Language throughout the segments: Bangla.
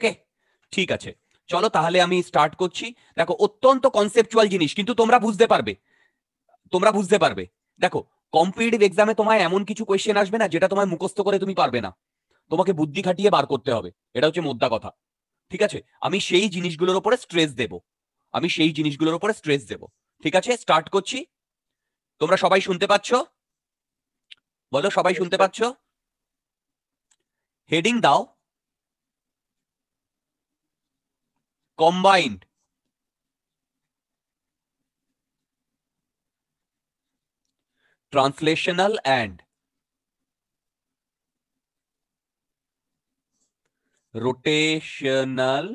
ওকে ঠিক আছে চলো তাহলে আমি স্টার্ট করছি দেখো অত্যন্ত কনসেপচুয়াল জিনিস কিন্তু তোমরা বুঝতে পারবে তোমরা বুঝতে পারবে দেখো কম্পিটিটিভ এক্সামে তোমায় এমন কিছু কোয়েশ্চেন আসবে না যেটা তোমায় মুখস্থ করে তুমি পারবে না তোমাকে বুদ্ধি খাটিয়ে বার করতে হবে এটা হচ্ছে মোদ্দা কথা ঠিক আছে আমি সেই জিনিসগুলোর উপরে স্ট্রেস দেব আমি সেই জিনিসগুলোর উপরে স্ট্রেস দেব ঠিক আছে স্টার্ট করছি তোমরা সবাই শুনতে পাচ্ছ বলো সবাই শুনতে পাচ্ছ হেডিং দাও combined translational and rotational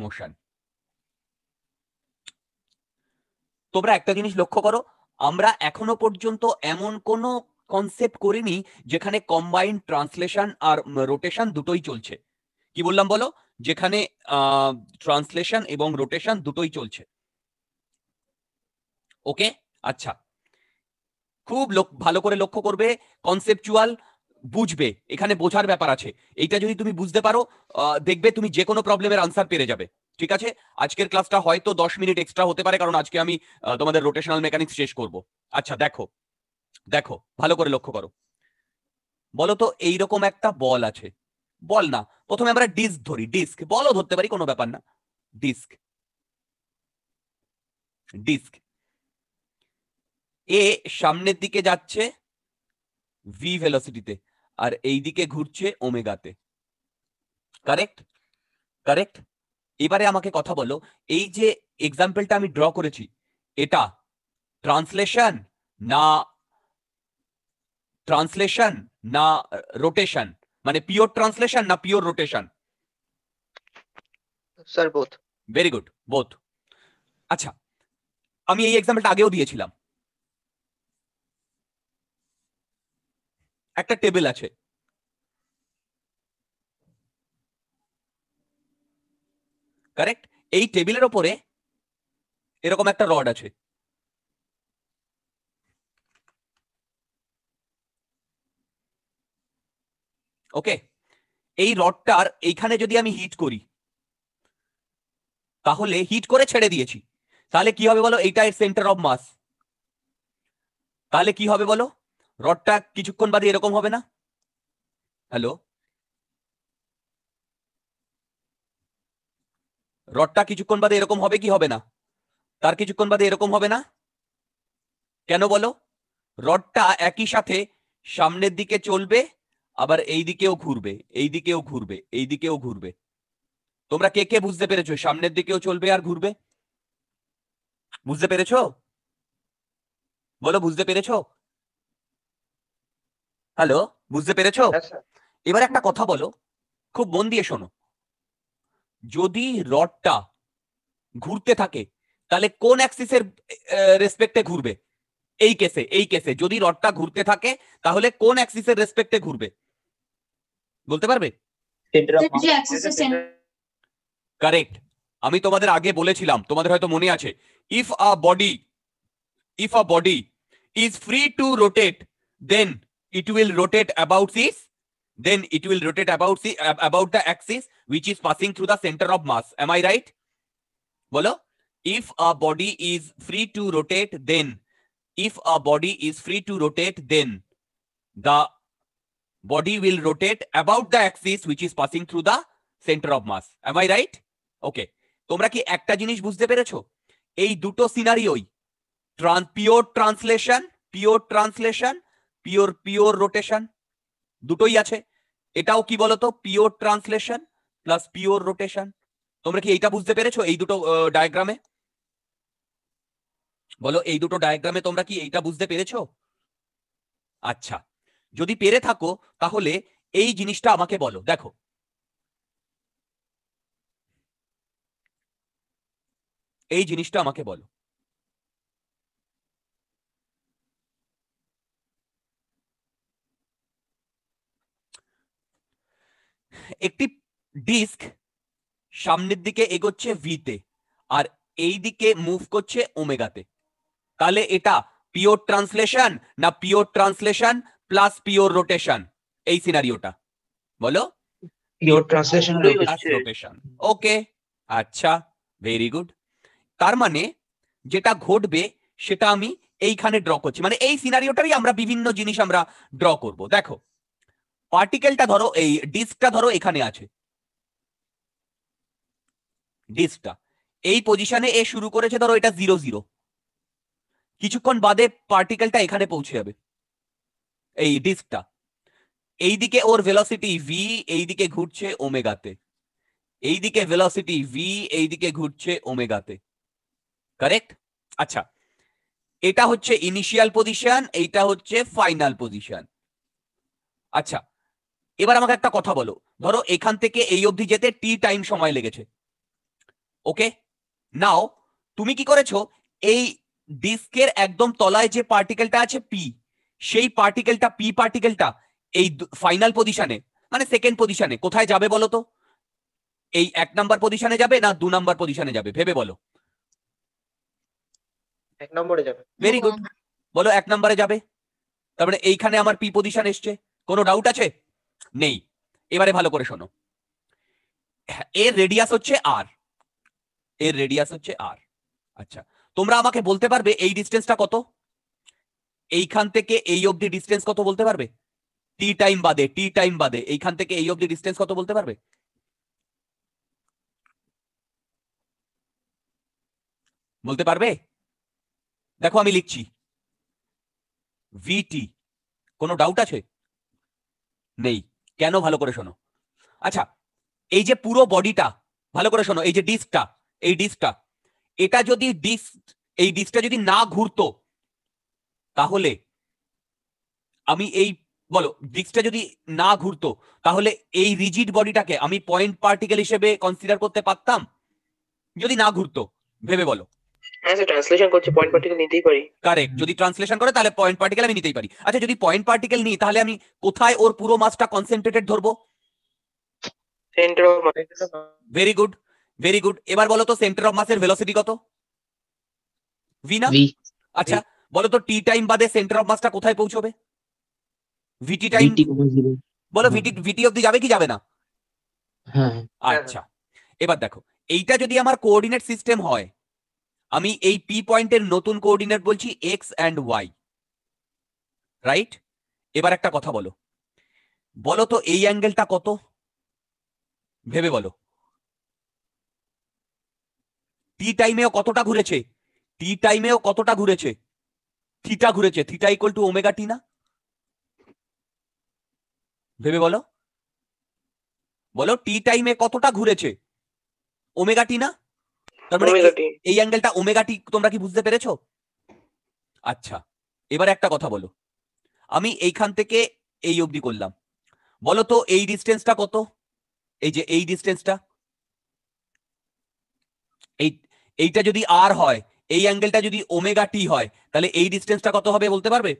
motion তোমরা একটা জিনিস লক্ষ্য করো আমরা এখনো পর্যন্ত এমন কোন কনসেপ্ট করিনি যেখানে কম্বাইন্ড ট্রান্সলেশন আর রোটেশন দুটোই চলছে কি বললাম বলো যেখানে ট্রান্সলেশন এবং রোটেশন দুটোই চলছে ওকে আচ্ছা খুব ভালো করে লক্ষ্য করবে কনসেপচুয়াল বুঝবে এখানে বোঝার ব্যাপার আছে এইটা যদি তুমি বুঝতে পারো দেখবে তুমি যে কোনো প্রবলেমের আনসার পেরে যাবে ঠিক আছে আজকের ক্লাসটা হয়তো দশ মিনিট এক্সট্রা হতে পারে কারণ আজকে আমি তোমাদের রোটেশনাল মেকানিক্স শেষ করব আচ্ছা দেখো দেখো ভালো করে লক্ষ্য করো বলো তো এইরকম একটা বল আছে বল না প্রথমে আমরা ডিস্ক ধরি ডিস্ক বলও ধরতে পারি কোনো ব্যাপার না ডিস্ক ডিস্ক এ সামনের দিকে যাচ্ছে ভি ভেলোসিটিতে আর এই দিকে ঘুরছে ওমেগাতে কারেক্ট কারেক্ট এবারে আমাকে কথা বলো এই যে এক্সাম্পলটা আমি ড্র করেছি এটা ট্রান্সলেশন না ট্রান্সলেশন না রোটেশন মানে পিওর ট্রান্সলেশন না pure rotation sir both very good both আচ্ছা আমি এই এক্সাম্পলটা আগেও দিয়েছিলাম একটা টেবিল আছে কারেক্ট এই টেবিলের ওপরে এরকম একটা রড আছে ওকে এই রডটার এইখানে যদি আমি হিট করি তাহলে হিট করে ছেড়ে দিয়েছি তাহলে কি হবে বলো এইটা এর সেন্টার অফ মাস তাহলে কি হবে বলো রডটা কিছুক্ষণ বাদে এরকম হবে না হ্যালো রডটা কিছুক্ষণ বাদে এরকম হবে কি হবে না তার কিছুক্ষণ বাদে এরকম হবে না কেন বলো রডটা একই সাথে সামনের দিকে চলবে আবার এই দিকেও ঘুরবে এই দিকেও ঘুরবে এই দিকেও ঘুরবে তোমরা কে কে বুঝতে পেরেছো সামনের দিকেও চলবে আর ঘুরবে বুঝতে পেরেছো বলো বুঝতে পেরেছো হ্যালো বুঝতে পেরেছো হ্যাঁ, এবার একটা কথা বলো খুব মন দিয়ে শোনো যদি রডটা ঘুরতে থাকে তাহলে কোন অ্যাক্সিসের রেসপেক্টে ঘুরবে এই কেসে এই কেসে যদি রডটা ঘুরতে থাকে তাহলে কোন অ্যাক্সিসের রেসপেক্টে ঘুরবে বলতে পারবে কারেক্ট আমি তোমাদের আগে বলেছিলাম তোমাদের হয়তো মনে আছে if a body if a body is free to rotate then it will rotate about this then it will rotate about the about the axis which is passing through the center of mass am i right bolo if a body is free to rotate then if a body is free to rotate then the body will rotate about the axis which is passing through the center of mass am i right okay তোমরা কি একটা জিনিস বুঝতে পেরেছো এই দুটো সিনারিওই pure translation pure translation pure pure rotation দুটোই আছে এটাও কি বলতো pure translation plus pure rotation তোমরা কি এইটা বুঝতে পেরেছো এই দুটো ডায়াগ্রামে বলো এই দুটো ডায়াগ্রামে তোমরা কি এইটা বুঝতে পেরেছো আচ্ছা যদি পেরে থাকো তাহলে এই জিনিসটা আমাকে বলো দেখো এই জিনিসটা আমাকে বলো একটি ডিস্ক সামনের দিকে এগোচ্ছে ভিতে আর এই দিকে মুভ করছে ওমেগাতে তাহলে এটা পিওর ট্রান্সলেশন না pure translation plus pure rotation এই সিনারিওটা বলো পিওর ট্রান্সলেশন রোটেশন ওকে আচ্ছা ভেরি গুড তার মানে যেটা ঘটবে সেটা আমি এইখানে ড্র করছি মানে এই সিনারিওটারই আমরা বিভিন্ন জিনিস আমরা ড্র করব দেখো পার্টিকেলটা ধরো এই ডিস্কটা ধরো এখানে আছে ডিস্কটা এই পজিশনে এ শুরু করেছে ধরো এটা জিরো জিরো কিছুক্ষণ বাদে পার্টিকেলটা এখানে পৌঁছে যাবে এই ডিস্কটা এইদিকে ওর ভেলোসিটি ভি এইদিকে ঘুরছে ওমেগাতে এইদিকে ভেলোসিটি ভি এইদিকে ঘুরছে ওমেগাতে কারেক্ট আচ্ছা এটা হচ্ছে ইনিশিয়াল পজিশন এইটা হচ্ছে ফাইনাল পজিশন আচ্ছা এবার আমাকে একটা কথা বলো ধরো এখান থেকে এই অবধি যেতে টি টাইম সময় লেগেছে ওকে নাও তুমি কি করেছো এই ডিস্কের একদম তলায় যে পার্টিকেলটা আছে পি সেই পার্টিকেলটা পি পার্টিকেলটা এই ফাইনাল পজিশনে মানে সেকেন্ড পজিশনে কোথায় যাবে বলো তো এই এক নাম্বার পজিশনে যাবে না দু নাম্বার পজিশনে যাবে ভেবে বলো এক নম্বরে যাবে ভেরি গুড বলো এক নম্বরে যাবে তারপরে মানে এইখানে আমার পি পজিশন এসছে কোনো ডাউট আছে নেই এবারে ভালো করে শোনো এর রেডিয়াস হচ্ছে আর এর রেডিয়াস হচ্ছে আর আচ্ছা তোমরা আমাকে বলতে পারবে এই ডিস্টেন্সটা কত এইখান থেকে এই অবধি ডিস্টেন্স কত বলতে পারবে টি টাইম বাদে টি টাইম বাদে এইখান থেকে এই অবধি ডিস্টেন্স কত বলতে পারবে বলতে পারবে দেখো আমি লিখছি ভিটি কোনো ডাউট আছে নেই কেন ভালো করে শোনো আচ্ছা এই যে পুরো বডিটা ভালো করে শোনো এই যে ডিস্কটা এই ডিস্কটা এটা যদি ডিস্ক এই ডিস্কটা যদি না ঘুরতো তাহলে আমি এই বলো ডিস্কটা যদি না ঘুরতো তাহলে এই রিজিড বডিটাকে আমি পয়েন্ট পার্টিকেল হিসেবে কনসিডার করতে পারতাম যদি না ঘুরতো ভেবে বলো পয়েন্ট হ্যাঁ, পারি যদি ট্রান্সলেশন করে তাহলে পয়েন্ট পার্টিকেল আমি নিতেই পারি আচ্ছা যদি পয়েন্ট পার্টিকেল নিই তাহলে আমি কোথায় ওর পুরো কনসেন্ট্রেটেড ধরবো ভেরি গুড ভেরি গুড এবার বলো তো সেন্টার অফ মাসের ভেলোসিটি কত ভি না আচ্ছা বলো তো টি টাইম বাদে সেন্টার অফ মাসটা কোথায় পৌঁছবে ভিটি টাইম বলো ভিটি হ্যাঁ। ভিটি অবধি যাবে কি যাবে না হ্যাঁ। আচ্ছা এবার দেখো এইটা যদি আমার কোঅর্ডিনেট সিস্টেম হয় আমি এই পি পয়েন্টের নতুন কোঅর্ডিনেট বলছি এক্স অ্যান্ড ওয়াই রাইট এবার একটা কথা বলো বলো তো এই অ্যাঙ্গেলটা কত ভেবে বলো টি টাইমেও কতটা ঘুরেছে টি টাইমেও কতটা ঘুরেছে থিটা ঘুরেছে theta equal to omega T না ভেবে বলো বলো টি টাইমে কতটা ঘুরেছে ওমেগা টি না মানে এই অ্যাঙ্গেলটা ওমেগা টি তোমরা কি বুঝতে পেরেছো আচ্ছা এবার একটা কথা বলো আমি এইখান থেকে এই অবধি করলাম বলো তো এই ডিস্টেন্সটা কত এই যে এই ডিস্টেন্সটা এই এইটা যদি আর হয় এই অ্যাঙ্গেলটা যদি ওমেগা টি হয় তাহলে এই ডিসটেন্সটা কত হবে বলতে পারবে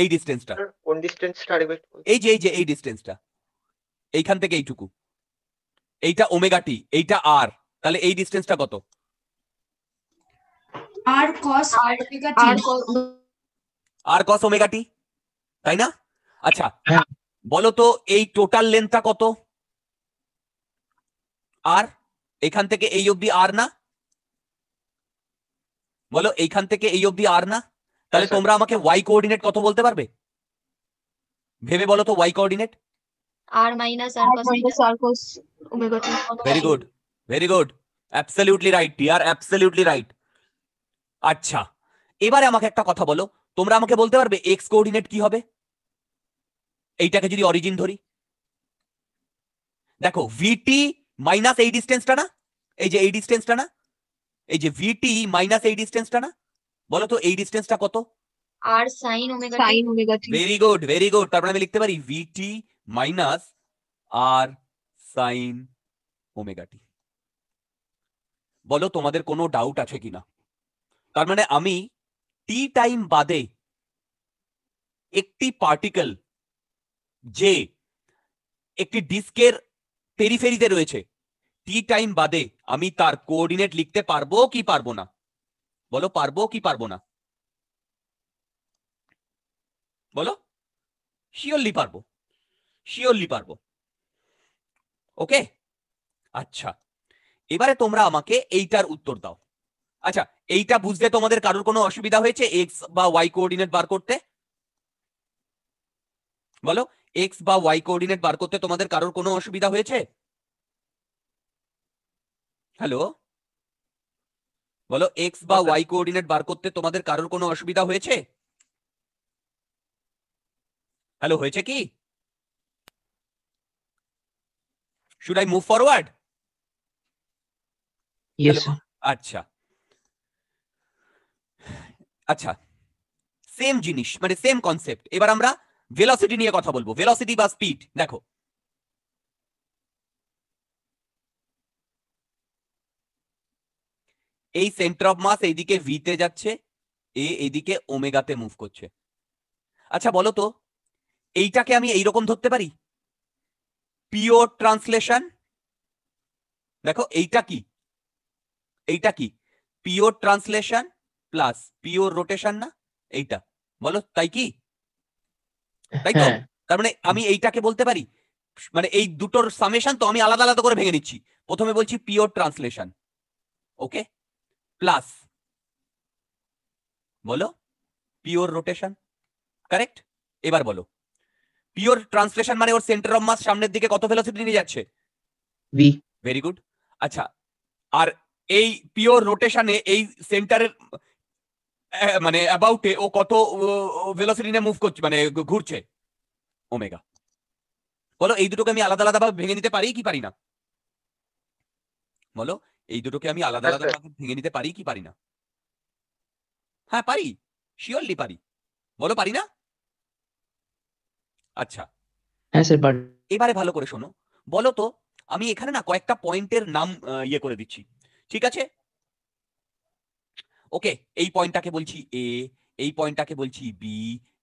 এই ডিসটেন্সটা কোন ডিসটেন্সটা এই যে এই যে এই ডিসটেন্সটা এইখান থেকে এইটুকু এইটা ওমেগা টি এইটা আর তাহলে এই ডিসটেন্সটা কত R cos omega T R cos omega T তাই না আচ্ছা হ্যাঁ। বলো তো এই টোটাল লেন্থটা কত আর এখান থেকে এই অব্দি আর না বলো এইখান থেকে এই অব্দি আর না তাহলে তোমরা আমাকে ওয়াই কোঅর্ডিনেট কত বলতে পারবে ভেবে বলো তো Y coordinate R minus R cos R cos omega T very good very good absolutely right dear absolutely right আচ্ছা এবারে আমাকে একটা কথা বলো তোমরা আমাকে বলতে পারবে এক্স কোঅর্ডিনেট কি হবে এইটাকে যদি অরিজিন ধরি দেখো ভিটি মাইনাস এই ডিস্টেন্সটা না এই যে এই ডিস্টেন্সটা না এই যে ভিটি মাইনাস এই ডিস্টেন্সটা না বলো তো এই ডিস্টেন্সটা কত R sine omega sine omega very good very good তারপরে আমি লিখতে পারি VT minus R sine omega T বলো তোমাদের কোনো ডাউট আছে কিনা তার মানে আমি টি টাইম বাদে একটি পার্টিকেল যে একটি ডিস্কের পেরিফেরিতে রয়েছে টি টাইম বাদে আমি তার কোঅর্ডিনেট লিখতে পারবো কি পারবো না বলো পারবো কি পারবো না বলো শিওরলি পারবো শিওরলি পারবো ওকে আচ্ছা এবারে তোমরা আমাকে এইটার উত্তর দাও আচ্ছা এইটা বুঝতে তোমাদের কারোর কোনো অসুবিধা হয়েছে এক্স বা ওয়াই কোঅর্ডিনেট বার করতে বলো এক্স বা ওয়াই কোঅর্ডিনেট বার করতে তোমাদের কারোর কোনো অসুবিধা হয়েছে হ্যালো বলো এক্স বা ওয়াই আচ্ছা। কোঅর্ডিনেট বার করতে তোমাদের কারোর কোনো অসুবিধা হয়েছে হ্যালো হয়েছে কি শুড আই মুভ ফরওয়ার্ড আচ্ছা আচ্ছা সেম জিনিস মানে সেম কনসেপ্ট এবার আমরা ভেলোসিটি নিয়ে কথা বলবো ভেলোসিটি বা স্পিড দেখো এই সেন্টার অফ মাস এইদিকে ভিতে যাচ্ছে এ এইদিকে ওমেগাতে মুভ করছে আচ্ছা বলো তো এইটাকে আমি এইরকম ধরতে পারি পিওর ট্রান্সলেশন দেখো এইটা কি এইটা কি pure translation plus pure rotation না এইটা বলো তাই কি তাই তো হ্যাঁ। তার মানে আমি এইটাকে বলতে পারি মানে এই দুটোর সামেশন তো আমি আলাদা আলাদা করে ভেঙে নিচ্ছি প্রথমে বলছি পিওর ট্রান্সলেশন ওকে প্লাস বলো পিওর রোটেশন কারেক্ট এবার বলো পিওর ট্রান্সলেশন মানে ওর সেন্টার অফ মাস সামনের দিকে কত ভেলোসিটি নিয়ে যাচ্ছে ভি ভেরি গুড আচ্ছা আর এই পিওর রোটেশনে এই সেন্টারের মানে অ্যাবাউটে ও কত ভেলোসিটি নিয়ে মুভ করছে মানে ঘুরছে ওমেগা বলো এই দুটোকে আমি আলাদা আলাদা ভাবে ভেঙে নিতে পারি কি পারি না বলো এই দুটোকে আমি আলাদা আচ্ছা। আলাদা ভাবে ভেঙে নিতে পারি কি পারি না হ্যাঁ পারি শিওরলি পারি বলো পারি না আচ্ছা হ্যাঁ স্যার পারি এবারে ভালো করে শোনো বলো তো আমি এখানে না কয়েকটা পয়েন্টের নাম ইয়ে করে দিচ্ছি ঠিক আছে ওকে এই পয়েন্টটাকে বলছি এ এই পয়েন্টটাকে বলছি বি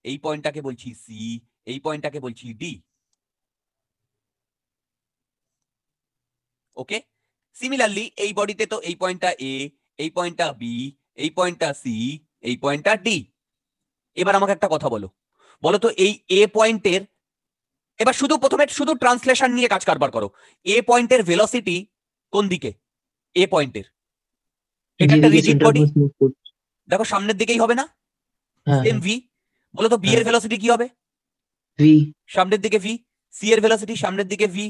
এই পয়েন্টটাকে বলছি সি এই পয়েন্টটাকে বলছি ডি ওকে সিমিলারলি এই বডিতে তো এই পয়েন্টটা এ এই পয়েন্টটা বি এই পয়েন্টটা সি এই পয়েন্টটা ডি এবার আমাকে একটা কথা বলো বলো তো এই এ পয়েন্টের এবার শুধু প্রথমে শুধু ট্রান্সলেশন নিয়ে কাজ কারবার করো এ পয়েন্টের ভেলোসিটি কোন দিকে এ পয়েন্টের এটা একটা রিজিড বডি দেখো সামনের দিকেই হবে না সেম হ্যাঁ, ভি হ্যাঁ। বলো তো বি এর ভেলোসিটি হ্যাঁ। কি হবে ভি সামনের দিকে ভি সি এর ভেলোসিটি সামনের দিকে ভি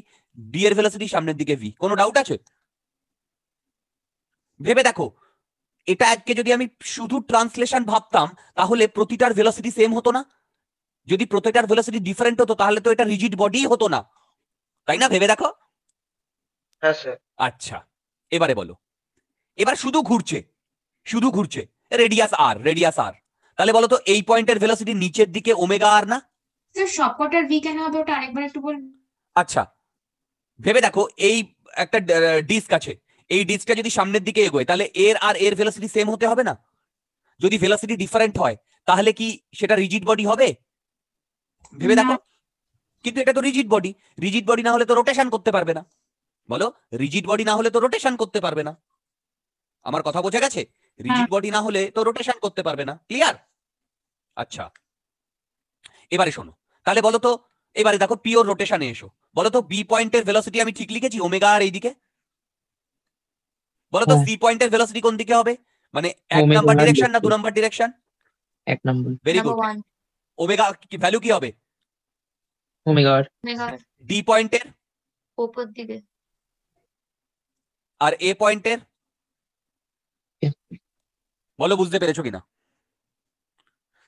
ডি এর ভেলোসিটি সামনের দিকে ভি কোনো ডাউট আছে ভেবে দেখো এটা আজকে যদি আমি শুধু ট্রান্সলেশন ভাবতাম তাহলে প্রতিটার ভেলোসিটি সেম হতো না যদি প্রতিটার ভেলোসিটি ডিফারেন্ট হতো তাহলে তো এটা রিজিড বডি হতো না তাই না ভেবে দেখো আচ্ছা এবারে বলো এবার শুধু ঘুরছে শুধু ঘুরছে রেডিয়াস আর রেডিয়াস আর তাহলে বলো তো এই পয়েন্টের ভেলোসিটি নিচের দিকে ওমেগা আর না সবকটার ভি কেন হবে ওটা আরেকবার একটু বলুন আচ্ছা ভেবে দেখো এই একটা ডিস্ক আছে এই ডিস্কটা যদি সামনের দিকে এগোয় তাহলে এর আর এর ভেলোসিটি সেম হতে হবে না যদি ভেলোসিটি ডিফারেন্ট হয় তাহলে কি সেটা রিজিড বডি হবে ভেবে দেখো কিন্তু এটা তো রিজিড বডি রিজিড বডি না হলে তো রোটেশন করতে পারবে না বলো রিজিড বডি না হলে তো রোটেশন করতে পারবে না আমার কথা বোঝা গেছে রিজিড বডি হ্যাঁ। না হলে তো রোটেশন করতে পারবে না ক্লিয়ার আচ্ছা এবারে শোনো তাহলে বলো তো এবারে দেখো পিওর রোটেশনে এসো বলো তো বি পয়েন্টের ভেলোসিটি আমি ঠিক লিখেছি ওমেগা আর এইদিকে বলো তো সি পয়েন্টের ভেলোসিটি কোন দিকে হবে মানে এক নাম্বার ডিরেকশন না দু নাম্বার ডিরেকশন এক নাম্বার ভেরি গুড ওমেগা কি ভ্যালু কি হবে ওমেগা ডি পয়েন্টের উপর দিকে আর এ পয়েন্টের বলো বুঝতে পেরেছো কিনা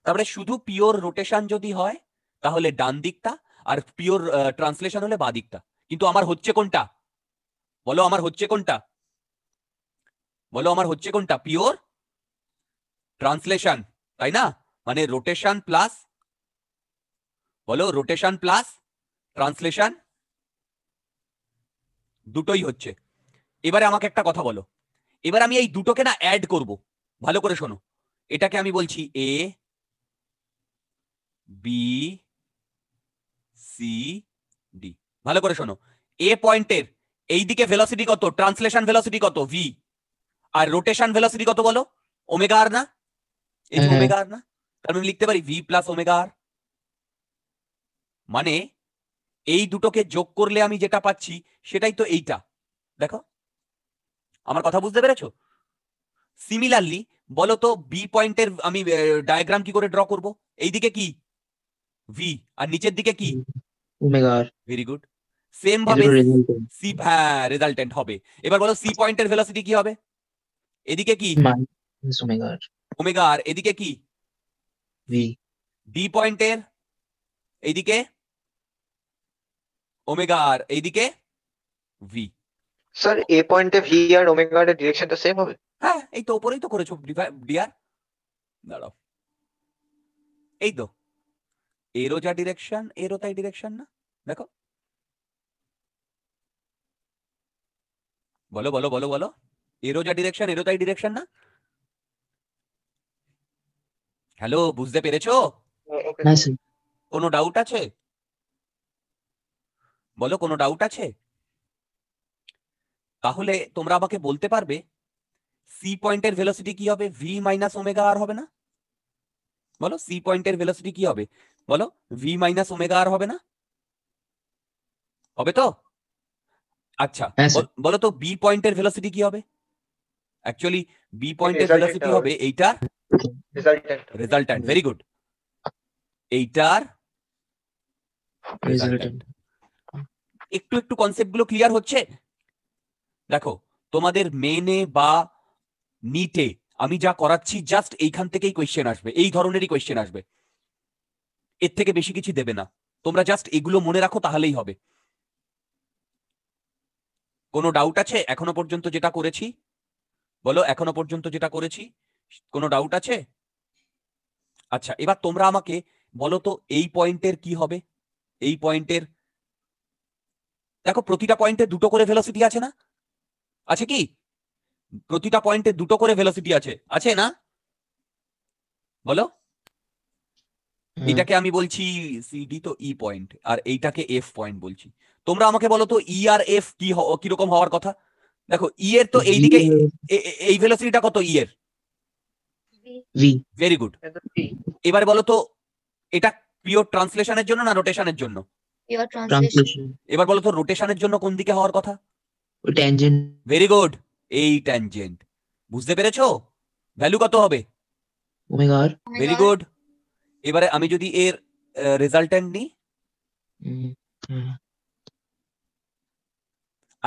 তারপরে শুধু পিওর রোটেশন যদি হয় তাহলে ডান দিকটা আর পিওর ট্রান্সলেশন হলে বা দিকটা কিন্তু আমার হচ্ছে কোনটা বলো আমার হচ্ছে কোনটা বলো আমার হচ্ছে কোনটা পিওর ট্রান্সলেশন তাই না মানে রোটেশন প্লাস বলো রোটেশন প্লাস ট্রান্সলেশন দুটোই হচ্ছে এবারে আমাকে একটা কথা বলো এবার আমি এই দুটোকে না অ্যাড করব ভালো করে শোনো এটাকে আমি বলছি এ বি সি ডি ভালো করে শোনো এ পয়েন্টের এই দিকে ভেলোসিটি কত ট্রান্সলেশন ভেলোসিটি কত ভি আর রোটেশন ভেলোসিটি কত বলো ওমেগা আর না এই ওমেগা হ্যাঁ। আর না তাহলে মানে আমি লিখতে পারি ভি প্লাস ওমেগা আর মানে এই দুটোকে যোগ করলে আমি যেটা পাচ্ছি সেটাই তো এইটা দেখো আমার কথা বুঝতে পেরেছো সিমিলারলি বলো তো বি পয়েন্টের আমি ডায়াগ্রাম কি করে ড্র করব এইদিকে কি ভি আর নিচের দিকে কি ভেরি গুড সেম ভাবে সি হ্যাঁ রেজাল্টেন্ট হবে এবার বলো সি পয়েন্টের ভেলোসিটি কি হবে এদিকে কি ওমেগা আর এদিকে কি ভি ডি পয়েন্টের এইদিকে ওমেগা আর এইদিকে ভি স্যার এ পয়েন্টে ভি আর ওমেগা এর ডিরেকশনটা সেম হবে এই তো ওপরেই তো করেছো ডিয়ার দাঁড়াও এই তো এরও যা ডিরেকশন এরও তাই ডিরেকশন না দেখো বলো বলো বলো বলো এরও যা ডিরেকশন এরও তাই ডিরেকশন না হ্যালো বুঝতে পেরেছো কোনো ডাউট আছে বলো কোনো ডাউট আছে তাহলে তোমরা আমাকে বলতে পারবে সি পয়েন্টের ভেলোসিটি কি হবে ভি মাইনাস ওমেগা আর হবে না বলো সি পয়েন্টের ভেলোসিটি কি হবে বলো ভি মাইনাস ওমেগা আর হবে না হবে তো আচ্ছা হ্যাঁ, বলো তো বি পয়েন্টের ভেলোসিটি কি হবে অ্যাকচুয়ালি বি পয়েন্টের ভেলোসিটি হবে এইটার রেজাল্টেন্ট ভেরি গুড এইটার একটু একটু কনসেপ্ট গুলো ক্লিয়ার হচ্ছে দেখো তোমাদের মেনে বা নিটে আমি যা করাচ্ছি জাস্ট এইখান থেকেই কোয়েশ্চেন আসবে এই ধরনেরই কোয়েশ্চেন আসবে এর থেকে বেশি কিছু দেবে না তোমরা জাস্ট এগুলো মনে রাখো তাহলেই হবে কোনো ডাউট আছে এখনো পর্যন্ত যেটা করেছি বলো এখনো পর্যন্ত যেটা করেছি কোনো ডাউট আছে আচ্ছা এবার তোমরা আমাকে বলো তো এই পয়েন্টের কি হবে এই পয়েন্টের দেখো প্রতিটা পয়েন্টে দুটো করে ভেলোসিটি আছে না আছে কি প্রতিটা পয়েন্টে দুটো করে ভেলোসিটি আছে আছে না বলো এটাকে আমি বলছি সিডি তো ই e পয়েন্ট আর এইটাকে এফ পয়েন্ট বলছি তোমরা আমাকে বলো তো ই e আর এফ কি কিরকম হওয়ার কথা দেখো ই e এর তো এইদিকে এই ভেলোসিটিটা কত ই এর ভেরি গুড এবার বলো তো এটা পিওর ট্রান্সলেশনের জন্য না রোটেশনের জন্য এবার বলো তো রোটেশনের জন্য কোন দিকে হওয়ার কথা ভেরি গুড এই ট্যানজেন্ট বুঝতে পেরেছো ভ্যালু কত হবে ভেরি oh গুড oh এবারে আমি যদি এর রেজাল্টেন্ট নিই mm-hmm.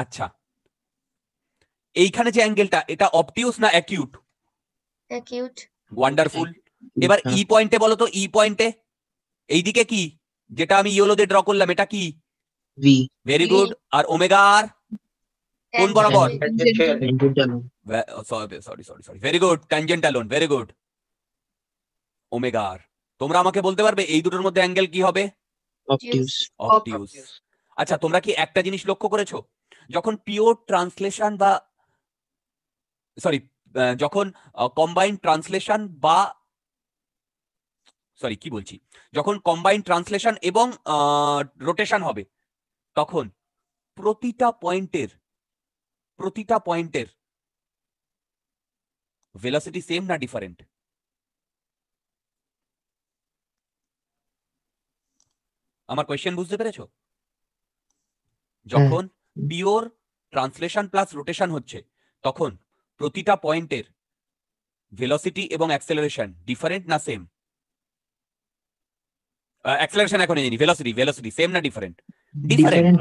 আচ্ছা এইখানে যে অ্যাঙ্গেলটা এটা অপটিউস না অ্যাকিউট অ্যাকিউট ওয়ান্ডারফুল এবার ই e পয়েন্টে বলো তো ই e পয়েন্টে এইদিকে কি যেটা আমি ইয়েলো দিয়ে ড্র করলাম এটা কি ভেরি গুড আর ওমেগা আর কোন বরাবর sorry sorry sorry very good tangent along very good omega R তোমরা আমাকে বলতে পারবে এই দুটোর মধ্যে অ্যাঙ্গেল কি হবে অবটিউস অবটিউস আচ্ছা তোমরা কি একটা জিনিস লক্ষ্য করেছো যখন পিওর ট্রান্সলেশন বা সরি যখন কম্বাইন ট্রান্সলেশন বা সরি কি বলছি যখন কম্বাইন ট্রান্সলেশন এবং রোটেশন হবে তখন প্রতিটা পয়েন্টের প্রতিটা পয়েন্টের ভেলোসিটি সেম না ডিফারেন্ট আমার কোয়েশ্চেন বুঝতে পেরেছো যখন পিওর ট্রান্সলেশন প্লাস রোটেশন হচ্ছে তখন প্রতিটা পয়েন্টের ভেলোসিটি এবং অ্যাক্সেলারেশন ডিফারেন্ট না সেম অ্যাক্সেলারেশন এখন জানি ভেলোসিটি ভেলোসিটি সেম না ডিফারেন্ট ডিফারেন্ট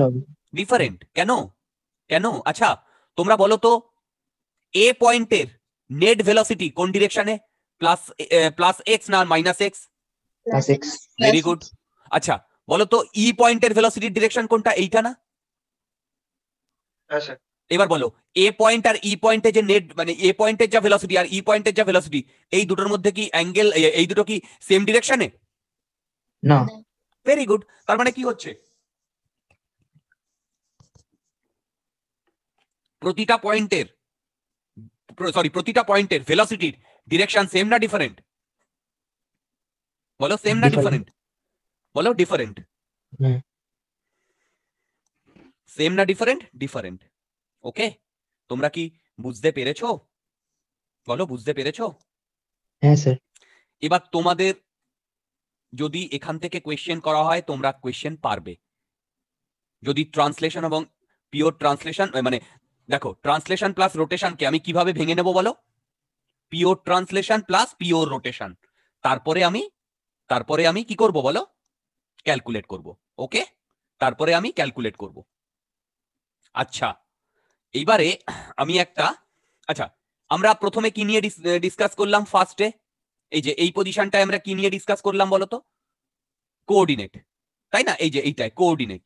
ডিফারেন্ট কেন কেন আচ্ছা তোমরা বলো তো এ পয়েন্টের নেট ভেলোসিটি কোন ডিরেকশনে প্লাস প্লাস এক্স না মাইনাস এক্স ভেরি গুড আচ্ছা বলো তো ই পয়েন্টের ভেলোসিটির ডিরেকশন কোনটা এইটা না হ্যাঁ, এবার বলো e এ পয়েন্ট মানে আর ই পয়েন্টে যে নেট মানে এ পয়েন্টের যা ভেলোসিটি আর ই পয়েন্টের যা ভেলোসিটি এই দুটোর মধ্যে কি অ্যাঙ্গেল এই দুটো কি সেম ডিরেকশনে না ভেরি গুড তার মানে কি হচ্ছে প্রতিটা পয়েন্টের সরি প্রতিটা পয়েন্টের ভেলোসিটির ডিরেকশন সেম না ডিফারেন্ট বলো সেম না ডিফারেন্ট বলো ডিফারেন্ট হ্যাঁ। সেম না ডিফারেন্ট ডিফারেন্ট ওকে তোমরা কি বুঝতে পেরেছো বলো বুঝতে পেরেছো হ্যাঁ স্যার এবার তোমাদের যদি এখান থেকে কোয়েশ্চেন করা হয় তোমরা কোয়েশ্চেন পারবে যদি ট্রান্সলেশন এবং পিওর ট্রান্সলেশন মানে দেখো ট্রান্সলেশন প্লাস রোটেশনকে আমি কিভাবে ভেঙে নেব বলো pure translation plus pure rotation তারপরে আমি তারপরে আমি কি করব বলো ক্যালকুলেট করব ওকে তারপরে আমি ক্যালকুলেট করব আচ্ছা এইবারে আমি একটা আচ্ছা আমরা প্রথমে কি নিয়ে ডিসকাস করলাম ফার্স্টে এই যে এই পজিশনটায় আমরা কি নিয়ে ডিসকাস করলাম বলতো কোঅর্ডিনেট তাই না এই যে এইটাই কোঅর্ডিনেট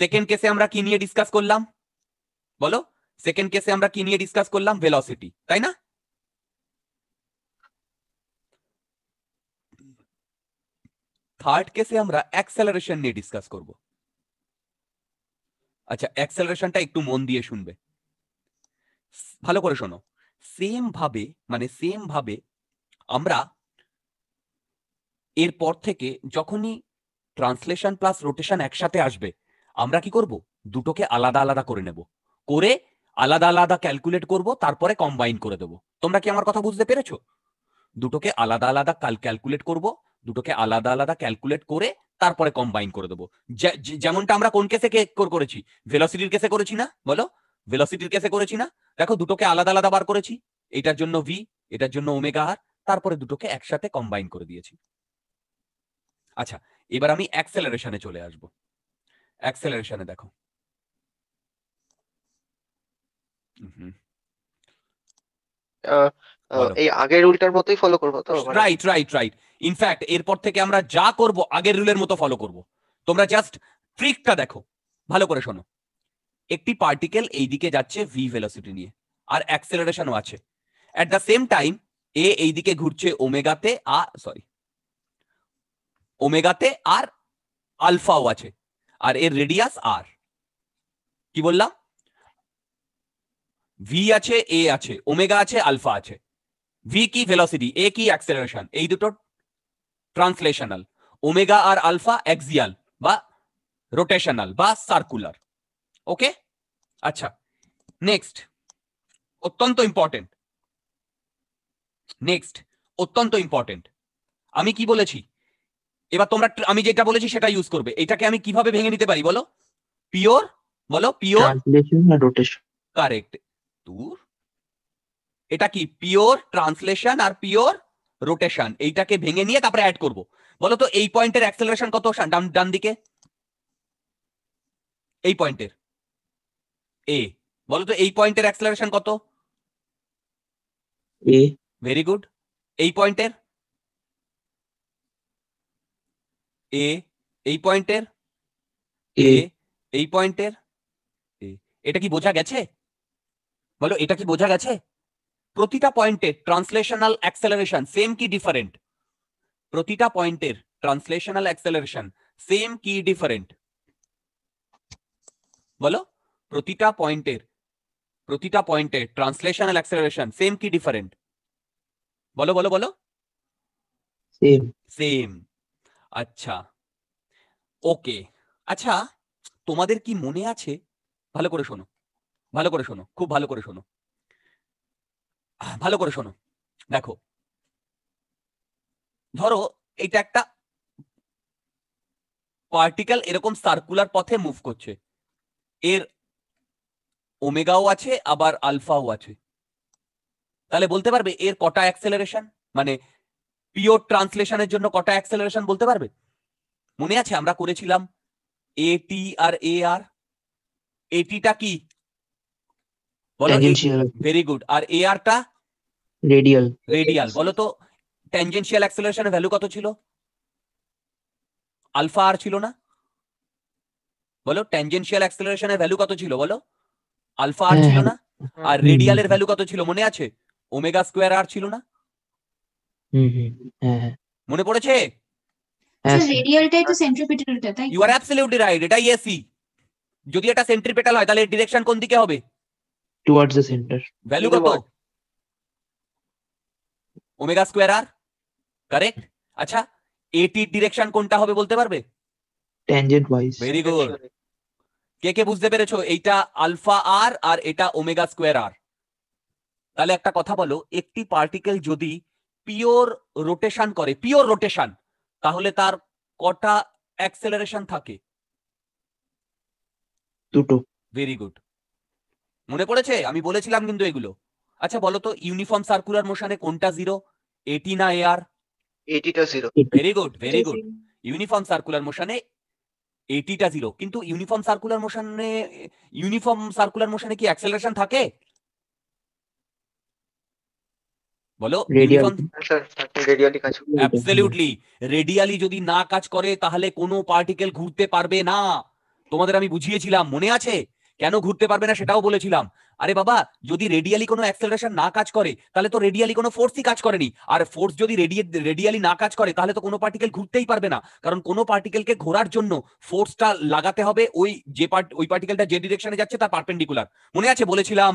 সেকেন্ড কেসে আমরা কি নিয়ে ডিসকাস করলাম বলো সেকেন্ড কেসে আমরা কি নিয়ে ডিসকাস করলাম ভেলোসিটি তাই না থার্ড কেসে আমরা অ্যাক্সেলারেশন নিয়ে ডিসকাস করব আচ্ছা অ্যাক্সেলারেশনটা একটু মন দিয়ে শুনবে ভালো করে শোনো সেম ভাবে মানে সেম ভাবে আমরা এরপর থেকে যখনই ট্রান্সলেশন প্লাস রোটেশন একসাথে আসবে আমরা কি করব দুটোকে আলাদা আলাদা করে নেব করে আলাদা আলাদা ক্যালকুলেট করব তারপরে কম্বাইন করে দেবো তোমরা কি আমার কথা বুঝতে পেরেছো দুটোকে আলাদা আলাদা ক্যালকুলেট করব দুটোকে আলাদা আলাদা ক্যালকুলেট করে তারপরে কম্বাইন করে দেবো যেমনটা আমরা কোন কেসে করেছি ভেলোসিটির কেসে করেছি না বলো ভেলোসিটির কেসে করেছি না দেখো দুটোকে আলাদা আলাদা বার করেছি এটার জন্য ভি এটার জন্য ওমেগা আর তারপরে দুটোকে একসাথে কম্বাইন করে দিয়েছি আচ্ছা এবার আমি অ্যাক্সেলারেশনে চলে আসবো অ্যাক্সেলারেশনে দেখো Mm-hmm. হুম এই আগের রুলটার মতোই ফলো করবো তো রাইট রাইট রাইট ইনফ্যাক্ট এরপর থেকে আমরা যা করব আগের রুলের মতো ফলো করব তোমরা জাস্ট ট্রিকটা দেখো ভালো করে শোনো একটি পার্টিকেল এইদিকে যাচ্ছে ভি ভেলোসিটি নিয়ে আর অ্যাক্সেলারেশনও আছে অ্যাট দ্য সেম টাইম এ এইদিকে ঘুরছে ওমেগাতে আর সরি ওমেগাতে আর আলফাও আছে আর এর রেডিয়াস আর কি বললাম ভি আছে এ আছে ওমেগা আছে আলফা আছে ভি কি ভেলোসিটি এ কি অ্যাক্সেলারেশন এই দুটো ট্রান্সলেশনাল ওমেগা আর আলফা এক্সিয়াল বা রোটেশনাল বা সার্কুলার ওকে আচ্ছা নেক্সট অত্যন্ত ইম্পর্টেন্ট নেক্সট অত্যন্ত ইম্পর্টেন্ট আমি কি বলেছি এবার তোমরা আমি যেটা বলেছি সেটা ইউজ করবে এটাকে আমি কিভাবে ভেঙে নিতে পারি বলো পিওর বলো পিওর রোটেশন কারেক্ট দূর এটা কি পিওর ট্রান্সলেশন আর পিওর রোটেশন এইটাকে ভেঙে নিয়ে তারপরে অ্যাড করব বলো তো এই পয়েন্টের অ্যাক্সেলারেশন কত ডান দিকে এই পয়েন্টের এ বলো তো এই পয়েন্টের অ্যাক্সেলারেশন কত এ ভেরি গুড এই পয়েন্টের এ এই পয়েন্টের এ এই পয়েন্টের এটা কি বোঝা গেছে বলো এটা কি বোঝা গেছে প্রতিটা পয়েন্টে ট্রান্সলেশনাল অ্যাক্সেলারেশন সেম কি ডিফারেন্ট প্রতিটা পয়েন্টের ট্রান্সলেশনাল অ্যাক্সেলারেশন সেম কি ডিফারেন্ট বলো প্রতিটা পয়েন্টের প্রতিটা পয়েন্টের ট্রান্সলেশনাল অ্যাক্সেলারেশন সেম কি ডিফারেন্ট বলো বলো বলো সেম সেম আচ্ছা ওকে আচ্ছা তোমাদের কি মনে আছে ভালো করে শোনো ভালো করে শোনো খুব ভালো করে শোনো ভালো করে শোনো দেখো ধরো এটা একটা পার্টিকেল এরকম সার্কুলার পথে মুভ করছে এর ওমেগাও আছে আবার আলফাও আছে তাহলে বলতে পারবে এর কটা অ্যাক্সেলারেশন মানে পিওর ট্রান্সলেশনের জন্য কটা অ্যাক্সেলারেশন বলতে পারবে মনে আছে আমরা করেছিলাম এটি আর এ আর এটিটা কি বলো ভেরি গুড আর এ আরটা রেডিয়াল রেডিয়াল বলো তো ট্যানজেনশিয়াল অ্যাক্সেলারেশনের ভ্যালু কত ছিল আলফা আর ছিল না বলো ট্যানজেনশিয়াল অ্যাক্সেলারেশনের ভ্যালু কত ছিল বলো আলফা আর ছিল না হ্যাঁ। আর রেডিয়াল এর ভ্যালু কত ছিল মনে আছে ওমেগা স্কোয়ার আর ছিল না হ্যাঁ, হ্যাঁ। মনে পড়েছে রেডিয়ালটাই তো সেন্ট্রিপিটালটা তাই ইউ আর অ্যাবসলিউটলি রাইট যদি এটা সেন্ট্রিপেটাল হয় তাহলে ডিরেকশন কোন দিকে হবে towards the center. Value কত? ওমেগা স্কয়ার আর কারেক্ট আচ্ছা এটি ডিরেকশন কোনটা হবে বলতে পারবে ট্যানজেন্ট ওয়াইজ ভেরি গুড কে কে বুঝতে পেরেছো এইটা আলফা আর আর এটা ওমেগা স্কয়ার আর তাহলে একটা কথা বলো একটি পার্টিকেল যদি পিওর রোটেশন করে পিওর রোটেশন তাহলে তার কটা অ্যাক্সেলারেশন থাকে দুটো ভেরি গুড মনে পড়েছে আমি বলেছিলাম কিন্তু এগুলো আচ্ছা বলো তো ইউনিফর্ম সার্কুলার মোশনে কোনটা জিরো এটি না এ আর এটিটা zero very good very good uniform circular মোশনে এটিটা জিরো কিন্তু ইউনিফর্ম সার্কুলার মোশনে ইউনিফর্ম সার্কুলার মোশনে কি অ্যাক্সেলারেশন থাকে বলো অ্যাবসলিউটলি রেডিয়ালি যদি না কাজ করে তাহলে কোনো পার্টিকেল ঘুরতে পারবে না তোমাদের আমি বুঝিয়েছিলাম মনে আছে কেন ঘুরতে পারবে না সেটাও বলেছিলাম আরে বাবা যদি রেডিয়ালি কোনো অ্যাক্সেলারেশন না কাজ করে তাহলে তো রেডিয়ালি কোনো ফোর্সই কাজ করেনি আর ফোর্স যদি রেডিয়ালি না কাজ করে তাহলে তো কোনো পার্টিকেল ঘুরতেই পারবে না কারণ কোনো পার্টিকেলকে ঘোরার জন্য ফোর্সটা লাগাতে হবে ওই যে পার্ট ওই পার্টিকেলটা যে ডিরেকশনে যাচ্ছে তার পারপেন্ডিকুলার মনে আছে বলেছিলাম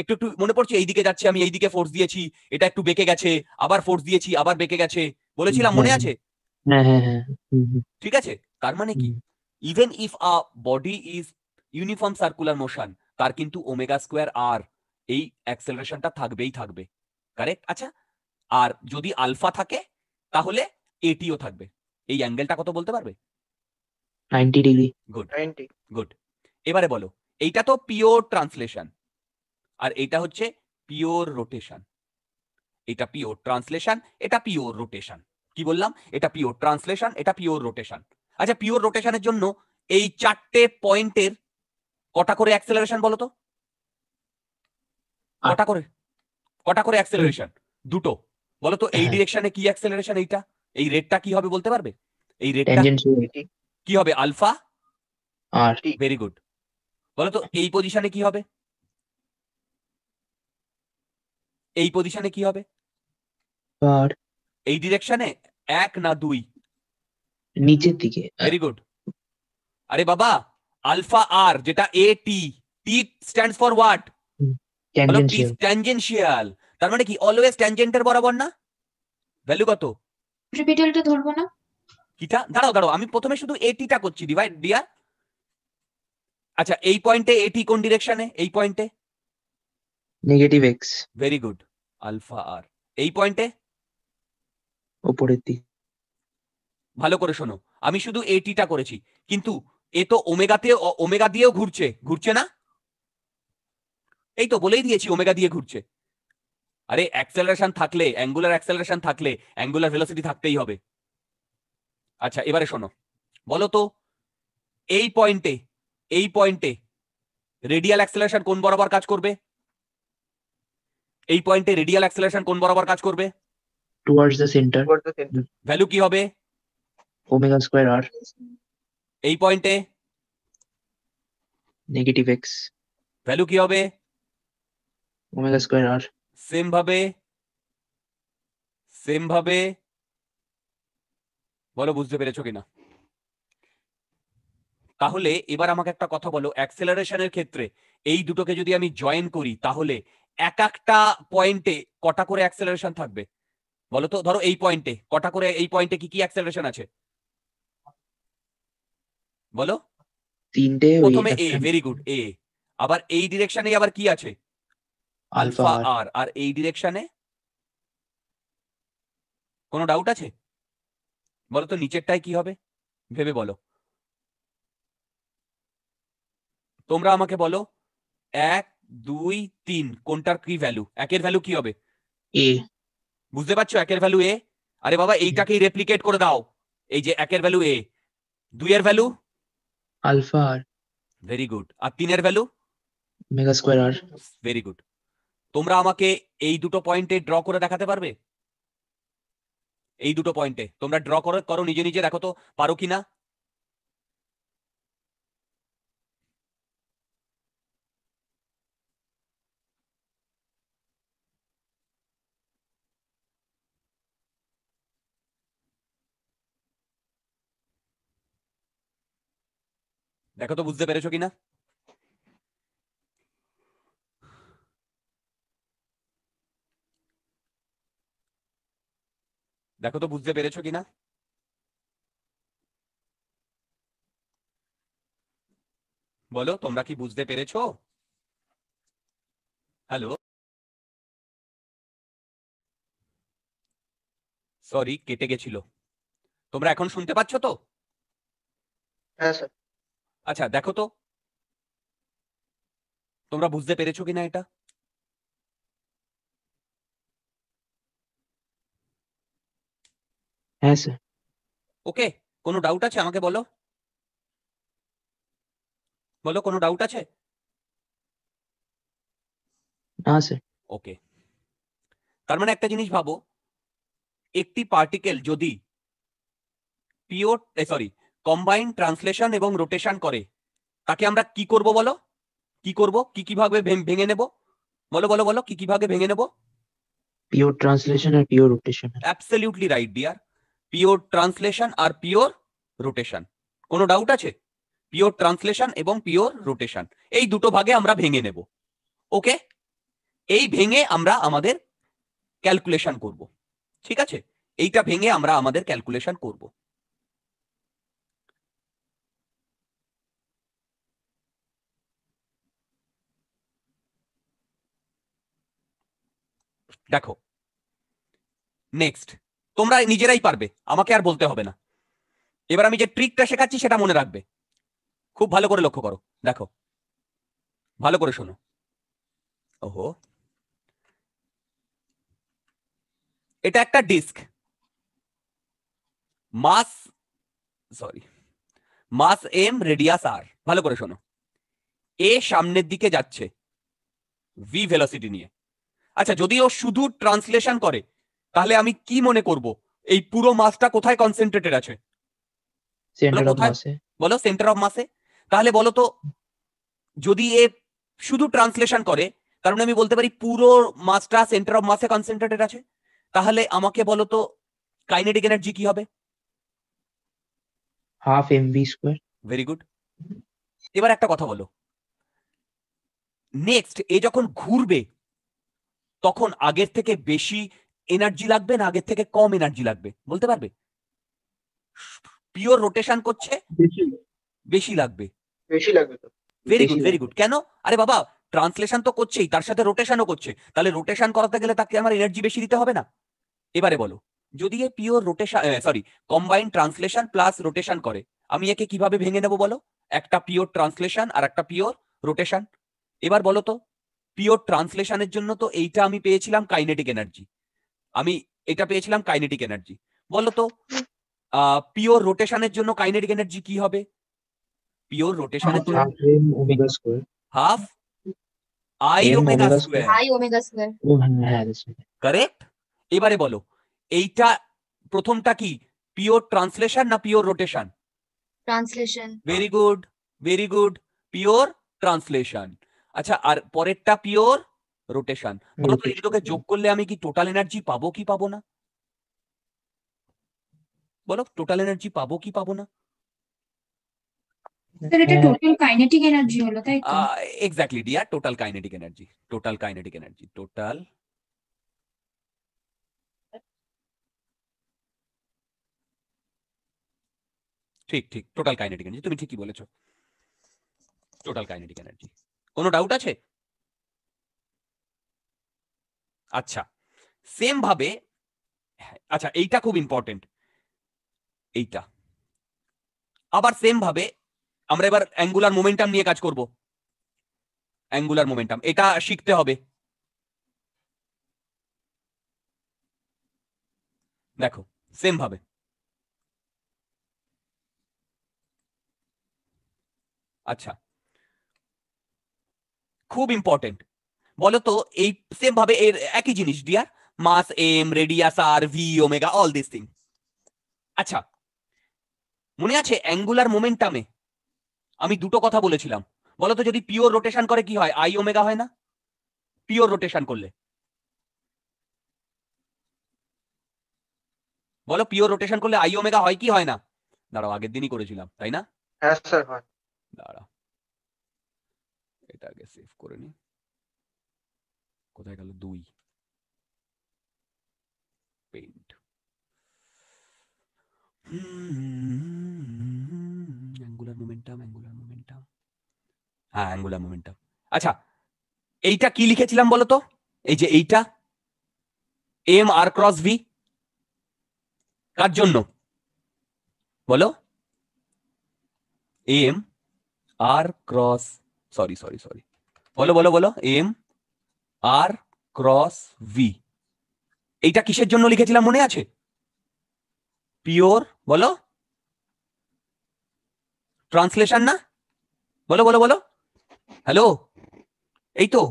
একটু একটু মনে পড়ছে এইদিকে যাচ্ছে আমি এইদিকে ফোর্স দিয়েছি এটা একটু বেঁকে গেছে আবার ফোর্স দিয়েছি আবার বেঁকে গেছে বলেছিলাম মনে আছে হ্যাঁ, হ্যাঁ, হ্যাঁ, ঠিক আছে তার মানে কি even if a body is uniform circular motion তার কিন্তু ওমেগা স্কোয়ার আর এই অ্যাক্সেলারেশনটা থাকবেই থাকবে কারেক্ট আচ্ছা আর যদি আলফা থাকে তাহলে এটিও থাকবে এই অ্যাঙ্গেলটা কত বলতে পারবে গুড এবারে বলো এইটা তো পিওর ট্রান্সলেশন আর এটা হচ্ছে পিওর রোটেশন এটা পিওর ট্রান্সলেশন এটা পিওর রোটেশন কি বললাম এটা পিওর ট্রান্সলেশন এটা পিওর রোটেশন আচ্ছা পিওর রোটেশনের জন্য এই চারটে পয়েন্টের কটা করে অ্যাক্সেলারেশন বলো তো কটা করে কটা করে অ্যাক্সেলারেশন দুটো বলো তো এই ডিরেকশনে হ্যাঁ। কি অ্যাক্সেলারেশন এইটা এই রেটটা কি হবে বলতে পারবে এই রেটটা কি হবে আলফা আর ভেরি গুড বলো তো এই পজিশনে কি হবে এই পজিশনে কি হবে আর এই ডিরেকশনে এক না দুই নিচের দিকে ভেরি গুড আরে বাবা আলফা আর যেটা A T T stand for what tangential তার মানে কি অলওয়েজ ট্যানজেন্টের বরাবর না ভ্যালু কত ট্রিপিটালটা ধরবো না কিটা দাঁড়াও দাঁড়াও আমি প্রথমে শুধু এটিটা করছি ডিভাইড ডিয়ার আচ্ছা এই পয়েন্টে এটি কোন ডিরেকশনে এই পয়েন্টে negative X very good alpha আর এই পয়েন্টে উপরের দিক ভালো করে শোনো আমি শুধু এটিটা করেছি কিন্তু এ তো ওমেগাতে ওমেগা দিয়েও ঘুরছে ঘুরছে না এই তো বলেই দিয়েছি ওমেগা দিয়ে ঘুরছে আরে অ্যাক্সেলারেশন থাকলে অ্যাঙ্গুলার অ্যাক্সেলারেশন থাকলে অ্যাঙ্গুলার ভেলোসিটি থাকতেই হবে আচ্ছা এবারে শোনো বলো তো এই পয়েন্টে এই পয়েন্টে রেডিয়াল অ্যাক্সেলারেশন কোন বরাবর কাজ করবে এই পয়েন্টে রেডিয়াল অ্যাক্সেলারেশন কোন বরাবর কাজ করবে টুয়ার্ডস দ্য সেন্টার ভ্যালু কি হবে ওমেগা স্কয়ার আর এই পয়েন্টে নেগেটিভ এক্স ভ্যালু কি হবে ওমেগা স্কয়ার আর সেম ভাবে সেম ভাবে বলো বুঝতে পেরেছো কিনা তাহলে এবার আমাকে একটা কথা বলো অ্যাক্সেলারেশনের ক্ষেত্রে এই দুটোকে যদি আমি জয়েন করি তাহলে এক একটা পয়েন্টে কটা করে অ্যাক্সেলারেশন থাকবে বলো তো ধরো এই পয়েন্টে কটা করে এই পয়েন্টে কি কি অ্যাক্সেলারেশন আছে বলো তিনটে প্রথমে এ ভেরি গুড এ আবার এই ডিরেকশনে আবার কি আছে আলফা আর আর এই ডিরেকশনে কোনো ডাউট আছে বলো তো নিচেরটায় কি হবে ভেবে বলো তোমরা আমাকে বলো এক দুই তিন কোনটার কি ভ্যালু একের ভ্যালু কি হবে এ বুঝতে পারছো একের ভ্যালু এ আরে বাবা এইটাকে রেপ্লিকেট করে দাও এই যে একের ভ্যালু এ দুইয়ের ভ্যালু আলফা আর ভেরি গুড আর তিনের ভ্যালু মেগা স্কোয়ার আর ভেরি গুড তোমরা আমাকে এই দুটো পয়েন্টে ড্র করে দেখাতে পারবে এই দুটো পয়েন্টে তোমরা ড্র করো নিজে নিজে দেখো তো পারো কিনা দেখো তো বুঝতে পেরেছো কিনা দেখো তো বুঝতে পেরেছো কিনা বলো তোমরা কি বুঝতে পেরেছো হ্যালো সরি কেটে গেছিল তোমরা এখন শুনতে পাচ্ছ তো হ্যাঁ স্যার আচ্ছা দেখো তো তোমরা বুঝতে পেরেছো কিনা এটা হ্যাঁ স্যার ওকে কোনো ডাউট আছে আমাকে বলো বলো কোনো ডাউট আছে না স্যার ওকে তার মানে একটা জিনিস ভাবো একটি পার্টিকেল যদি পিওর সরি কম্বাইন ট্রান্সলেশন এবং রোটেশন করে তাকে আমরা কি করব বলো কি করব কি কিভাবে ভেঙে নেব বলো বলো বলো কি কিভাবে ভেঙে নেব পিওর ট্রান্সলেশন আর pure rotation absolutely right dear pure translation আর পিওর রোটেশন কোনো ডাউট আছে পিওর ট্রান্সলেশন এবং পিওর রোটেশন এই দুটো ভাগে আমরা ভেঙে নেব ওকে এই ভেঙে আমরা আমাদের ক্যালকুলেশন করব ঠিক আছে এইটা ভেঙে আমরা আমাদের ক্যালকুলেশন করবো দেখো নেক্সট তোমরা নিজেরাই পারবে আমাকে আর বলতে হবে না এবার আমি যে ট্রিকটা শেখাচ্ছি সেটা মনে রাখবে খুব ভালো করে লক্ষ্য করো দেখো ভালো করে শোনো ওহো এটা একটা disc mass sorry mass M radius আর ভালো করে শোনো এ সামনের দিকে যাচ্ছে ভি ভেলোসিটি নিয়ে আচ্ছা যদি ও শুধু ট্রান্সলেশন করে তাহলে আমি কি মনে করব এই পুরো মাসটা কোথায় কনসেন্ট্রেটেড আছে বলো সেন্টার অফ মাসে তাহলে বলো তো যদি এ শুধু ট্রান্সলেশন করে কারণ আমি বলতে পারি পুরো মাসটা সেন্টার অফ মাসে কনসেন্ট্রেটেড আছে তাহলে আমাকে বলো তো কাইনেটিক এনার্জি কি হবে half MV square very good এবার একটা কথা বলো নেক্সট এ যখন ঘুরবে তখন আগের থেকে বেশি এনার্জি লাগবে না আগের থেকে কম এনার্জি লাগবে বলতে পারবে পিওর রোটেশন করছে বেশি লাগবে বেশি লাগবে ভেরি গুড ভেরি গুড কেন আরে বাবা ট্রান্সলেশন তো করছেই তার সাথে রোটেশনও করছে তাহলে রোটেশন করাতে গেলে তাকে আমার এনার্জি বেশি দিতে হবে না এবারে বলো যদি a pure rotation sorry combine translation plus rotation করে আমি একে কিভাবে ভেঙে নেবো বলো একটা পিওর ট্রান্সলেশন আর একটা পিওর রোটেশন এবার বলো তো পিওর ট্রান্সলেশনের জন্য তো এইটা আমি পেয়েছিলাম কাইনেটিক এনার্জি আমি এটা পেয়েছিলাম কাইনেটিক এনার্জি বলো তো পিওর রোটেশনের জন্য কাইনেটিক এনার্জি কি হবে পিওর রোটেশনের জন্য half I omega square I omega square correct এবারে বলো এইটা প্রথমটা কি পিওর ট্রান্সলেশন না pure rotation translation very good very good pure translation আচ্ছা আর পরেরটা পিওর রোটেশন বলতো এই দুটোকে যোগ করলে আমি কি টোটাল এনার্জি পাবো কি পাবো না বলো টোটাল এনার্জি পাবো কি পাবো না energy total kinetic energy total kinetic energy total ঠিক ঠিক টোটাল কাইনেটিক এনার্জি তুমি ঠিকই বলেছো টোটাল কাইনেটিক এনার্জি কোনো ডাউট আছে আচ্ছা সেম ভাবে আচ্ছা এইটা খুব ইম্পর্টেন্ট এইটা আবার সেম ভাবে আমরা এবার অ্যাঙ্গুলার মোমেন্টাম নিয়ে কাজ করব অ্যাঙ্গুলার মোমেন্টাম এটা শিখতে হবে দেখো সেম ভাবে আচ্ছা খুব ইম্পর্টেন্ট বলতো এই সেম ভাবে এর একই জিনিস dear mass M radius R V omega all this thing আচ্ছা মনে আছে অ্যাঙ্গুলার মোমেন্টামে আমি দুটো কথা বলেছিলাম বলতো যদি পিওর রোটেশন করে কি হয় আই ওমেগা হয় না পিওর রোটেশন করলে বলো পিওর রোটেশন করলে আই ওমেগা হয় কি হয় না দাঁড়াও আগের দিনই করেছিলাম তাই না হ্যাঁ স্যার হয় দাঁড়াও এটা আগে সেভ করে নি কোথায় গেল দুই point angular momentum angular momentum হ্যাঁ অ্যাঙ্গুলার মোমেন্টাম আচ্ছা এইটা কি লিখেছিলাম বলতো এই যে এইটা এম আর ক্রস ভি কার জন্য বলো M R cross sorry sorry sorry বলো বলো বলো এম আর ক্রস ভি এইটা কিসের জন্য লিখেছিলাম মনে আছে পিওর বলো ট্রান্সলেশন না বলো বলো বলো হ্যালো এই তো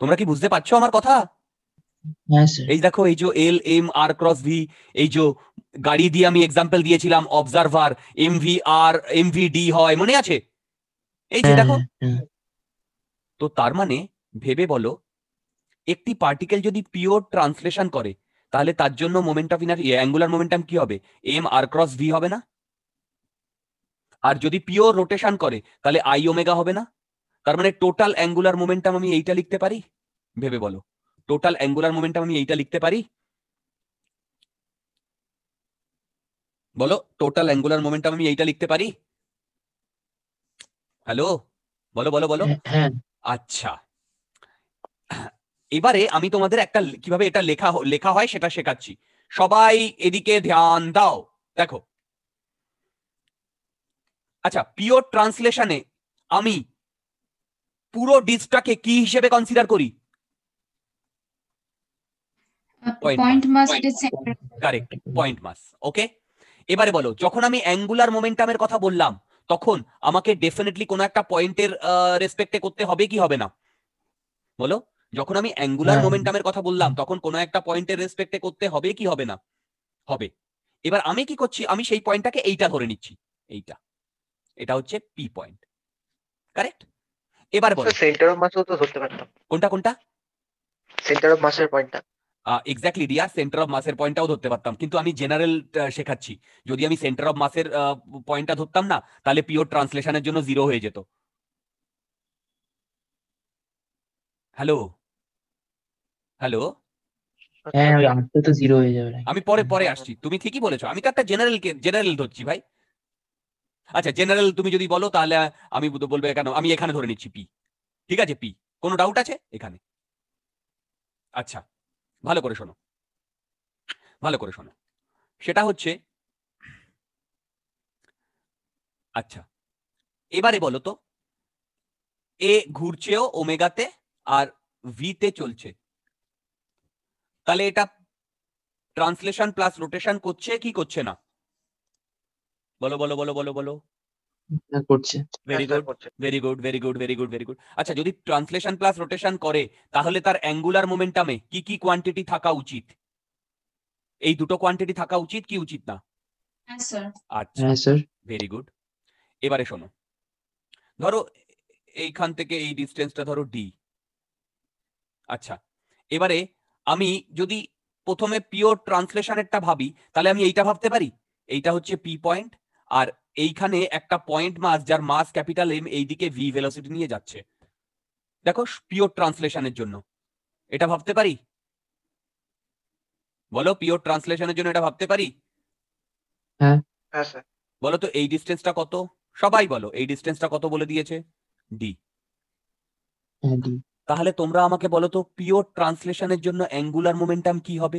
তোমরা কি বুঝতে পারছো আমার কথা হ্যাঁ, এই দেখো এই যে L M R cross V এই যে গাড়ি দিয়ে আমি এক্সাম্পল দিয়েছিলাম অবজারভার এম ভি আর এম ভি ডি হয় মনে আছে এই যে দেখো হ্যাঁ, হ্যাঁ। তো তার মানে ভেবে বলো একটি পার্টিকেল যদি পিওর ট্রান্সলেশন করে তাহলে তার জন্য moment of inertia angular momentum কি হবে এম আর ক্রস ভি হবে না আর যদি পিওর রোটেশন করে তাহলে আই ওমেগা হবে না তার মানে টোটাল অ্যাঙ্গুলার মোমেন্টাম আমি এইটা লিখতে পারি ভেবে বলো টোটাল অ্যাঙ্গুলার মোমেন্টাম আমি এইটা লিখতে পারি বলো টোটাল অ্যাঙ্গুলার মোমেন্টাম আমি এইটা লিখতে পারি হ্যালো বলো বলো বলো হ্যাঁ, হ্যাঁ। আচ্ছা এবারে আমি তোমাদের একটা কিভাবে এটা লেখা লেখা হয় সেটা শেখাচ্ছি সবাই এদিকে ধ্যান দাও দেখো আচ্ছা পিওর ট্রান্সলেশনে আমি পুরো ডিস্কটাকে কি হিসেবে কনসিডার করি পয়েন্ট পয়েন্ট মাস ওকে এবারে বলো যখন আমি অ্যাঙ্গুলার মোমেন্টামের কথা বললাম তখন আমাকে ডেফিনেটলি কোনো একটা পয়েন্টের রেসপেক্টে করতে হবে কি হবে না বলো যখন আমি অ্যাঙ্গুলার মোমেন্টামের কথা বললাম তখন কোনো একটা পয়েন্টের রেসপেক্টে করতে হবে কি হবে না হবে এবার আমি কি করছি আমি সেই পয়েন্টটাকে এইটা ধরে নিচ্ছি এইটা এটা হচ্ছে পি পয়েন্ট কারেক্ট এবার বলো সেন্টার অফ মাসও তো ধরতে পারতাম কোনটা কোনটা সেন্টার অফ মাসের পয়েন্টটা এক্স্যাক্টলি রিয়া সেন্টার অফ মাসের পয়েন্টটাও ধরতে পারতাম কিন্তু আমি জেনারেল শেখাচ্ছি যদি আমি সেন্টার অফ মাসের পয়েন্টটা ধরতাম না তাহলে পিওর ট্রান্সলেশনের জন্য জিরো হয়ে যেত হ্যালো হ্যালো আমি পরে পরে আসছি তুমি ঠিকই বলেছো আমি তো একটা জেনারেল জেনারেল ধরছি ভাই আচ্ছা জেনারেল তুমি যদি বলো তাহলে আমি বলবো কেন আমি এখানে ধরে নিচ্ছি পি ঠিক আছে পি কোনো ডাউট আছে এখানে আচ্ছা ভালো করে শোনো ভালো করে শোনো সেটা হচ্ছে আচ্ছা এবারে বলো তো এ ঘুরছেও ওমেগাতে আর ভিতে চলছে তাহলে এটা ট্রান্সলেশন প্লাস রোটেশন করছে কি করছে না বলো বলো বলো বলো বলো হ্যাঁ, করছে very good very good very good very good very good আচ্ছা যদি ট্রান্সলেশন প্লাস রোটেশন করে তাহলে তার অ্যাঙ্গুলার মোমেন্টামে কি কি কোয়ান্টিটি থাকা উচিত এই দুটো কোয়ান্টিটি থাকা উচিত কি উচিত না হ্যাঁ, আচ্ছা স্যার ভেরি গুড এবারে শোনো ধরো এইখান থেকে এই ডিস্টেন্সটা ধরো ডি আচ্ছা এবারে আমি যদি প্রথমে পিওর ট্রান্সলেশনেরটা ভাবি তাহলে আমি এইটা ভাবতে পারি এইটা হচ্ছে পি পয়েন্ট আর এইখানে একটা পয়েন্ট মাস যার মাস ক্যাপিটাল এম এইদিকে ভি ভেলোসিটি নিয়ে যাচ্ছে দেখো পিওর ট্রান্সলেশনের জন্য এটা ভাবতে পারি বলো পিওর ট্রান্সলেশনের জন্য এটা ভাবতে পারি হ্যাঁ, হ্যাঁ বলো তো এই ডিসটেন্সটা কত সবাই বলো এই ডিস্টেন্সটা কত বলে দিয়েছে ডি হ্যাঁ, তাহলে তোমরা আমাকে বলো তো পিওর ট্রান্সলেশনের জন্য অ্যাঙ্গুলার মোমেন্টাম কি হবে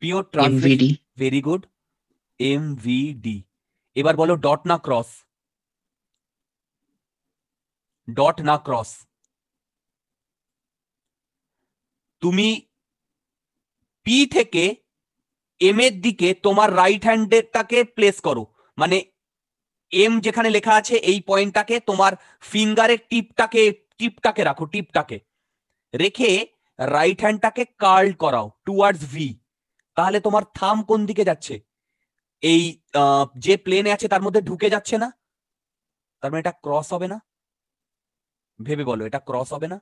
pure translation very good M D এবার বলো ডট না ক্রস ডট না ক্রস তুমি পি থেকে এম এর দিকে তোমার রাইট হ্যান্ডেরটাকে প্লেস করো মানে এম যেখানে লেখা আছে এই পয়েন্টটাকে তোমার ফিঙ্গারের টিপটাকে টিপটাকে রাখো টিপটাকে রেখে রাইট হ্যান্ডটাকে কার্ল করাও টুয়ার্ডস ভি তাহলে তোমার থাম কোন দিকে যাচ্ছে এই যে প্লেনে আছে তার মধ্যে ঢুকে যাচ্ছে না তার মানে এটা ক্রস হবে না ভেবে বলো এটা ক্রস হবে না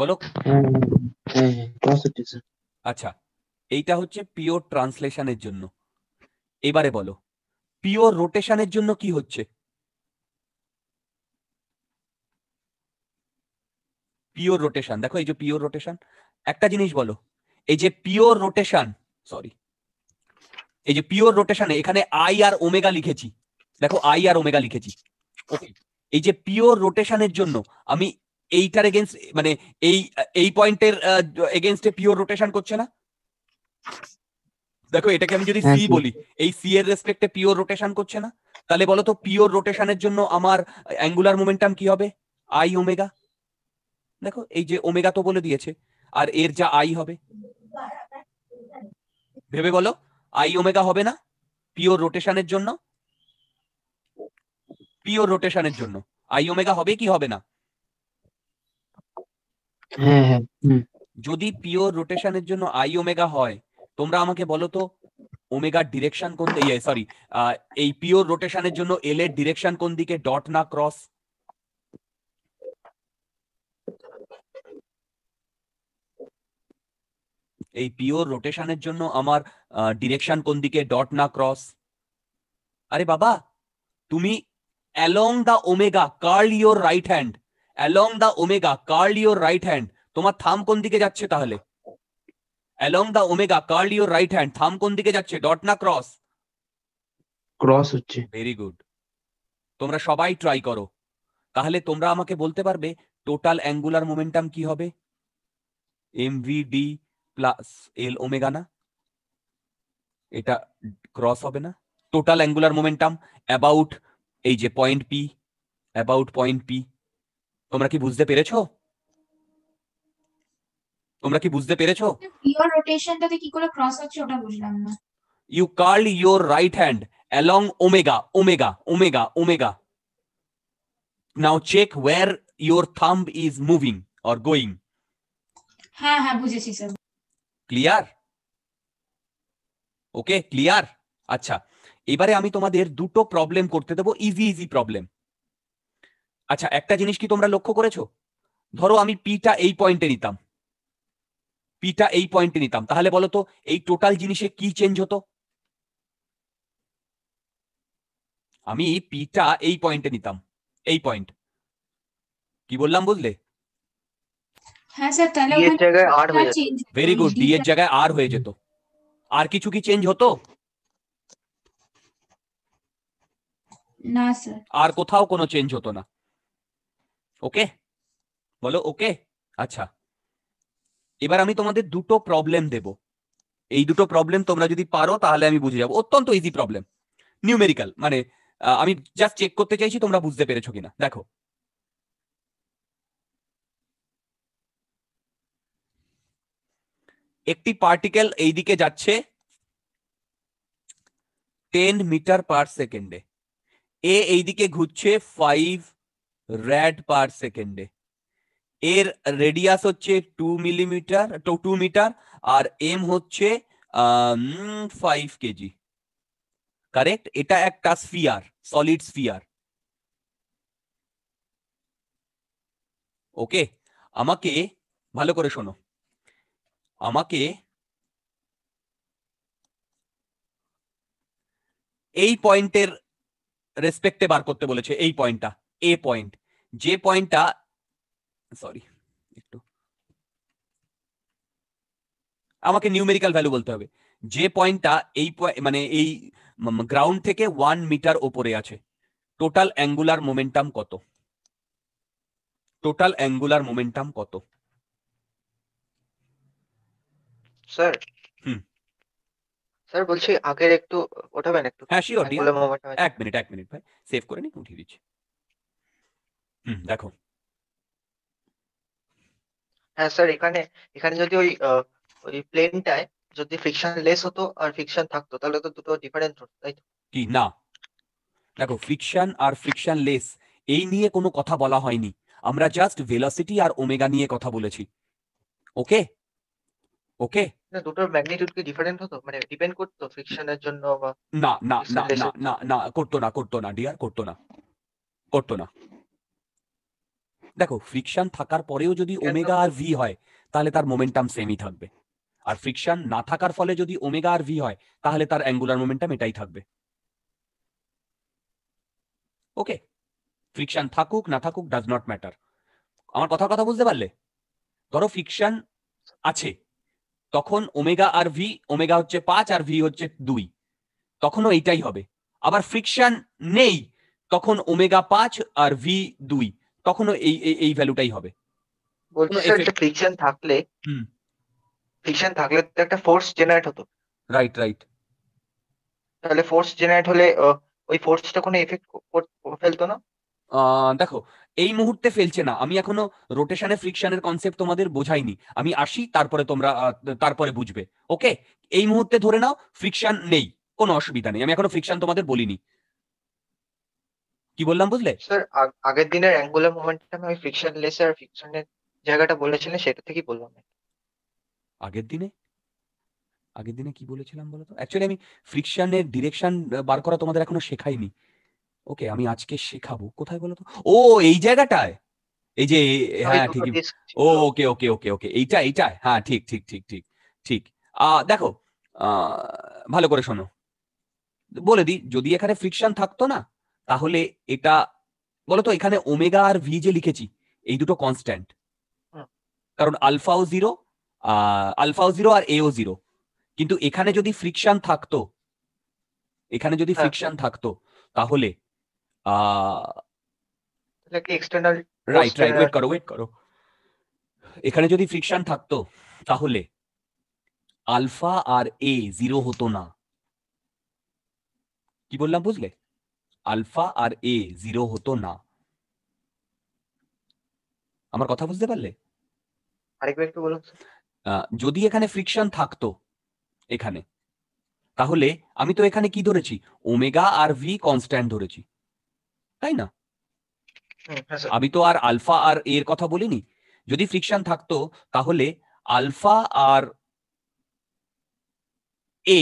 বলো আচ্ছা এইটা হচ্ছে পিওর ট্রান্সলেশনের জন্য এবারে বলো পিওর রোটেশনের জন্য কি হচ্ছে পিওর রোটেশন দেখো এই যে পিওর রোটেশন একটা জিনিস বলো এই যে পিওর রোটেশন সরি এই যে পিওর রোটেশনে এখানে আই আর ওমেগা লিখেছি দেখো আই আর ওমেগা লিখেছি ওকে এই যে পিওর রোটেশনের জন্য আমি এইটার এগেনস্ট মানে এই এই পয়েন্টের এগেনস্টে পিওর রোটেশন করছে না দেখো এটাকে আমি যদি সি বলি এই সি এর রেসপেক্টে পিওর রোটেশন করছে না তাহলে বলো তো পিওর রোটেশনের জন্য আমার অ্যাঙ্গুলার মোমেন্টাম কি হবে আই ওমেগা দেখো এই যে ওমেগা তো বলে দিয়েছে আর এর যা আই হবে ভেবে বলো আই ওমেগা হবে না পিওর রোটেশনের জন্য পিওর রোটেশনের জন্য আই ওমেগা হবে কি হবে না হ্যাঁ, হ্যাঁ, যদি পিওর রোটেশনের জন্য আই ওমেগা হয় তোমরা আমাকে বলো তো ওমেগার ডিরেকশন কোন সরি এই পিওর রোটেশনের জন্য এল এর ডিরেকশন কোন দিকে ডট না ক্রস এই পিওর রোটেশনের জন্য আমার ডিরেকশন কোন দিকে ডট না ক্রস আরে বাবা তুমি along the omega curl your right hand along the omega curl your right hand তোমার থাম কোন দিকে যাচ্ছে তাহলে along the omega curl your right hand thumb কোন দিকে যাচ্ছে ডট না ক্রস ক্রস হচ্ছে ভেরি গুড তোমরা সবাই ট্রাই করো তাহলে তোমরা আমাকে বলতে পারবে টোটাল অ্যাঙ্গুলার মোমেন্টাম কি হবে M V D plus L omega না এটা ক্রস হবে না টোটাল অ্যাঙ্গুলার মোমেন্টাম অ্যাবাউট এই যে point P about point P তোমরা কি বুঝতে পেরেছ তোমরা কি বুঝতে পেরেছ ইওর রোটেশনটাতে কি করে ক্রস হচ্ছে ওটা বুঝলাম না you curl your right hand along omega omega omega omega now check where your thumb is moving or going হ্যাঁ হ্যাঁ বুঝেছি স্যার ক্লিয়ার ওকে ক্লিয়ার আচ্ছা এবারে আমি তোমাদের দুটো প্রবলেম করতে দেবো ইজি ইজি প্রবলেম আচ্ছা একটা জিনিস কি তোমরা লক্ষ্য করেছো ধরো আমি পিটা এই পয়েন্টে নিতাম পিটা এই পয়েন্টে নিতাম তাহলে বলো তো এই টোটাল জিনিসে কি চেঞ্জ হতো আমি পিটা এই পয়েন্টে নিতাম এই পয়েন্ট কি বললাম বুঝলে হ্যাঁ আর ভেরি গুড ডি এর জায়গায় আর হয়ে যেত আর কিছু কি চেঞ্জ হতো আর কোথাও কোনো চেঞ্জ হতো না ওকে বলো ওকে আচ্ছা এবার আমি তোমাদের দুটো প্রবলেম দেব এই দুটো প্রবলেম তোমরা যদি পারো তাহলে আমি বুঝে যাবো অত্যন্ত ইজি প্রবলেম নিউমেরিক্যাল মানে আমি জাস্ট চেক করতে চাইছি তোমরা বুঝতে পেরেছো কিনা দেখো একটি পার্টিকেল এই দিকে যাচ্ছে টেন মিটার পার সেকেন্ডে এ এই দিকে ঘুরছে ফাইভ র্যাড পার সেকেন্ডে এর রেডিয়াস হচ্ছে টু মিলিমিটার টু মিটার আর এম হচ্ছে ফাইভ কেজি কারেক্ট এটা একটা স্ফিয়ার সলিড স্ফিয়ার ওকে আমাকে ভালো করে শোনো আমাকে এই পয়েন্টের রেসপেক্টে বার করতে বলেছে এই পয়েন্টটা এ পয়েন্ট যে পয়েন্টটা সরি একটু আমাকে নিউমেরিক্যাল ভ্যালু বলতে হবে যে পয়েন্টটা এই মানে এই গ্রাউন্ড থেকে ওয়ান মিটার ওপরে আছে টোটাল অ্যাঙ্গুলার মোমেন্টাম কত টোটাল অ্যাঙ্গুলার মোমেন্টাম কত স্যার হুম স্যার বলছি আগের একটু ওঠাবেন একটু হ্যাঁ শিওর এক মিনিট এক মিনিট ভাই সেভ করে নিন উঠিয়ে দিচ্ছি হুম দেখো হ্যাঁ স্যার এখানে এখানে যদি ওই ওই প্লেনটায় যদি ফ্রিকশন লেস হতো আর ফ্রিকশন থাকতো তাহলে তো দুটো ডিফারেন্ট হতো তাই তো কি না দেখো ফ্রিকশন আর ফ্রিকশন লেস এই নিয়ে কোনো কথা বলা হয়নি আমরা জাস্ট ভেলোসিটি আর ওমেগা নিয়ে কথা বলেছি ওকে ওকে না দুটোর ম্যাগনিটিউড কি ডিফারেন্ট হতো মানে ডিপেন্ড করতো ফ্রিকশনের জন্য না না না না না না করতো না করতো না ডিয়ার করতো না করতো না দেখো ফ্রিকশন থাকার পরেও যদি ওমেগা আর ভি হয় তাহলে তার মোমেন্টাম সেমই থাকবে আর ফ্রিকশন না থাকার ফলে যদি ওমেগা আর ভি হয় তাহলে তার অ্যাঙ্গুলার মোমেন্টাম এটাই থাকবে ওকে ফ্রিকশন থাকুক না থাকুক ডাজ নট ম্যাটার আমার কথার কথা বুঝতে পারলে ধরো ফ্রিকশন আছে তখন ওমেগা আর ভি ওমেগা হচ্ছে পাঁচ আর ভি হচ্ছে দুই তখনও এইটাই হবে আবার ফ্রিকশন নেই তখন ওমেগা পাঁচ আর ভি দুই তখনও এই এই ভ্যালুটাই হবে ফ্রিকশন থাকলে ফ্রিকশন থাকলে একটা ফোর্স জেনারেট হতো রাইট রাইট তাহলে ফোর্স জেনারেট হলে ওই ফোর্সটা কোনো এফেক্ট ফেলতো না দেখো এই মুহূর্তে ফেলছে না আমি এখনো রোটেশনে ফ্রিকশনের কনসেপ্ট তোমাদের বোঝাইনি আমি আসি তারপরে তোমরা তারপরে বুঝবে ওকে এই মুহূর্তে ধরে নাও ফ্রিকশন নেই কোনো অসুবিধা নেই আমি এখনো ফ্রিকশন তোমাদের বলিনি কি বললাম বুঝলে স্যার আগের দিনের অ্যাঙ্গুলার মোমেন্টটা আমি লেস আর ফ্রিকশনের জায়গাটা বলেছিলাম সেটা থেকেই বললাম আগের দিনে আগের দিনে কি বলেছিলাম বলতো অ্যাকচুয়ালি আমি ফ্রিকশনের ডিরেকশন বার করা তোমাদের এখনো শেখাইনি ওকে আমি আজকে শেখাবো কোথায় বলতো ও এই জায়গাটায় এই যে হ্যাঁ ঠিকই ও ওকে ওকে ওকে ওকে এইটা এইটা হ্যাঁ ঠিক ঠিক ঠিক ঠিক ঠিক দেখো ভালো করে শোনো বলে দি যদি এখানে ফ্রিকশন থাকতো না তাহলে এটা বলতো এখানে ওমেগা আর ভি যে লিখেছি এই দুটো কনস্ট্যান্ট কারণ আলফাও জিরো আলফাও জিরো আর এও জিরো কিন্তু এখানে যদি ফ্রিকশন থাকতো এখানে যদি ফ্রিকশন হ্যাঁ। থাকতো তাহলে রাইট রাইট ওয়েট করো ওয়েট করো এখানে যদি ফ্রিকশন থাকতো তাহলে আলফা আর এ জিরো হতো না কি বললাম বুঝলে আলফা আর এ জিরো হতো না আমার কথা বুঝতে পারলে যদি এখানে ফ্রিকশন থাকতো এখানে তাহলে আমি তো এখানে কি ধরেছি ওমেগা আর ভি কনস্ট্যান্ট ধরেছি তাই না হ্যাঁ আমি তো আর আলফা আর এর কথা বলিনি যদি ফ্রিকশন থাকতো তাহলে আলফা আর এ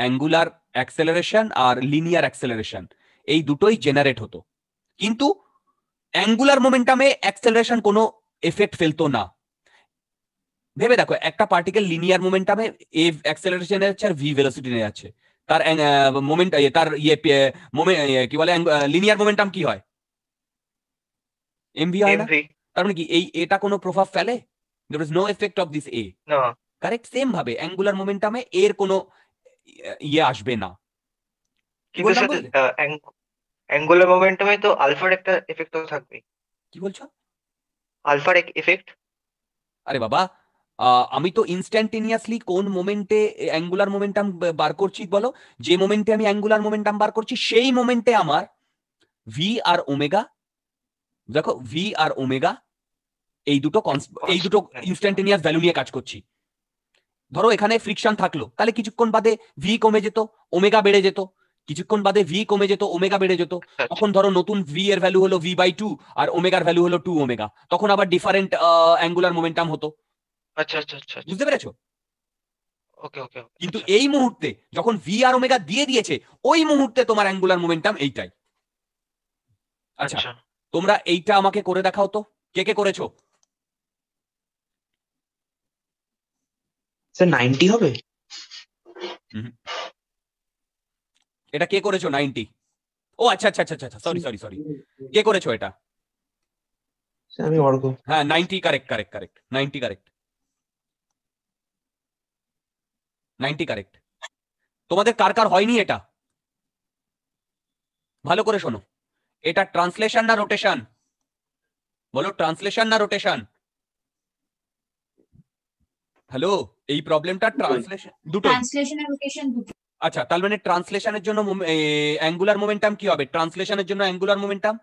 অ্যাঙ্গুলার অ্যাক্সেলারেশন আর লিনিয়ার অ্যাক্সেলারেশন এই দুটোই জেনারেট হতো কিন্তু অ্যাঙ্গুলার মোমেন্টামে অ্যাক্সেলারেশন কোনো এফেক্ট ফেলতো না ভেবে দেখো একটা পার্টিকেল লিনিয়ার মোমেন্টামে এ অ্যাক্সেলারেশন যাচ্ছে আর ভি ভেলোসিটি নিয়ে যাচ্ছে তার মোমেন্ট তার ইয়ে মোমেন্ট কি বলে লিনিয়ার মোমেন্টাম কি হয় এমভি হয় না তার মানে কি এই এটা কোনো প্রভাব ফেলে there is no effect of this A correct same ভাবে অ্যাঙ্গুলার মোমেন্টামে এর কোনো ইয়ে আসবে না কি বলছো অ্যাঙ্গুলার মোমেন্টামে তো আলফার একটা এফেক্ট তো থাকবে কি বলছো আলফার এক এফেক্ট আরে বাবা আমি তো ইনস্ট্যান্টেনিয়াসলি কোন মোমেন্টে অ্যাঙ্গুলার মোমেন্টাম বার করছি বলো যে মোমেন্টে আমি অ্যাঙ্গুলার মোমেন্টাম বার করছি সেই মোমেন্টে আমার ভি আর ওমেগা দেখো ভি আর ওমেগা এই দুটো এই দুটো ইনস্ট্যান্টেনিয়াস ভ্যালু নিয়ে কাজ করছি ধরো এখানে ফ্রিকশন থাকলো তাহলে কিছুক্ষণ বাদে ভি কমে যেত ওমেগা বেড়ে যেত কিছুক্ষণ বাদে ভি কমে যেত ওমেগা বেড়ে যেত আচ্ছা। তখন ধরো নতুন ভি এর ভ্যালু হলো ভি বাই টু আর ওমেগার ভ্যালু হলো টু ওমেগা তখন আবার ডিফারেন্ট অ্যাঙ্গুলার মোমেন্টাম হতো আচ্ছা, আচ্ছা, আচ্ছা, বুঝতে পেরেছো কিন্তু এই মুহূর্তে যখন ভি আর ওমেগা দিয়ে দিয়েছে ওই মুহূর্তে তোমার অ্যাঙ্গুলার মোমেন্টাম এইটাই আচ্ছা তোমরা এইটা আমাকে করে দেখাও তো কে কে করেছো নাইনটি 90 হবে এটা কে করেছো 90 ও আচ্ছা আচ্ছা আচ্ছা আচ্ছা সরি সরি সরি কে করেছো এটা হ্যাঁ 90 correct correct correct 90 correct ninety correct তোমাদের কার কার হয়নি এটা ভালো করে শোনো এটা ট্রান্সলেশন না রোটেশন বলো ট্রান্সলেশন না রোটেশন হ্যালো এই প্রবলেমটা ট্রান্সলেশন দুটো ট্রান্সলেশন আর রোটেশন দুটো আচ্ছা তার মানে ট্রান্সলেশনের জন্য অ্যাঙ্গুলার মোমেন্টাম কি হবে ট্রান্সলেশনের জন্য angular momentum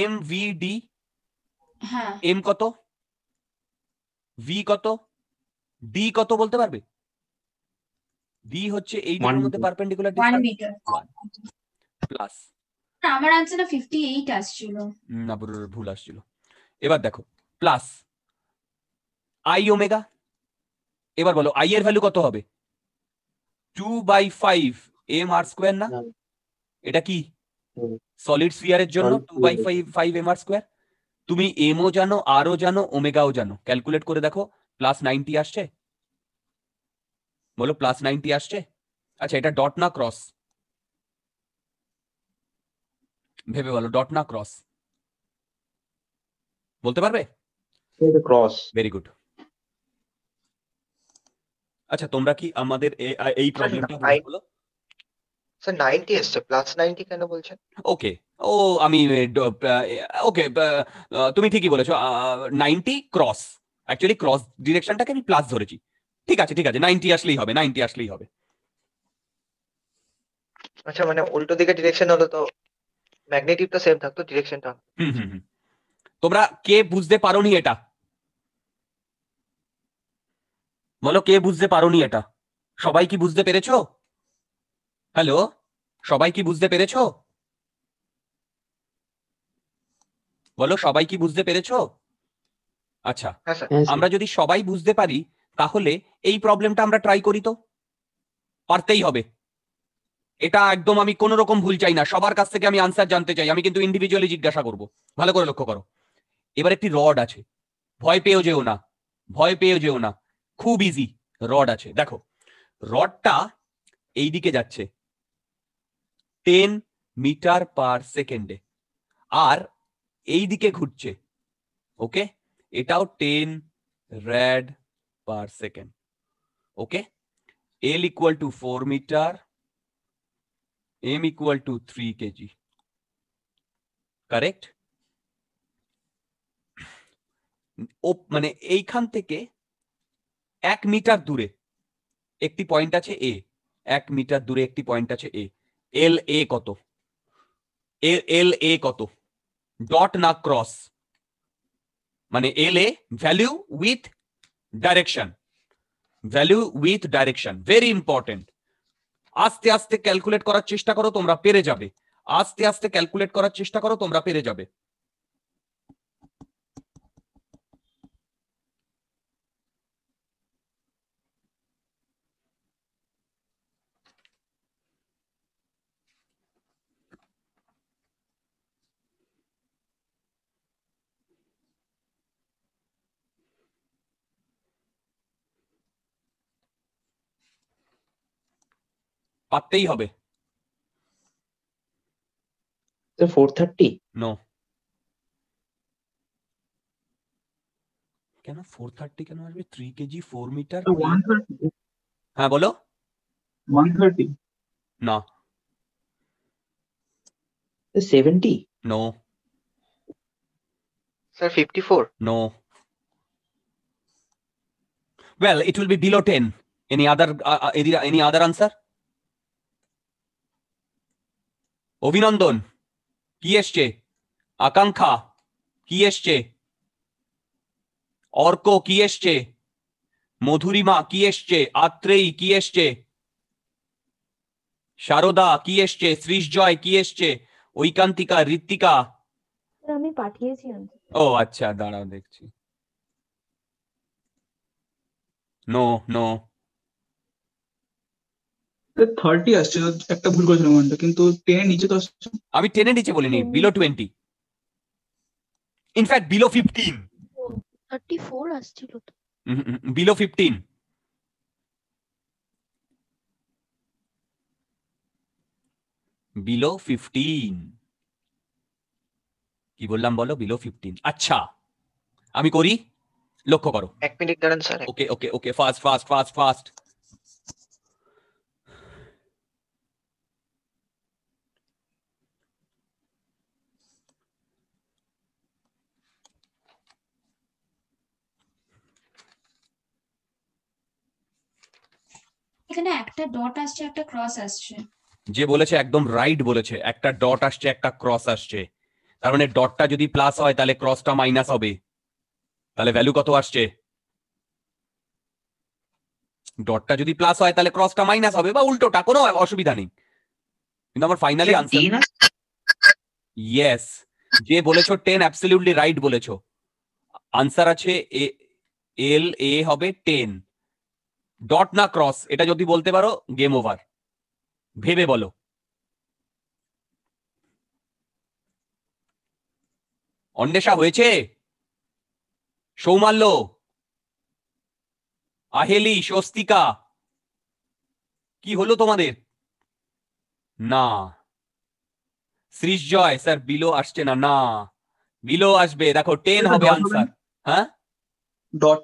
M V D M কত ভি কত ডি কত বলতে পারবে ডি হচ্ছে এই দুটোর মধ্যে পারপেন্ডিকুলার ডিসটেন্স প্লাস আমার आंसरটা 58 আসছিল না পুরো ভুল আসছিল এবার দেখো প্লাস i ওমেগা এবার বলো i এর ভ্যালু কত হবে 2/5 ফাইভ এম না এটা কি সলিড স্ফিয়ারের জন্য 2/5 ফাইভ ফাইভ এম আর স্কোয়ার তুমি এমও জানো আরও জানো ওমেগাও জানো ক্যালকুলেট করে দেখো প্লাস 90 আসছে বলো প্লাস নাইনটি আসছে আচ্ছা এটা ডট না ক্রস ভেবে বলো ডট না ক্রস বলতে পারবে ক্রস ভেরি গুড আচ্ছা তোমরা কি আমাদের এই প্রবলেমটা বলো স্যার 90 প্লাস 90 কেন বলছেন ওকে ও আমি ওকে তুমি ঠিকই বলেছো 90 ক্রস অ্যাকচুয়ালি ক্রস ডিরেকশনটাকে আমি প্লাস ধরেছি ঠিক আছে ঠিক আছে নাইনটি আসলেই হবে নাইনটি আসলেই হবে আচ্ছা মানে উল্টো দিকে ডিরেকশন হলো তো ম্যাগনেটিভটা সেম থাকতো ডিরেকশনটা হুম হুম তোমরা কে বুঝতে নি এটা বলো কে বুঝতে পারোনি এটা সবাই কি বুঝতে পেরেছো হ্যালো সবাই কি বুঝতে পেরেছো বলো সবাই কি বুঝতে পেরেছো আচ্ছা হ্যাঁ, হ্যাঁ, আমরা যদি সবাই বুঝতে পারি তাহলে এই প্রবলেমটা আমরা ট্রাই করি তো পারতেই হবে এটা একদম আমি কোন রকম ভুল চাই না সবার কাছ থেকে আমি আনসার জানতে চাই আমি কিন্তু ইন্ডিভিজুয়ালি জিজ্ঞাসা করব ভালো করে লক্ষ্য করো এবার একটি রড আছে ভয় পেয়েও যেও না ভয় পেয়েও যেও না খুব ইজি রড আছে দেখো রডটা এই দিকে যাচ্ছে টেন মিটার পার সেকেন্ডে আর এই দিকে ঘুরছে ওকে এটাও ten rad per second. Okay. L equal to 4 meter. M equal to 3 kg. Correct? মানে এইখান থেকে এক মিটার দূরে একটি পয়েন্ট আছে এ এক মিটার দূরে একটি পয়েন্ট আছে এ এল এ কত এল এ কত ডট না ক্রস মানে L A value with direction value with direction very important আস্তে আস্তে ক্যালকুলেট করার চেষ্টা করো তোমরা পেরে যাবে আস্তে আস্তে ক্যালকুলেট করার চেষ্টা করো তোমরা পেরে যাবে পারতেই হবে ফোর থার্টি নো কেন ফোর থার্টি কেন আসবে থ্রি কেজি ফোর মিটার হ্যাঁ বলো ওয়ান থার্টি না seventy no sir fifty four no well it will be below 10 any other uh, any other answer অভিনন্দন কি এসছে আকাঙ্ক্ষা কি এসছে অর্ক কি এসছে মধুরিমা কি এসছে আত্রেয়ী কি এসছে শারদা কি এসছে সৃশজয় কি এসছে ঐকান্তিকা ঋত্বিকা আমি পাঠিয়েছি ও আচ্ছা দাঁড়াও দেখছি নো নো থার্টি আসছে একটা ভুল করেছিলাম কিন্তু টেনের নিচে তো আসছে আমি টেনের নিচে বলিনি below twenty in fact below fifteen thirty four আসছিল বিলো ফিফটিন বিলো ফিফটিন কি বললাম বলো বিলো ফিফটিন আচ্ছা আমি করি লক্ষ্য করো এক মিনিট দাঁড়ান sir okay okay okay fast fast fast fast এখানে একটা ডট আসছে একটা ক্রস আসছে যে বলেছে একদম রাইট বলেছে একটা ডট আসছে একটা ক্রস আসছে তার মানে ডটটা যদি প্লাস হয় তাহলে ক্রসটা মাইনাস হবে তাহলে ভ্যালু কত আসছে ডটটা যদি প্লাস হয় তাহলে ক্রসটা মাইনাস হবে বা উল্টোটা কোনো অসুবিধা নেই কিন্তু আমার ফাইনালি আনসার ইয়েস যে বলেছো টেন অ্যাবসলিউটলি রাইট বলেছো আনসার আছে এল এ হবে টেন ডট না ক্রস এটা যদি বলতে পারো গেম ওভার ভেবে বলো অন্বেষা হয়েছে সৌমাল্য আহেলি স্বস্তিকা কি হলো তোমাদের না সৃজয় স্যার বিলো আসছে না না বিলো আসবে দেখো টেন হবে আনসার হ্যাঁ ডট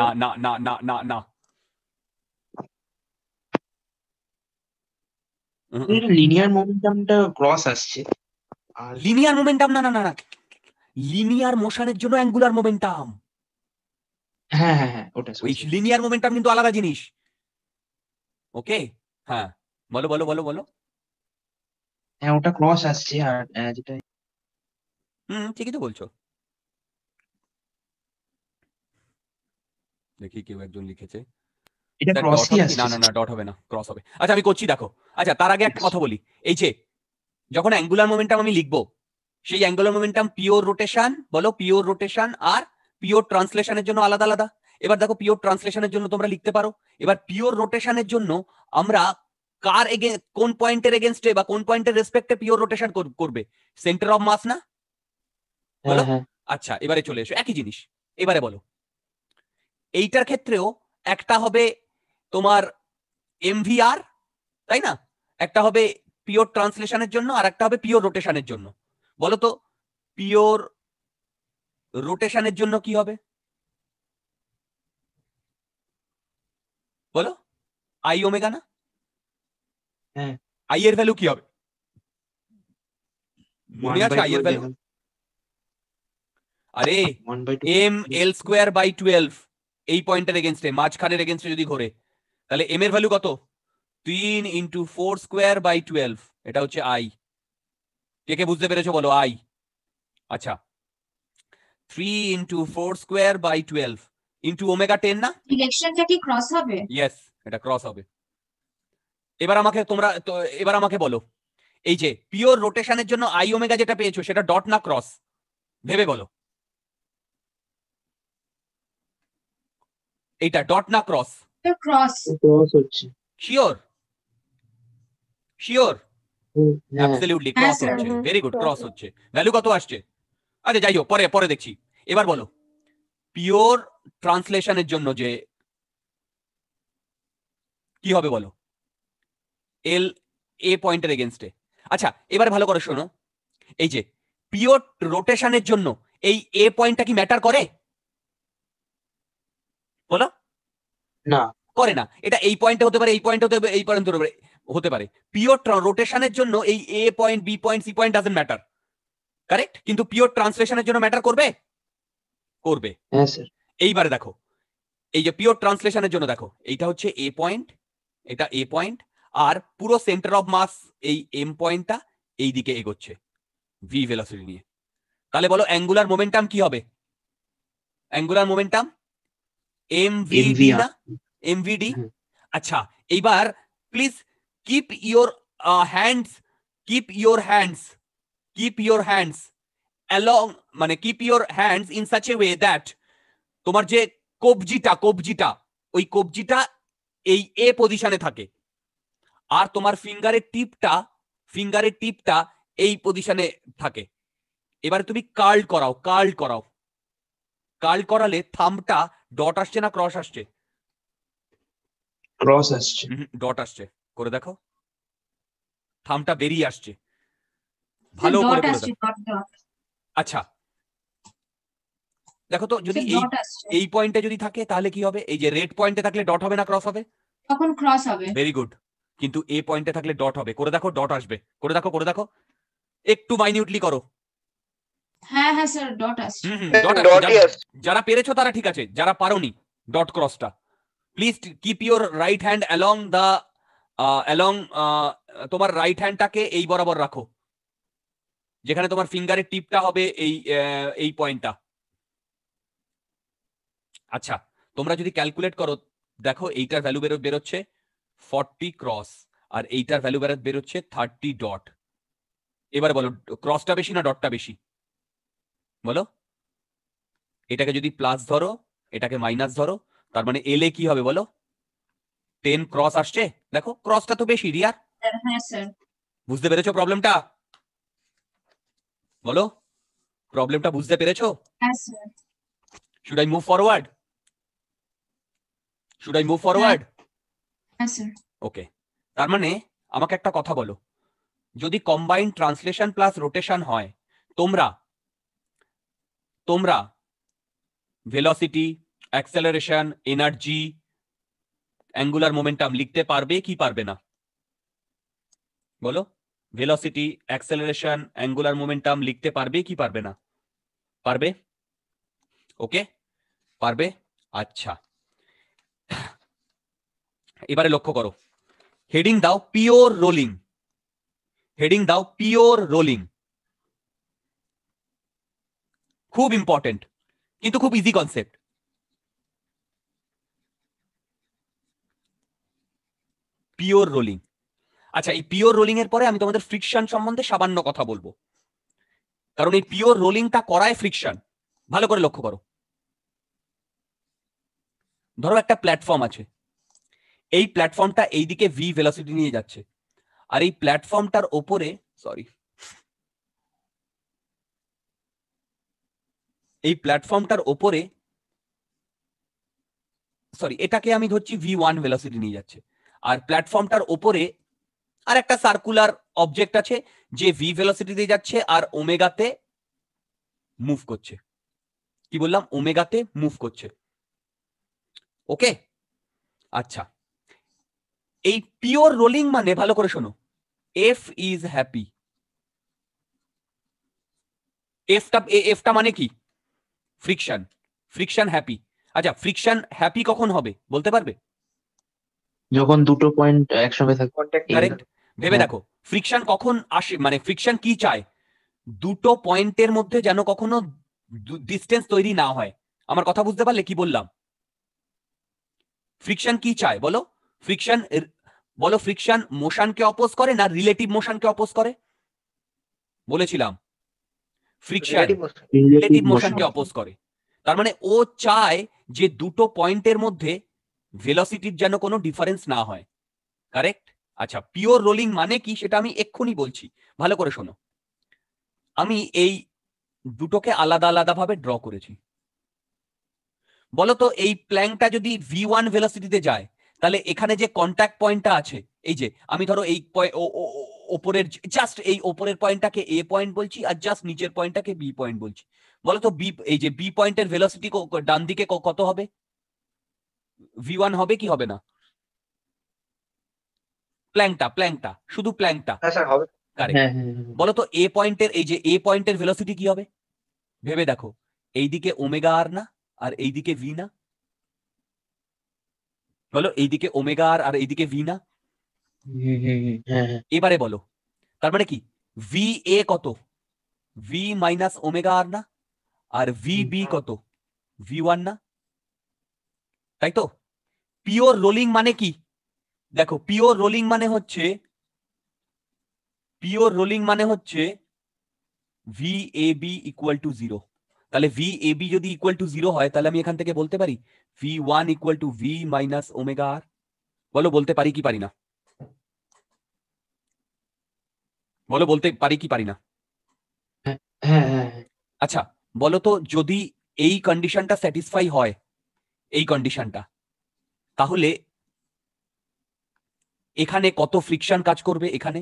না না না না মোমেন্টামটা ক্রস আসছে আর লিনিয়ার মোমেন্টাম না না না না লিনিয়ার মোশনের জন্য অ্যাঙ্গুলার মোমেন্টাম হ্যাঁ হ্যাঁ হ্যাঁ ওটা ওই লিনিয়ার মোমেন্টাম কিন্তু আলাদা জিনিস ওকে হ্যাঁ বলো বলো বলো বলো হ্যাঁ ওটা ক্রস আসছে আর যেটা হুম ঠিকই তো বলছো দেখি কেউ একজন লিখেছে না না না ডট হবে না ক্রস হবে আচ্ছা আমি করছি দেখো আচ্ছা তার আগে একটা কথা বলি এই যে যখন অ্যাঙ্গুলার মোমেন্টাম আমি লিখবো সেই অ্যাঙ্গুলার মোমেন্টাম পিওর রোটেশন বলো পিওর রোটেশন আর পিওর ট্রান্সলেশনের জন্য আলাদা আলাদা এবার দেখো পিওর ট্রান্সলেশনের জন্য তোমরা লিখতে পারো এবার পিওর রোটেশনের জন্য আমরা কার কোন পয়েন্টের এগেনস্টে বা কোন পয়েন্টের রেসপেক্টে পিওর রোটেশন করবে সেন্টার অফ মাস না বলো হ্যাঁ, হ্যাঁ। আচ্ছা এবারে চলে এসো একই জিনিস এবারে বলো এইটার ক্ষেত্রেও একটা হবে তোমার এমভিআর তাই না একটা হবে পিওর ট্রান্সলেশনের জন্য আর একটা হবে পিওর রোটেশনের জন্য বলতো পিওর রোটেশনের জন্য কি হবে বলো আই ওমেগা না হ্যাঁ আই এর ভ্যালু কি হবে মনে আছে আই এর ভ্যালু আরে M L square by twelve এই পয়েন্টের এগেনস্টে মাঝখানের এগেনস্টে যদি ঘোরে তাহলে এম এর ভ্যালু কত তিন into four square by twelve এটা হচ্ছে আই কে কে বুঝতে পেরেছো বলো আই আচ্ছা three into four square by twelve into omega ten না ক্রস হবে ইয়েস এটা ক্রস হবে এবার আমাকে তোমরা এবার আমাকে বলো এই যে পিওর রোটেশনের জন্য আই ওমেগা যেটা পেয়েছো সেটা ডট না ক্রস ভেবে বলো এটা ডট না ক্রস ক্রস হচ্ছে শিওর শিওর অ্যাবসলিউটলি ক্রস হচ্ছে ভেরি গুড ক্রস হচ্ছে ভ্যালু কত আসছে আচ্ছা যাই হোক পরে পরে দেখছি এবার বলো পিওর ট্রান্সলেশনের জন্য যে কি হবে বলো এল এ পয়েন্টের এগেনস্টে আচ্ছা এবার ভালো করে শোনো এই যে পিওর রোটেশনের জন্য এই এ পয়েন্টটা কি ম্যাটার করে বলো না করে না এটা এই পয়েন্টে হতে পারে এই পয়েন্ট হতে এই পয়েন্ট হতে পারে হতে পারে পিওর রোটেশনের জন্য এই A point B point C point doesn't matter correct কিন্তু পিওর ট্রান্সলেশনের জন্য ম্যাটার করবে করবে হ্যাঁ, এইবারে দেখো এই যে পিওর ট্রান্সলেশনের জন্য দেখো এইটা হচ্ছে এ পয়েন্ট এটা এ পয়েন্ট আর পুরো সেন্টার অফ মাস এই এম পয়েন্টটা এই দিকে এগোচ্ছে ভি ভেলোসিটি নিয়ে তাহলে বলো অ্যাঙ্গুলার মোমেন্টাম কি হবে অ্যাঙ্গুলার মোমেন্টাম এমভিডি এমভিডি হ্যাঁ। আচ্ছা এইবার please keep your hands keep your hands keep your hands along মানে keep your hands in such a way that তোমার যে কবজিটা কবজিটা ওই কবজিটা এই এ পজিশনে থাকে আর তোমার ফিঙ্গারের টিপটা ফিঙ্গারের টিপটা এই পজিশনে থাকে এবারে তুমি কার্ল করাও কার্ল করাও কার্ল করালে থামটা ডট আসছে না ক্রস আসছে ক্রস আসছে ডট আসছে করে দেখো থামটা বেরিয়ে আসছে হ্যাঁ, ভালো করে আচ্ছা দেখো তো যদি আচ্ছা, এই এই পয়েন্টে যদি থাকে তাহলে কি হবে এই যে রেড পয়েন্টে থাকলে ডট হবে না ক্রস হবে তখন ক্রস হবে ভেরি গুড কিন্তু এ পয়েন্টে থাকলে ডট হবে করে দেখো ডট আসবে করে দেখো করে দেখো একটু মাইনিউটলি করো হ্যাঁ হ্যাঁ স্যার ডট আসছে ডট হ্যাঁ, আসছে যারা পেরেছো তারা ঠিক আছে যারা পারোনি ডট ক্রসটা please keep your right hand along the along তোমার রাইট হ্যান্ডটাকে এই বরাবর রাখো যেখানে তোমার ফিঙ্গারের টিপটা হবে এই এই পয়েন্টটা আচ্ছা তোমরা যদি ক্যালকুলেট করো দেখো এইটার ভ্যালু বেরো বেরোচ্ছে ফর্টি ক্রস আর এইটার ভ্যালু বেরোচ্ছে থার্টি ডট এবার বলো ক্রসটা বেশি না ডটটা বেশি বলো এটাকে যদি প্লাস ধরো এটাকে মাইনাস ধরো তার মানে এলে কি হবে বলো টেন ক্রস আসছে দেখো ক্রসটা তো বেশি রিয়ার হ্যাঁ, বুঝতে পেরেছো প্রবলেমটা বলো প্রবলেমটা বুঝতে পেরেছো should I move forward should I move forward okay তার মানে আমাকে একটা কথা বলো যদি কম্বাইন্ড ট্রান্সলেশন প্লাস রোটেশন হয় তোমরা তোমরা velocity acceleration energy angular momentum লিখতে পারবে কি পারবে না বলো ভেলোসিটি অ্যাক্সেলারেশন অ্যাঙ্গুলার মোমেন্টাম লিখতে পারবে কি পারবে না পারবে ওকে পারবে আচ্ছা এবারে লক্ষ্য করো হেডিং দাও পিওর রোলিং হেডিং দাও পিওর রোলিং খুব ইম্পর্টেন্ট কিন্তু খুব ইজি কনসেপ্ট পিওর রোলিং আচ্ছা এই পিওর রোলিং এর পরে আমি তোমাদের ফ্রিকশন সম্বন্ধে সামান্য কথা বলবো কারণ এই পিওর রোলিংটা করায় ফ্রিকশন ভালো করে লক্ষ্য করো ধরো একটা প্ল্যাটফর্ম আছে এই প্ল্যাটফর্মটা এইদিকে ভি ভেলোসিটি নিয়ে যাচ্ছে আর এই প্ল্যাটফর্মটার ওপরে সরি এই প্ল্যাটফর্মটার ওপরে সরি এটাকে আমি ধরছি ভি ওয়ান ভেলোসিটি নিয়ে যাচ্ছে আর প্ল্যাটফর্মটার ওপরে আর একটা সার্কুলার অবজেক্ট আছে যে ভি ভেলোসিটিতে যাচ্ছে আর ওমেগাতে মুভ করছে কি বললাম ওমেগাতে মুভ করছে ওকে আচ্ছা এই পিওর রোলিং মানে ভালো করে শোনো এফ ইজ হ্যাপি এফটা এফটা মানে কি ফ্রিকশন ফ্রিকশন হ্যাপি আচ্ছা ফ্রিকশন হ্যাপি কখন হবে বলতে পারবে যখন দুটো পয়েন্ট একসঙ্গে থাকে কারেক্ট ভেবে হ্যাঁ। দেখো ফ্রিকশন কখন আসে মানে ফ্রিকশন কি চায় দুটো পয়েন্টের মধ্যে যেন কখনো ডিস্টেন্স তৈরি না হয় আমার কথা বুঝতে পারলে কি বললাম ফ্রিকশন কি চায় বলো ফ্রিকশন বলো ফ্রিকশন মোশনকে অপোজ করে না রিলেটিভ মোশনকে অপোজ করে বলেছিলাম ফ্রিকশন অপোজ করে তার মানে ও চায় যে দুটো পয়েন্টের মধ্যে ভেলোসিটির যেন কোনো ডিফারেন্স না হয় কারেক্ট আচ্ছা পিওর রোলিং মানে কি সেটা আমি এক্ষুনি বলছি ভালো করে শোনো আমি এই দুটোকে আলাদা আলাদা ভাবে ড্র করেছি বলতো এই প্ল্যাংটা যদি ভি ওয়ান ভেলোসিটিতে যায় তাহলে এখানে যে কন্ট্যাক্ট পয়েন্টটা আছে এই যে আমি ধরো এই ওপরের জাস্ট এই ওপরের পয়েন্টটাকে এ পয়েন্ট বলছি আর জাস্ট নিচের পয়েন্টটাকে বি পয়েন্ট বলছি বলো তো বি এই যে বি পয়েন্টের ভেলোসিটি ডান দিকে কত হবে ভি ওয়ান হবে কি হবে না প্ল্যাংটা প্ল্যাংটা শুধু প্ল্যাংটা বলো তো এ পয়েন্টের এই যে এ পয়েন্টের ভেলোসিটি কি হবে ভেবে দেখো এইদিকে ওমেগা আর না আর এইদিকে ভি না বলো এইদিকে ওমেগা আর আর এইদিকে ভি না হ্যাঁ, হ্যাঁ। এবারে বলো তার মানে কি ভি এ কত ভি মাইনাস ওমেগা আর না আর ভি বি কত ভি ওয়ান না তাই তো পিওর রোলিং মানে কি দেখো পিওর রোলিং মানে হচ্ছে পিওর রোলিং মানে হচ্ছে V A B equal to zero তাহলে ভি এ বি যদি ইকুয়াল টু জিরো হয় তাহলে আমি এখান থেকে বলতে পারি V one equal to V minus omega R বলো বলতে পারি কি পারি না বলো বলতে পারি কি পারি না হ্যাঁ, হ্যাঁ, হ্যাঁ, আচ্ছা বলো তো যদি এই কন্ডিশনটা স্যাটিসফাই হয় এই কন্ডিশনটা তাহলে এখানে কত ফ্রিকশন কাজ করবে এখানে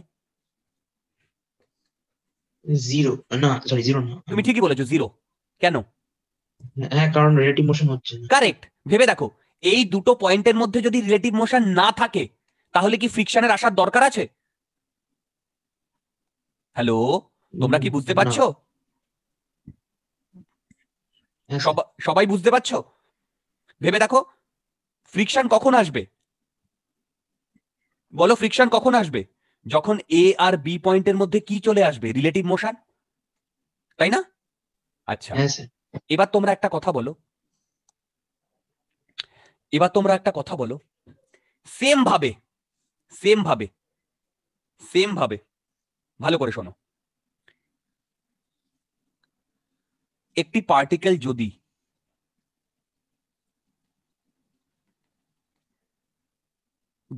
জিরো না সরি জিরো না তুমি ঠিকই বলেছো জিরো কেন হ্যাঁ কারণ রিলেটিভ মোশন হচ্ছে কারেক্ট ভেবে দেখো এই দুটো পয়েন্টের মধ্যে যদি রিলেটিভ মোশন না থাকে তাহলে কি ফ্রিকশনের আসার দরকার আছে হ্যালো তোমরা কি বুঝতে পারছো হ্যাঁ, সবাই বুঝতে পারছো ভেবে দেখো ফ্রিকশন কখন আসবে বলো ফ্রিকশন কখন আসবে যখন এ আর বি পয়েন্টের মধ্যে কি চলে আসবে রিলেটিভ মোশন তাই না আচ্ছা হ্যাঁ, এবার তোমরা একটা কথা বলো এবার তোমরা একটা কথা বলো সেম ভাবে সেম ভাবে সেম ভাবে ভালো করে শোনো একটি পার্টিকেল যদি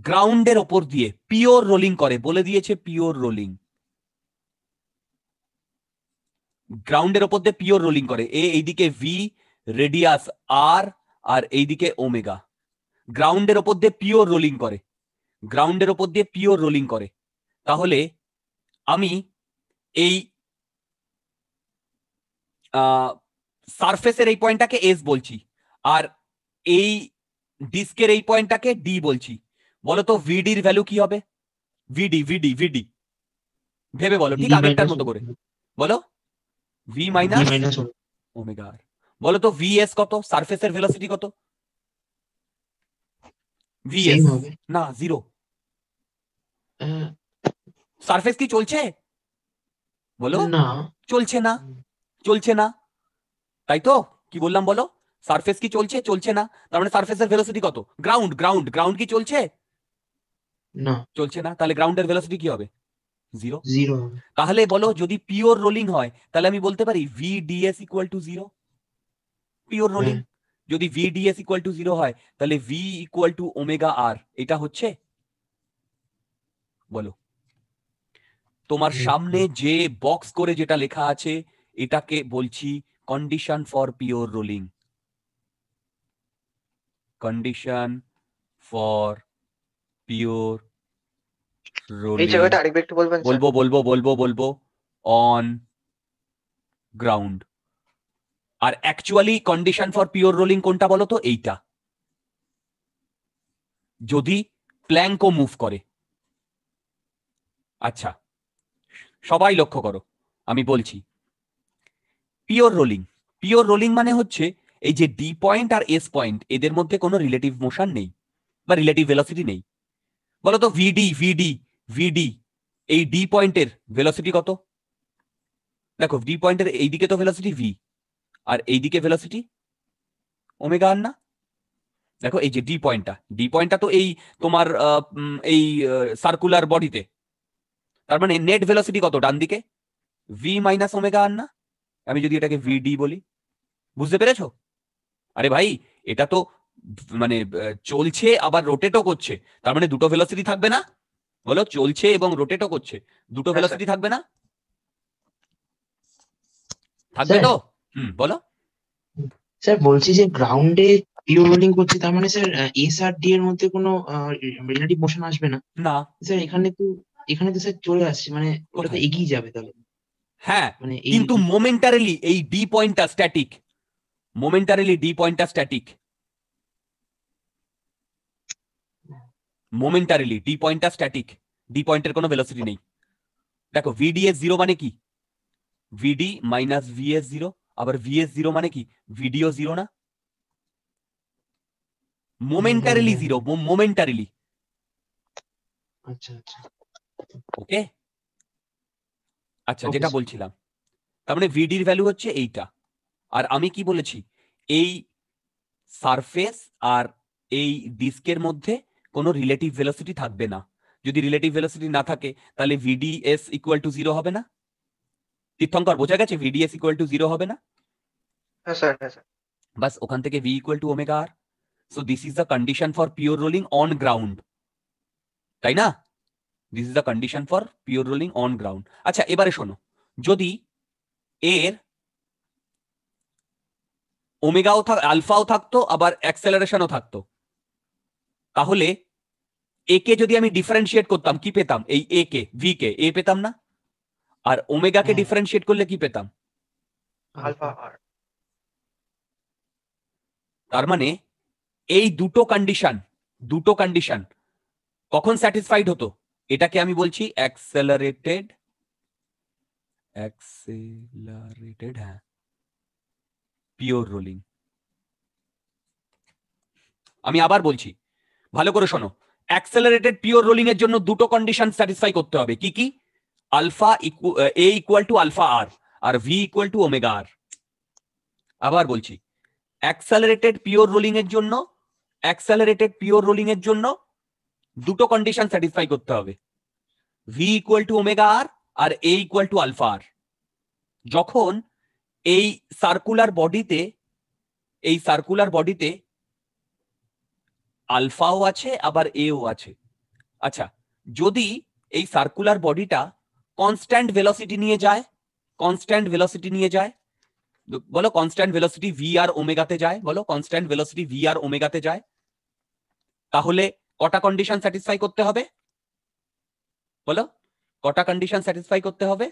গ্রাউন্ডের ওপর দিয়ে পিওর রোলিং করে বলে দিয়েছে পিওর রোলিং গ্রাউন্ডের ওপর দিয়ে পিওর রোলিং করে এ এইদিকে ভি রেডিয়াস আর আর এইদিকে ওমেগা গ্রাউন্ডের ওপর দিয়ে পিওর রোলিং করে গ্রাউন্ডের ওপর দিয়ে পিওর রোলিং করে তাহলে আমি এই সারফেসের এই পয়েন্টটাকে এস বলছি আর এই ডিস্কের এই পয়েন্টটাকে ডি বলছি বলো তো ভিডির ভ্যালু কি হবে ভিডি ভিডি ভিডি ভেবে বলো ঠিক একটার মতো করে বলো ভি মাইনাস ওমেগা আর বলো তো এস কত সারফেসের ভেলোসিটি কত ভি এস না জিরো সারফেস কি চলছে বলো না চলছে না চলছে না তাই তো কি বললাম বলো সারফেস কি চলছে চলছে না তার মানে সারফেসের ভেলোসিটি কত গ্রাউন্ড গ্রাউন্ড গ্রাউন্ড কি চলছে না চলছে না তাহলে গ্রাউন্ডের ভেলোসিটি কি হবে জিরো জিরো তাহলে বলো যদি পিওর রোলিং হয় তাহলে আমি বলতে পারি V S equal to zero pure rolling যদি V DS equal to zero হয় তাহলে V equal to omega R এটা হচ্ছে বলো তোমার সামনে যে বক্স করে যেটা লেখা আছে এটাকে বলছি condition for pure rolling condition for pure rolling বলবো বলবো বলবো বলবো অন গ্রাউন্ড আর actually condition for pure rolling কোনটা বলো তো এইটা যদি প্ল্যাঙ্কও মুভ করে আচ্ছা সবাই লক্ষ্য করো আমি বলছি পিওর রোলিং পিওর রোলিং মানে হচ্ছে এই যে ডি পয়েন্ট আর এস পয়েন্ট এদের মধ্যে কোনো রিলেটিভ মোশন নেই বা রিলেটিভ ভেলোসিটি নেই বলো তো ভিডি ভিডি ভিডি এই ডি পয়েন্টের ভেলোসিটি কত দেখো ডি পয়েন্টের এই দিকে তো ভেলোসিটি ভি আর এই দিকে ভেলোসিটি ওমেগা না দেখো এই যে ডি পয়েন্টটা ডি পয়েন্টটা তো এই তোমার এই সার্কুলার বডিতে তার মানে নেট ভেলোসিটি কত ডান দিকে ভি মাইনাস ওমেগা আর না আমি যদি এটাকে ভিডি বলি বুঝতে পেরেছো আরে ভাই এটা তো মানে চলছে আবার রোটেটও করছে তার মানে দুটো ভেলোসিটি থাকবে না বলো চলছে এবং রোটেটও করছে দুটো ভেলোসিটি হ্যাঁ, হ্যাঁ। থাকবে না থাকবে তো হুম বলো স্যার বলছি যে গ্রাউন্ডে পিওর রোলিং করছে তার মানে স্যার এস আর ডি এর মধ্যে কোনো রিলেটিভ মোশন আসবে না না স্যার এখানে তো এখানে তো স্যার চলে আসছে মানে ওটা তো এগিয়ে যাবে তাহলে হ্যাঁ মানে কিন্তু মোমেন্টারিলি এই ডি পয়েন্টটা স্ট্যাটিক মোমেন্টারিলি ডি পয়েন্টটা স্ট্যাটিক মোমেন্টারিলি ডি পয়েন্টটা স্ট্যাটিক ডি পয়েন্টের কোনো ভেলোসিটি নেই দেখো ভিডিএস জিরো মানে কি ভিডি মাইনাস ভিএস জিরো আবার ভিএস জিরো মানে কি ভিডিও জিরো না মোমেন্টারিলি জিরো মোমেন্টারিলি আচ্ছা আচ্ছা ওকে আচ্ছা যেটা বলছিলাম তার মানে ভিডির ভ্যালু হচ্ছে এইটা আর আমি কি বলেছি এই সারফেস আর এই ডিস্কের মধ্যে কোনো রিলেটিভ ভেলোসিটি থাকবে না যদি রিলেটিভ ভেলোসিটি না থাকে তাহলে ভিডিএস ইকুয়াল টু জিরো হবে না তীর্থঙ্কর বোঝা গেছে ভিডিএস ইকুয়াল টু জিরো হবে না হ্যাঁ, হ্যাঁ, বাস ওখান থেকে v equal to omega r so this is the condition for pure rolling on ground তাই না this is the condition for pure rolling on ground আচ্ছা এবারে শোনো যদি এর ওমেগাও থাক আলফাও থাকতো আবার অ্যাক্সেলারেশনও থাকতো তাহলে একে যদি আমি ডিফারেন্সিয়েট করতাম কি পেতাম এই এ কে ভি কে এ পেতাম না আর ওমেগাকে ডিফারেন্সিয়েট হ্যাঁ। করলে কি পেতাম আলফা আর তার মানে এই দুটো কন্ডিশন দুটো কন্ডিশন কখন স্যাটিসফাইড হতো এটাকে আমি বলছি অ্যাক্সেলারেটেড অ্যাক্সেলারেটেড হ্যাঁ পিওর রোলিং আমি আবার বলছি ভালো করে শোনো অ্যাক্সেলারেটেড পিওর রোলিং এর জন্য দুটো কন্ডিশন স্যাটিসফাই করতে হবে কি কি alpha a equal to alpha r আর v equal to omega r আবার বলছি অ্যাক্সেলারেটেড পিওর রোলিং এর জন্য অ্যাক্সেলারেটেড পিওর রোলিং এর জন্য দুটো কন্ডিশন স্যাটিসফাই করতে হবে v equal to omega r আর a equal to alpha r যখন এই সার্কুলার বডিতে এই সার্কুলার বডিতে আলফাও আছে আবার এও আছে আচ্ছা যদি এই সার্কুলার বডিটা কনস্ট্যান্ট ভেলোসিটি নিয়ে যায় কনস্ট্যান্ট ভেলোসিটি নিয়ে যায় বলো কনস্ট্যান্ট ভেলোসিটি ভি আর ওমেগাতে যায় বলো কনস্ট্যান্ট ভেলোসিটি ভি আর ওমেগাতে যায় তাহলে কটা কন্ডিশন স্যাটিসফাই করতে হবে বলো কটা কন্ডিশন স্যাটিসফাই করতে হবে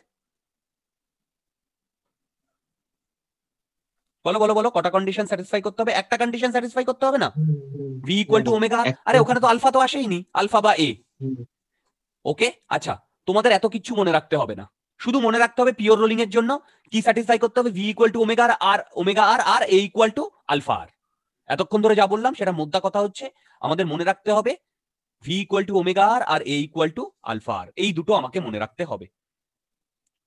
বলো বলো বলো কটা কন্ডিশন স্যাটিসফাই করতে হবে একটা কন্ডিশন স্যাটিসফাই করতে হবে না v ইকুয়াল টু ওমেগা আরে ওখানে তো আলফা তো আসেইনি আলফা বা এ ওকে আচ্ছা তোমাদের এত কিছু মনে রাখতে হবে না শুধু মনে রাখতে হবে পিওর রোলিং এর জন্য কি স্যাটিসফাই করতে হবে v equal to omega r omega r আর a equal to alpha r এতক্ষণ ধরে যা বললাম সেটা মোদ্দা কথা হচ্ছে আমাদের মনে রাখতে হবে v equal to omega r আর এ ইকুয়াল টু আলফা আর এই দুটো আমাকে মনে রাখতে হবে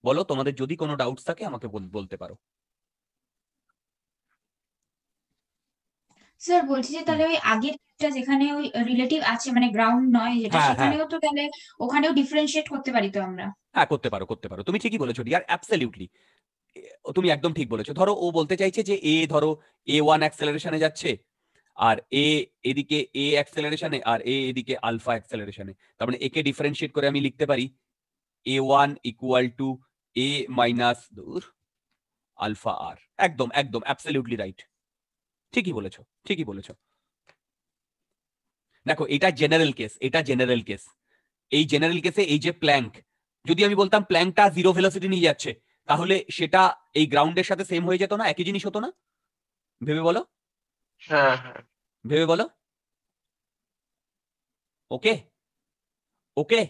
বলো তোমাদের যদি কোনো ডাউটস থাকে আমাকে বলতে পারো স্যার বলছি যে তাহলে ওই আগেরটা যেখানে ওই রিলেটিভ আছে মানে গ্রাউন্ড নয় যেটা হ্যাঁ, হ্যাঁ। সেখানেও তো তাহলে ওখানেও ডিফারেন্সিয়েট করতে পারি তো আমরা হ্যাঁ করতে পারো করতে পারো তুমি ঠিকই বলেছো ডিয়ার অ্যাবসলিউটলি তুমি একদম ঠিক বলেছো ধরো ও বলতে চাইছে যে এ ধরো এ ওয়ান অ্যাক্সেলারেশনে যাচ্ছে আর এ এদিকে এ অ্যাক্সেলারেশনে আর এ এদিকে আলফা অ্যাক্সেলারেশনে তার মানে একে ডিফারেন্সিয়েট করে আমি লিখতে পারি a one equal to a minus দূর আলফা আর একদম একদম অ্যাবসলিউটলি রাইট ঠিকই বলেছো ঠিকই বলেছো দেখো এটা জেনারেল কেস এটা জেনারেল কেস এই জেনারেল কেসে এই যে প্ল্যাঙ্ক যদি আমি বলতাম প্ল্যাঙ্কটা জিরো ভেলোসিটি নিয়ে যাচ্ছে তাহলে সেটা এই গ্রাউন্ডের সাথে সেম হয়ে যেত না একই জিনিস হতো না ভেবে বলো হ্যাঁ হ্যাঁ ভেবে বলো ওকে ওকে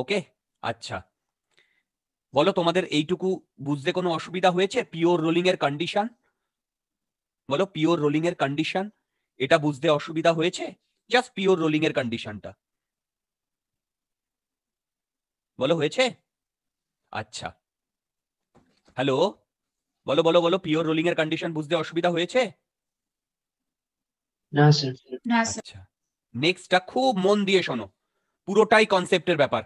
ওকে আচ্ছা বলো তোমাদের এইটুকু বুঝতে কোনো অসুবিধা হয়েছে পিওর রোলিং এর কন্ডিশন বলো পিওর রোলিং এর কন্ডিশন এটা বুঝতে অসুবিধা হয়েছে জাস্ট পিওর রোলিং এর কন্ডিশনটা বলো হয়েছে আচ্ছা হ্যালো বলো বলো বলো পিওর রোলিং এর কন্ডিশন বুঝতে অসুবিধা হয়েছে না স্যার না স্যার আচ্ছা। নেক্সটটা খুব মন দিয়ে শোনো পুরোটাই কনসেপ্টের ব্যাপার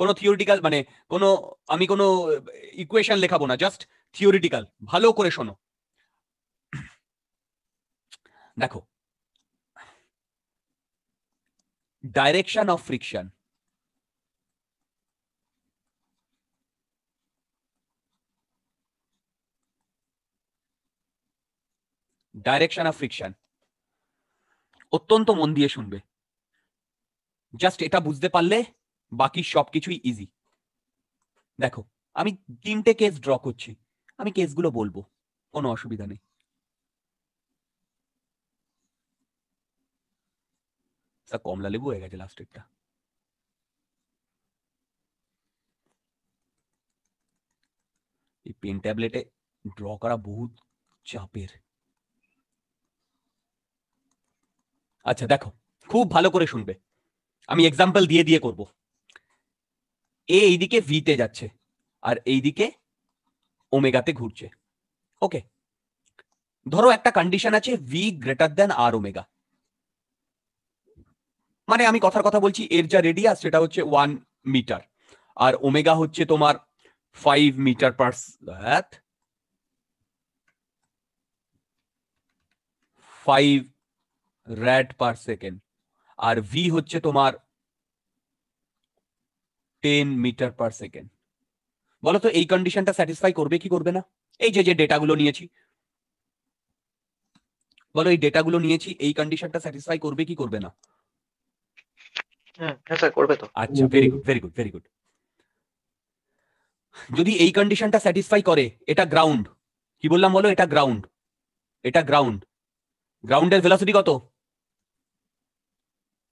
কোনো থিওরিটিক্যাল মানে কোনো আমি কোনো ইকুয়েশন লেখাবো না জাস্ট থিওরিটিক্যাল ভালো করে শোনো দেখো direction of friction direction of friction অত্যন্ত মন দিয়ে শুনবে জাস্ট এটা বুঝতে পারলে বাকি সবকিছুই ইজি দেখো আমি তিনটে কেস ড্র করছি আমি কেসগুলো বলবো কোনো অসুবিধা নেই আচ্ছা, কমলা লেবু হয়ে গেছে লাস্ট একটা এই পেন ট্যাবলেটে ড্র করা বহুত চাপের আচ্ছা দেখো খুব ভালো করে শুনবে আমি এক্সাম্পল দিয়ে দিয়ে করব এ এইদিকে ভিতে যাচ্ছে আর এইদিকে ওমেগাতে ঘুরছে ওকে ধরো একটা কন্ডিশন আছে v greater than r omega মানে আমি কথার কথা বলছি এর যা রেডিয়াস সেটা হচ্ছে ওয়ান মিটার আর ওমেগা হচ্ছে তোমার five metre per five rad per second আর ভি হচ্ছে তোমার টেন মিটার পার সেকেন্ড বলো তো এই কন্ডিশনটা স্যাটিসফাই করবে কি করবে না এই যে যে ডেটাগুলো নিয়েছি বলো এই ডেটাগুলো নিয়েছি এই কন্ডিশনটা স্যাটিসফাই করবে কি করবে না হ্যাঁ করবে তো আচ্ছা very good very good very good যদি এই কন্ডিশনটা স্যাটিসফাই করে এটা গ্রাউন্ড কি বললাম বলো এটা গ্রাউন্ড এটা গ্রাউন্ড গ্রাউন্ডের ভেলোসিটি কত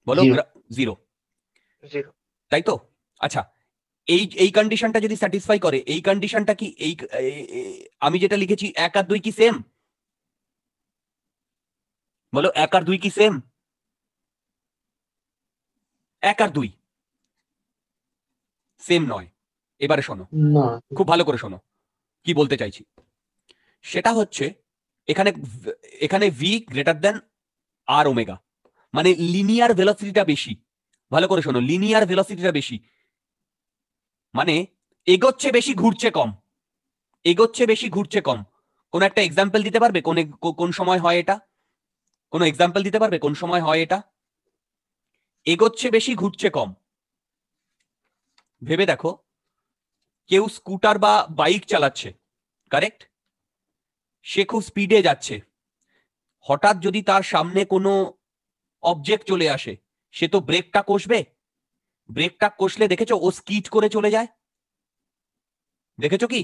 বলো জিরো তাই তো আচ্ছা এই এই কন্ডিশনটা যদি স্যাটিসফাই করে এই কন্ডিশনটা কি এই আমি যেটা লিখেছি এক আর দুই কি সেম বলো এক আর দুই কি সেম এক আর দুই সেম নয় এবারে শোনো খুব ভালো করে শোনো কি বলতে চাইছি সেটা হচ্ছে এখানে এখানে v greater than r omega মানে লিনিয়ার ভেলোসিটিটা বেশি ভালো করে শোনো লিনিয়ার ভেলোসিটিটা বেশি মানে এগোচ্ছে বেশি ঘুরছে কম এগোচ্ছে বেশি ঘুরছে কম কোন একটা এক্সাম্পল দিতে পারবে কোন কোন সময় হয় এটা কোন এক্সাম্পল দিতে পারবে কোন সময় হয় এটা এগোচ্ছে বেশি ঘুরছে কম ভেবে দেখো কেউ স্কুটার বা বাইক চালাচ্ছে কারেক্ট সে খুব স্পিডে যাচ্ছে হঠাৎ যদি তার সামনে কোনো অবজেক্ট চলে আসে সে তো ব্রেকটা কষবে ব্রেকটা কষলে দেখেছো ও স্কিট করে চলে যায় দেখেছো কি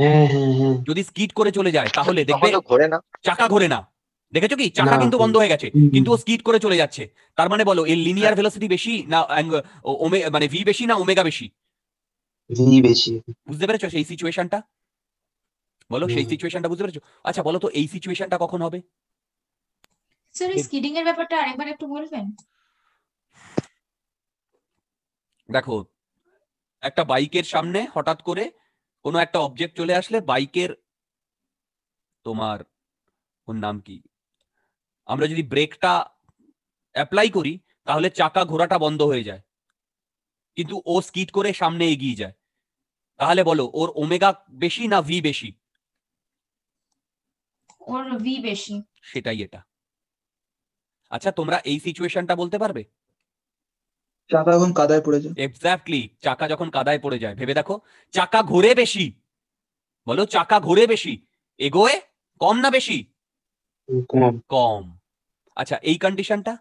হ্যাঁ, হ্যাঁ, হ্যাঁ। যদি স্কিট করে চলে যায় তাহলে দেখবে চাকা ঘোরে না দেখেছো কি চাকা কিন্তু বন্ধ হয়ে গেছে কিন্তু ও স্কিট করে চলে যাচ্ছে তার মানে বলো এর লিনিয়ার ভেলোসিটি বেশি না মানে ভি বেশি না ওমেগা বেশি বুঝতে পেরেছো সেই সিচুয়েশনটা বলো সেই সিচুয়েশনটা বুঝতে পেরেছো আচ্ছা বলো তো এই সিচুয়েশনটা কখন হবে স্যার স্কিডিং এর ব্যাপারটা আরেকবার একটু বলবেন দেখো একটা বাইকের সামনে হঠাৎ করে কোনো একটা অবজেক্ট চলে আসলে বাইকের তোমার ওর নাম কি আমরা যদি ব্রেকটা অ্যাপ্লাই করি তাহলে চাকা ঘোরাটা বন্ধ হয়ে যায় কিন্তু ও স্কিট করে সামনে এগিয়ে যায় তাহলে বলো ওর ওমেগা বেশি না ভি বেশি ওর ভি বেশি সেটাই এটা আচ্ছা তোমরা এই সিচুয়েশনটা বলতে পারবে চাকা যখন কাদায় পড়ে যায় এক্স্যাক্টলি চাকা যখন কাদায় পড়ে যায় ভেবে দেখো চাকা ঘোরে বেশি বলো চাকা ঘোরে বেশি এগোয় কম না বেশি কম আচ্ছা এই কন্ডিশনটা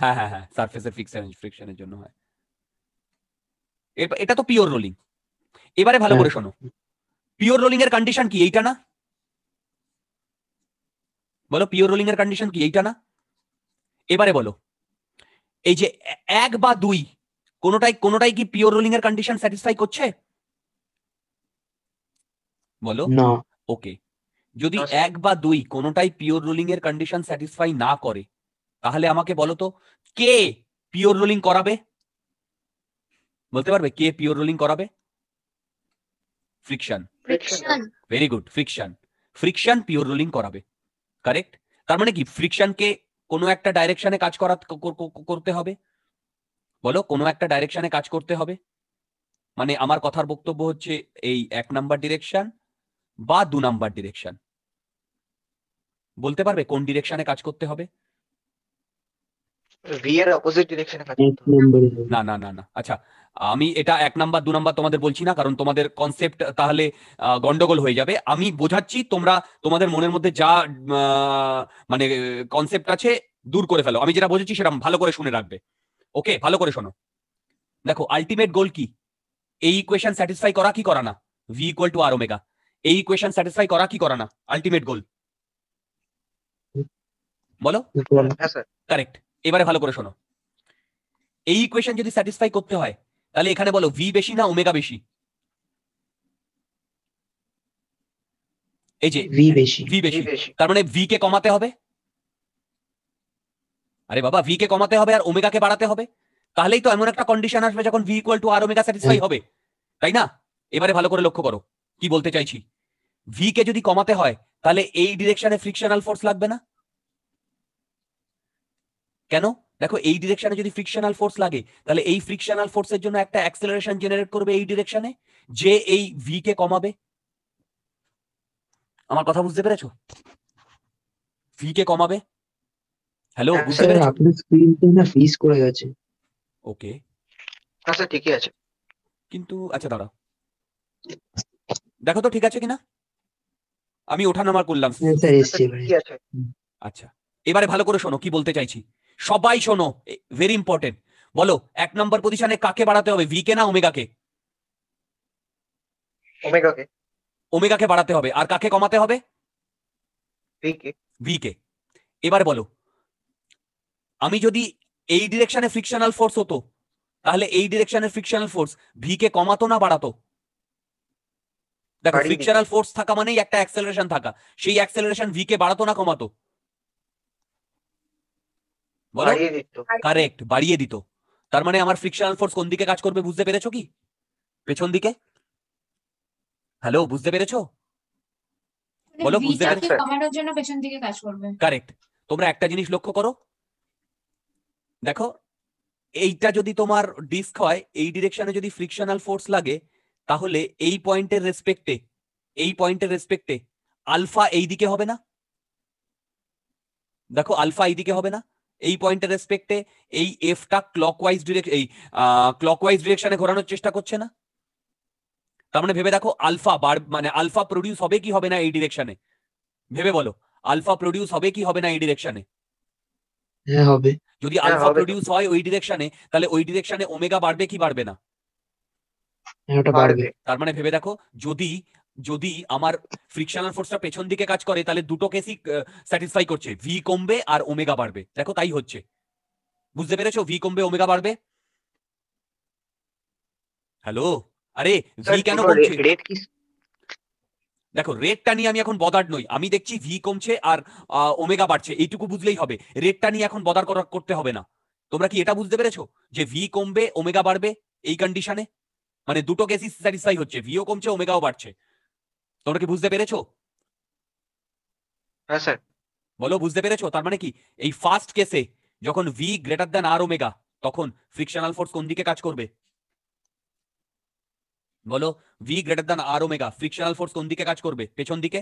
হ্যাঁ, হ্যাঁ, হ্যাঁ, এটা তো পিওর রোলিং এবারে ভালো করে শোনো পিওর রোলিং এর কন্ডিশন কি এইটা না বলো পিওর রোলিং এর কন্ডিশন কি এইটা না এবারে বলো এই যে এক বা দুই কোনোটাই কোনোটাই কি পিওর রোলিং এর কন্ডিশন স্যাটিসফাই করছে বলো ওকে যদি এক বা দুই কোনোটাই পিওর রোলিং এর কন্ডিশন স্যাটিসফাই না করে তাহলে আমাকে বলো তো কে পিওর রোলিং করাবে বলতে পারবে কে পিওর রোলিং করাবে friction very good friction friction pure rolling করাবে কারেক্ট তার মানে কি ফ্রিকশনকে কোনো একটা ডাইরেকশনে কাজ করা করতে হবে বলো কোনো একটা ডাইরেকশনে কাজ করতে হবে মানে আমার কথার বক্তব্য হচ্ছে এই এক নাম্বার ডিরেকশন বা দু নাম্বার ডিরেকশন বলতে পারবে কোন ডিরেকশনে কাজ করতে হবে না না না না আচ্ছা আমি এটা এক নাম্বার দু নাম্বার তোমাদের বলছি না কারণ তোমাদের কনসেপ্ট তাহলে গন্ডগোল হয়ে যাবে আমি বোঝাচ্ছি তোমরা তোমাদের মনের মধ্যে যা মানে কনসেপ্ট আছে দূর করে ফেলো আমি যেটা বোঝাচ্ছি সেটা ভালো করে শুনে রাখবে ওকে ভালো করে শোনো দেখো আলটিমেট গোল কি এই ইকুয়েশন স্যাটিসফাই করা কি করা না v equal to r omega এই ইকুয়েশন স্যাটিসফাই করা কি করা না আলটিমেট গোল বলো কারেক্ট হ্যাঁ, এবারে ভালো করে শোনো এই ইকুয়েশন যদি স্যাটিসফাই করতে হয় তাহলে এখানে বলো ভি বেশি না ওমেগা বেশি এই যে ভি বেশি ভি বেশি তার মানে ভি কে কমাতে হবে আরে বাবা ভি কে কমাতে হবে আর ওমেগা কে বাড়াতে হবে তাহলেই তো এমন একটা কন্ডিশন আসবে যখন v equal to r omega satisfy হবে তাই না এবারে ভালো করে লক্ষ্য করো কি বলতে চাইছি ভি কে যদি কমাতে হয় তাহলে এই ডিরেকশনে ফ্রিকশনাল ফোর্স লাগবে না কেন দেখো এই ডিরেকশনে যদি ফ্রিকশনাল ফোর্স লাগে তাহলে এই ফ্রিকশনাল ফোর্সের জন্য একটা অ্যাক্সেলারেশন জেনারেট করবে এই ডিরেকশনে যে এই ভি কে কমাবে আমার কথা বুঝতে পেরেছো ভি কে কমাবে হ্যালো বুঝতে পেরেছো আপনার স্ক্রিনটা না ফ্রিজ করে গেছে ওকে আচ্ছা ঠিকই আছে কিন্তু আচ্ছা দাঁড়াও দেখো তো ঠিক আছে কিনা আমি ওঠানামা করলাম হ্যাঁ, আচ্ছা এবারে ভালো করে শোনো কি বলতে চাইছি সবাই শোনো ভেরি ইম্পর্টেন্ট বলো এক নম্বর পজিশনে কাকে বাড়াতে হবে ভি কে না ওমেগাকে ওমেগাকে ওমেগাকে বাড়াতে হবে আর কাকে কমাতে হবে ভিকে এবারে এবার বলো আমি যদি এই ডিরেকশনে ফ্রিকশনাল ফোর্স হতো তাহলে এই ডিরেকশনে ফ্রিকশনাল ফোর্স ভি কে কমাতো না বাড়াতো দেখো ফ্রিকশনাল ফোর্স থাকা মানেই একটা অ্যাক্সেলারেশন থাকা সেই অ্যাক্সেলারেশন ভি কে বাড়াতো না কমাতো বলো কারেক্ট বাড়িয়ে দিত তার মানে আমার ফোর্স কোন দিকে কাজ করবে বুঝতে পেরেছো কি পেছন দিকে হ্যালো বুঝতে পেরেছো মানে বলো বুঝতে পেরেছো কমানোর জন্য পেছন দিকে কাজ করবে কারেক্ট তোমরা একটা জিনিস লক্ষ্য করো দেখো এইটা যদি তোমার ডিস্ক হয় এই ডিরেকশনে যদি ফ্রিকশনাল ফোর্স লাগে তাহলে এই পয়েন্টের রেসপেক্টে এই পয়েন্টের রেসপেক্টে আলফা এই দিকে হবে না দেখো আলফা এই দিকে হবে না এই পয়েন্টের রেসপেক্টে এই এফটা ক্লকওয়াইজ ডিরেকশন এই ক্লকওয়াইজ ডিরেকশনে ঘোরানোর চেষ্টা করছে না তার মানে ভেবে দেখো আলফা বার মানে আলফা প্রডিউস হবে কি হবে না এই ডিরেকশনে ভেবে বলো আলফা প্রডিউস হবে কি হবে না এই ডিরেকশনে হ্যাঁ হবে যদি আলফা হ্যাঁ, প্রডিউস হয় ওই ডিরেকশনে তাহলে ওই ডিরেকশনে ওমেগা বাড়বে কি বাড়বে না হ্যাঁ, বাড়বে তার মানে ভেবে দেখো যদি যদি আমার ফ্রিকশনাল ফোর্সটা পেছন দিকে কাজ করে তাহলে দুটো কেসই স্যাটিসফাই করছে ভি কমবে আর ওমেগা বাড়বে দেখো তাই হচ্ছে বুঝতে পেরেছো ভি কমবে ওমেগা বাড়বে হ্যালো আরে ভি কেন কমছে দেখো রেটটা নিয়ে আমি এখন বদার নই আমি দেখছি ভি কমছে আর ওমেগা বাড়ছে এইটুকু বুঝলেই হবে রেটটা নিয়ে এখন বদার করতে হবে না তোমরা কি এটা বুঝতে পেরেছো যে ভি কমবে ওমেগা বাড়বে এই কন্ডিশনে মানে দুটো কেসই স্যাটিসফাই হচ্ছে ভিও কমছে ওমেগাও বাড়ছে তোমরা কি বুঝতে পেরেছো হ্যাঁ স্যার বলো বুঝতে পেরেছো তার মানে কি এই ফার্স্ট কেসে যখন v greater than r omega তখন ফ্রিকশনাল ফোর্স কোন দিকে কাজ করবে বলো v greater than r omega frictional force কোন দিকে কাজ করবে পেছন দিকে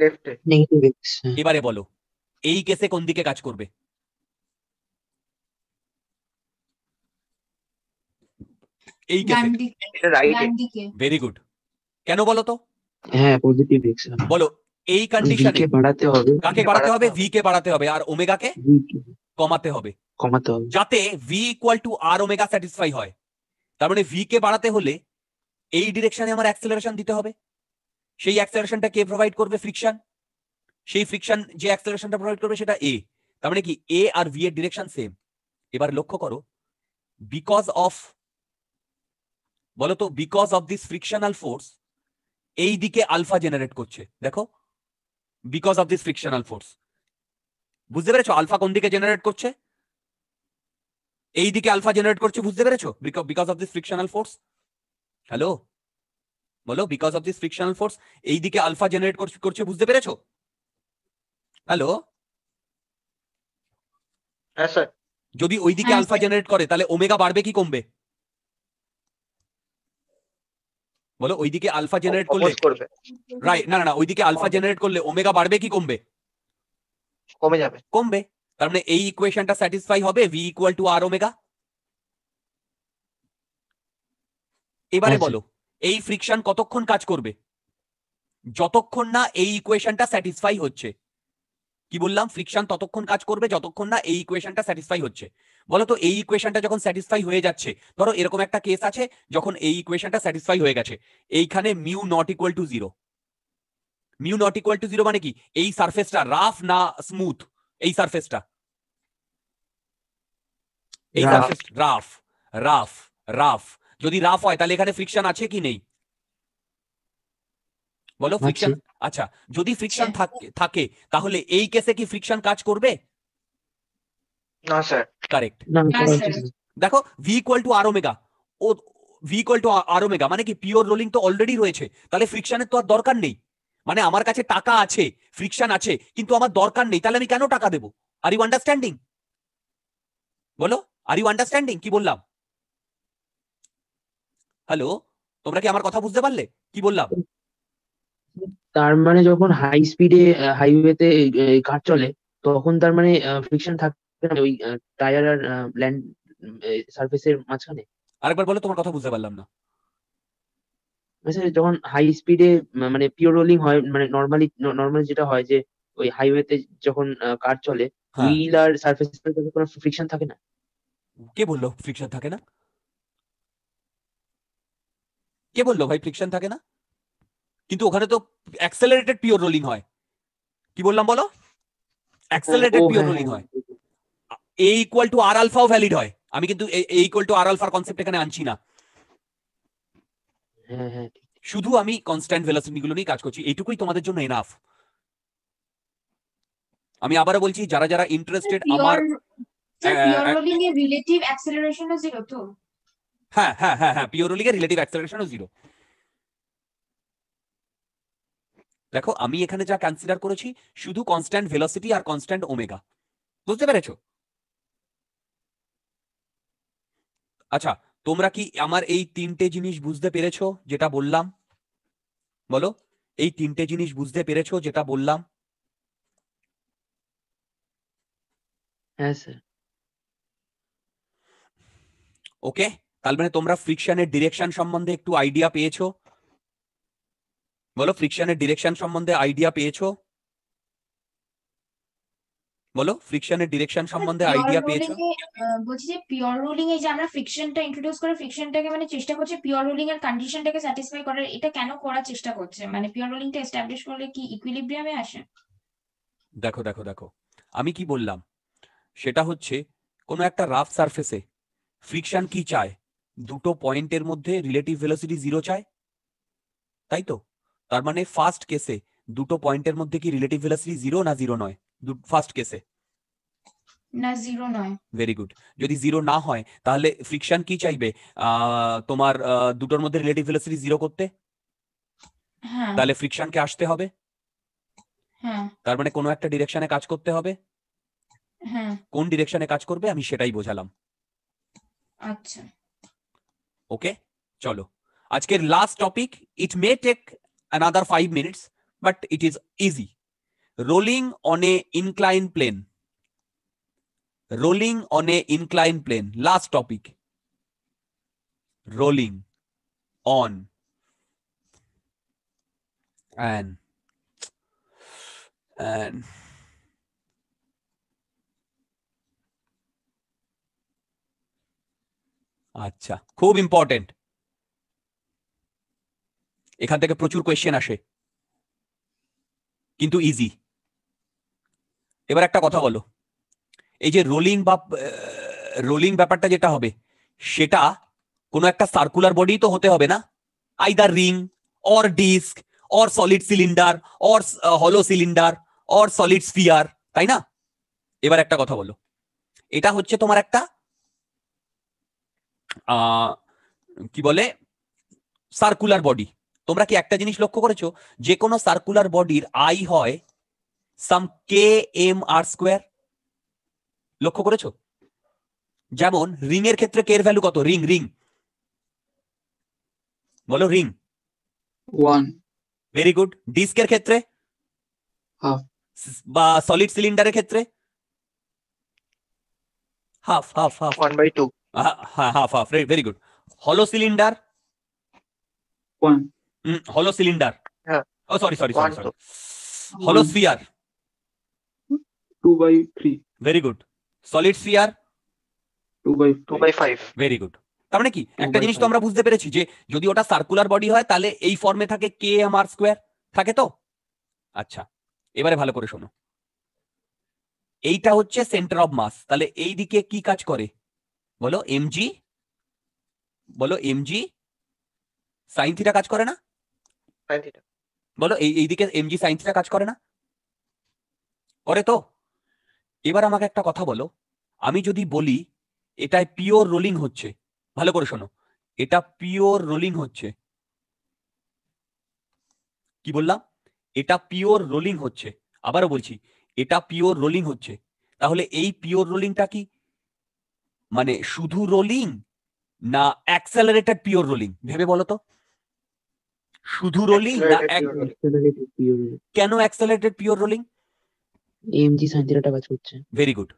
লেফট নেগেটিভ এবারে বলো এই কেসে কোন দিকে কাজ করবে এই কেসে রাইট দিকে ভেরি গুড কেন বলো তো হ্যাঁ পজিটিভ এক্সন বলো এই কন্ডিশনে বাড়াতে হবে কাকে বাড়াতে হবে ভি কে বাড়াতে হবে আর ওমেগা কে কমাতে হবে কমাতে হবে যাতে v equal to r omega satisfy হয় তার মানে ভি কে বাড়াতে হলে এই ডিরেকশনে আমার অ্যাক্সেলারেশন দিতে হবে সেই অ্যাক্সেলারেশনটা কে প্রোভাইড করবে ফ্রিকশন সেই ফ্রিকশন যে অ্যাক্সেলারেশনটা প্রোভাইড করবে সেটা এ তার মানে কি এ আর ভি এর ডিরেকশন সেম এবার লক্ষ্য করো বিকজ অফ বলো তো because of this frictional force এই দিকে আলফা জেনারেট করছে দেখো because of this frictional force বুঝতে পেরেছো আলফা কোন দিকে জেনারেট করছে এই দিকে আলফা জেনারেট করছে বুঝতে পেরেছো because of this frictional force hello বলো because of this frictional force এই দিকে আলফা জেনারেট করছে বুঝতে পেরেছো হ্যালো হ্যাঁ স্যার যদি ওইদিকে আলফা জেনারেট করে তাহলে ওমেগা বাড়বে কি কমবে বলো ওইদিকে আলফা জেনারেট করলে রাইট না না না ওইদিকে আলফা জেনারেট করলে ওমেগা বাড়বে কি কমবে কমে যাবে কমবে তার মানে এই ইকুয়েশনটা স্যাটিসফাই হবে v equal to r omega এবারে বলো এই ফ্রিকশন কতক্ষণ কাজ করবে যতক্ষণ না এই ইকুয়েশনটা স্যাটিসফাই হচ্ছে কি বললাম ফ্রিকশন ততক্ষণ কাজ করবে যতক্ষণ না এই ইকুয়েশনটা স্যাটিসফাই হচ্ছে বলো তো এই ইকুয়েশনটা যখন স্যাটিসফাই হয়ে যাচ্ছে ধরো এরকম একটা কেস আছে যখন এই ইকুয়েশনটা স্যাটিসফাই হয়ে গেছে এইখানে mu not equal to zero mu not equal to zero মানে কি এই সারফেসটা রাফ না স্মুথ এই সারফেসটা এই সারফেস রাফ রাফ রাফ যদি রাফ হয় তাহলে এখানে ফ্রিকশন আছে কি নেই বলো ফ্রিকশন আচ্ছা যদি ফ্রিকশন থাকে তাহলে এই কেসে কি ফ্রিকশন কাজ করবে না স্যার কারেক্ট দেখো v equal to r omega ও v equal to r omega মানে কি পিওর রোলিং তো অলরেডি রয়েছে তাহলে ফ্রিকশনের তো আর দরকার নেই মানে আমার কাছে টাকা আছে ফ্রিকশন আছে কিন্তু আমার দরকার নেই তাহলে আমি কেন টাকা দেবো আর ইউ আন্ডারস্ট্যান্ডিং বলো আর ইউ আন্ডারস্ট্যান্ডিং কি বললাম হ্যালো তোমরা কি আমার কথা বুঝতে পারলে কি বললাম তার মানে যখন হাই স্পিডে হাইওয়েতে কার চলে তখন তার মানে ফ্রিকশন থাকবে না ওই টায়ার আর ল্যান্ড এর মাঝখানে আরেকবার বলো তোমার কথা বুঝতে পারলাম না আচ্ছা, মানে যখন হাই স্পিডে মানে পিওর রোলিং হয় মানে নর্মালি নর্মালি যেটা হয় যে ওই হাইওয়েতে যখন কার চলে হুইল হ্যাঁ। আর সার্ফেস মধ্যে কোনো ফ্রিকশন থাকে না কে বললো ফ্রিকশন থাকে না কে বললো ভাই ফ্রিকশন থাকে না কিন্তু ওখানে তো অ্যাক্সেলারেটেড পিওর রোলিং হয় কি বললাম বলো অ্যাক্সেলারেটেড পিওর রোলিং হয় এ ইকুয়াল টু আর আলফাও ভ্যালিড হয় আমি কিন্তু এ ইকুয়াল টু আর আলফার কনসেপ্ট এখানে আনছি না হ্যাঁ, হ্যাঁ, শুধু আমি কনস্ট্যান্ট ভেলোসিটি গুলো নিয়ে কাজ করছি এইটুকুই তোমাদের জন্য এনাফ আমি আবারও বলছি যারা যারা ইন্টারেস্টেড আমার রিলেটিভ অ্যাক্সেলারেশনও জিরো তো হ্যাঁ হ্যাঁ হ্যাঁ হ্যাঁ পিওর রোলিং এর রিলেটিভ অ্যাক্সেলারেশনও জিরো দেখো আমি এখানে যা কনসিডার করেছি শুধু কনস্ট্যান্ট ভেলোসিটি আর কনস্ট্যান্ট ওমেগা বুঝতে পেরেছো আচ্ছা তোমরা কি আমার এই তিনটে জিনিস বুঝতে পেরেছো যেটা বললাম বলো এই তিনটে জিনিস বুঝতে পেরেছো যেটা বললাম হ্যাঁ স্যার ওকে তাহলে মানে তোমরা ফ্রিকশনের ডিরেকশন সম্বন্ধে একটু আইডিয়া পেয়েছো বলো ফ্রিকশনের ডিরেকশন সম্বন্ধে আইডিয়া পেয়েছো বলো ফ্রিকশনের ডিরেকশন সম্বন্ধে আইডিয়া পেয়েছো বলছি যে পিওর রোলিং এই যে আমরা ফ্রিকশনটা ইন্ট্রোডিউস করে ফ্রিকশনটাকে মানে চেষ্টা করছে পিওর রোলিং এর কন্ডিশনটাকে স্যাটিসফাই করার এটা কেন করার চেষ্টা করছে মানে পিওর রোলিংটা এস্টাবলিশ করলে কি ইকুইলিব্রিয়ামে আসে দেখো দেখো দেখো আমি কি বললাম সেটা হচ্ছে কোনো একটা রাফ সারফেসে ফ্রিকশন কি চায় দুটো পয়েন্টের মধ্যে রিলেটিভ ভেলোসিটি জিরো চায় তাই তো তার মানে ফার্স্ট কেসে দুটো পয়েন্টের মধ্যে কি রিলেটিভ ভেলোসিটি জিরো না জিরো নয় ফার্স্ট কেসে না জিরো নয় ভেরি গুড যদি জিরো না হয় তাহলে ফ্রিকশন কি চাইবে তোমার দুটোর মধ্যে রিলেটিভ ভেলোসিটি জিরো করতে হ্যাঁ। তাহলে ফ্রিকশনকে আসতে হবে হ্যাঁ। তার মানে কোনো একটা ডিরেকশনে কাজ করতে হবে হ্যাঁ। কোন ডিরেকশনে কাজ করবে আমি সেটাই বোঝালাম আচ্ছা ওকে চলো আজকের last topic it may take another five minutes, but it is easy. Rolling on a inclined plane. Rolling on a inclined plane. Last topic. Rolling on and and আচ্ছা খুব important. এখান থেকে প্রচুর কোয়েশ্চেন আসে কিন্তু ইজি এবার একটা কথা বলো এই যে রোলিং বা রোলিং ব্যাপারটা যেটা হবে সেটা কোনো একটা সার্কুলার বডি তো হতে হবে না either ring or disc or solid cylinder or hollow cylinder or solid sphere তাই না এবার একটা কথা বলো এটা হচ্ছে তোমার একটা কি বলে সার্কুলার বডি তোমরা কি একটা জিনিস লক্ষ্য করেছো যে কোনো সার্কুলার বডির আই হয় সাম কে এম আর স্কোয়ার লক্ষ্য করেছো যেমন রিং এর ক্ষেত্রে কে এর ভ্যালু কত রিং রিং বলো রিং ওয়ান ভেরি গুড ডিস্কের ক্ষেত্রে বা সলিড সিলিন্ডারের ক্ষেত্রে half half half one by two half half very good hollow cylinder one hollow cylinder ও sorry sorry sorry hollow sphere 2 by 3 very good solid sphere 2 by 2 by 5 very good তার মানে কি একটা জিনিস তো আমরা বুঝতে পেরেছি যে যদি ওটা সার্কুলার বডি হয় তাহলে এই ফর্মে থাকে কে এম আর স্কোয়ার থাকে তো আচ্ছা এবারে ভালো করে শোনো এইটা হচ্ছে সেন্টার অফ মাস তাহলে এই দিকে কি কাজ করে বলো এমজি বলো এমজি সাইন থিটা কাজ করে না বলো এই এইদিকে এমজি সাইন থিটা কাজ করে না করে তো এবার আমাকে একটা কথা বলো আমি যদি বলি এটা পিওর রোলিং হচ্ছে ভালো করে শোনো এটা পিওর রোলিং হচ্ছে কি বললাম এটা পিওর রোলিং হচ্ছে আবারও বলছি এটা পিওর রোলিং হচ্ছে তাহলে এই পিওর রোলিংটা কি মানে শুধু রোলিং না অ্যাক্সেলারেটেড পিওর রোলিং ভেবে বলো তো শুধু রোলিং না কেন accelerated pure rolling mg sine কাজ করছে ভেরি গুড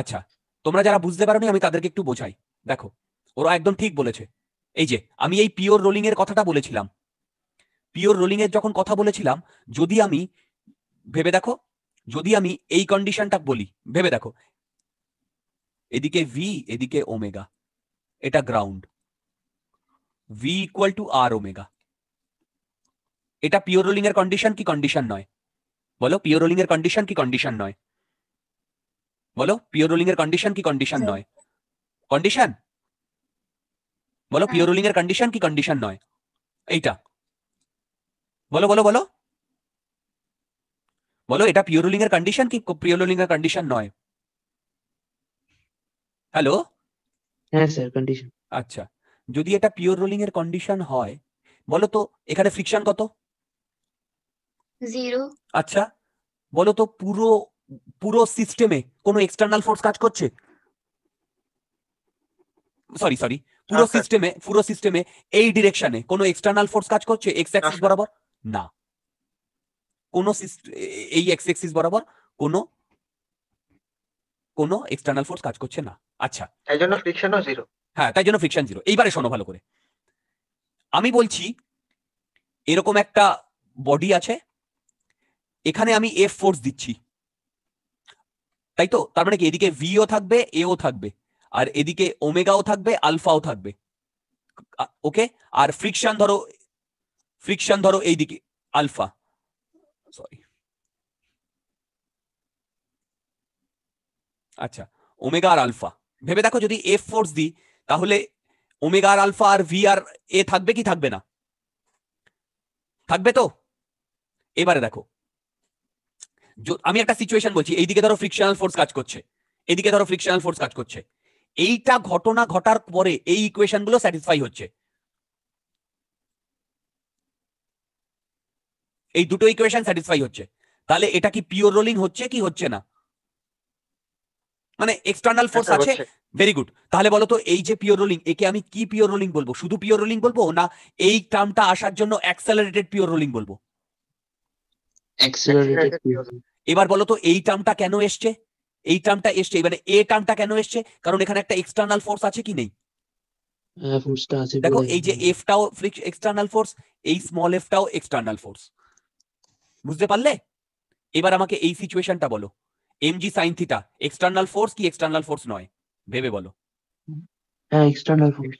আচ্ছা তোমরা যারা বুঝতে পারোনি আমি তাদেরকে একটু বোঝাই দেখো ওরা একদম ঠিক বলেছে এই যে আমি এই পিওর রোলিং এর কথাটা বলেছিলাম পিওর রোলিং এর যখন কথা বলেছিলাম যদি আমি ভেবে দেখো যদি আমি এই কন্ডিশনটা বলি ভেবে দেখো এদিকে ভি এদিকে ওমেগা এটা ground v equal to r omega এটা পিওর রোলিং এর কন্ডিশন কি কন্ডিশন নয় বলো পিওর রোলিং এর কন্ডিশন কি কন্ডিশন নয় বলো পিওর রোলিং এর কন্ডিশন কি কন্ডিশন নয় কন্ডিশন বলো পিওর রোলিং হ্যাঁ। এর কন্ডিশন কি কন্ডিশন নয় এইটা বলো বলো বলো বলো এটা পিওর রোলিং এর কন্ডিশন কি পিওর রোলিং এর কন্ডিশন নয় হ্যালো হ্যাঁ স্যার কন্ডিশন আচ্ছা যদি এটা পিওর রোলিং এর কন্ডিশন হয় বলো তো এখানে ফ্রিকশন কত জিরো আচ্ছা বলো তো পুরো পুরো সিস্টেমে কোনো এক্সটার্নাল ফোর্স কাজ করছে সরি সরি পুরো সিস্টেমে হ্যাঁ, পুরো সিস্টেমে এই ডিরেকশনে কোনো এক্সটার্নাল ফোর্স কাজ করছে এক্স অ্যাক্সিস হ্যাঁ। বরাবর না কোন এই এক্স অ্যাক্সিস বরাবর কোনো কোনো এক্সটার্নাল ফোর্স কাজ করছে না আচ্ছা তাই জন্য ফ্রিকশনও জিরো হ্যাঁ তাই জন্য ফ্রিকশন জিরো এইবারে শোনো ভালো করে আমি বলছি এরকম একটা বডি আছে এখানে আমি এফ ফোর্স দিচ্ছি তাই তো তার মানে কি এদিকে ভিও থাকবে এও থাকবে আর এদিকে ওমেগাও থাকবে আলফাও থাকবে ওকে আর ফ্রিকশন ধরো ফ্রিকশন ধরো এইদিকে আলফা সরি আচ্ছা ওমেগা আর আলফা ভেবে দেখো যদি এফ ফোর্স দিই তাহলে ওমেগা আর আলফা আর ভি আর এ থাকবে কি থাকবে না থাকবে তো এবারে দেখো আমি একটা সিচুয়েশন বলছি এইদিকে ধরো ফ্রিকশনাল ফোর্স কাজ করছে এদিকে ধরো ফ্রিকশনাল ফোর্স কাজ করছে এইটা ঘটনা ঘটার পরে এই ইকুয়েশন গুলো স্যাটিসফাই হচ্ছে এই দুটো ইকুয়েশন স্যাটিসফাই হচ্ছে তাহলে এটা কি পিওর রোলিং হচ্ছে কি হচ্ছে না মানে এক্সটার্নাল ফোর্স আছে ভেরি গুড তাহলে বলো তো এই যে পিওর রোলিং একে আমি কি পিওর রোলিং বলবো শুধু পিওর রোলিং বলবো না এই টার্মটা আসার জন্য অ্যাক্সেলারেটেড পিওর রোলিং বলবো এবার বলো তো এই টার্মটা কেন এসছে এই টার্মটা এসছে এবারে এ টার্মটা কেন এসছে কারণ এখানে একটা এক্সটার্নাল ফোর্স আছে কি নেই হ্যাঁ, দেখো এই যে এফটাও এক্সটার্নাল ফোর্স এই স্মল এফ টাও এক্সটার্নাল ফোর্স বুঝতে পারলে এবার আমাকে এই সিচুয়েশনটা বলো mg sine theta external force কি এক্সটার্নাল ফোর্স নয় ভেবে বলো হ্যাঁ এক্সটার্নাল ফোর্স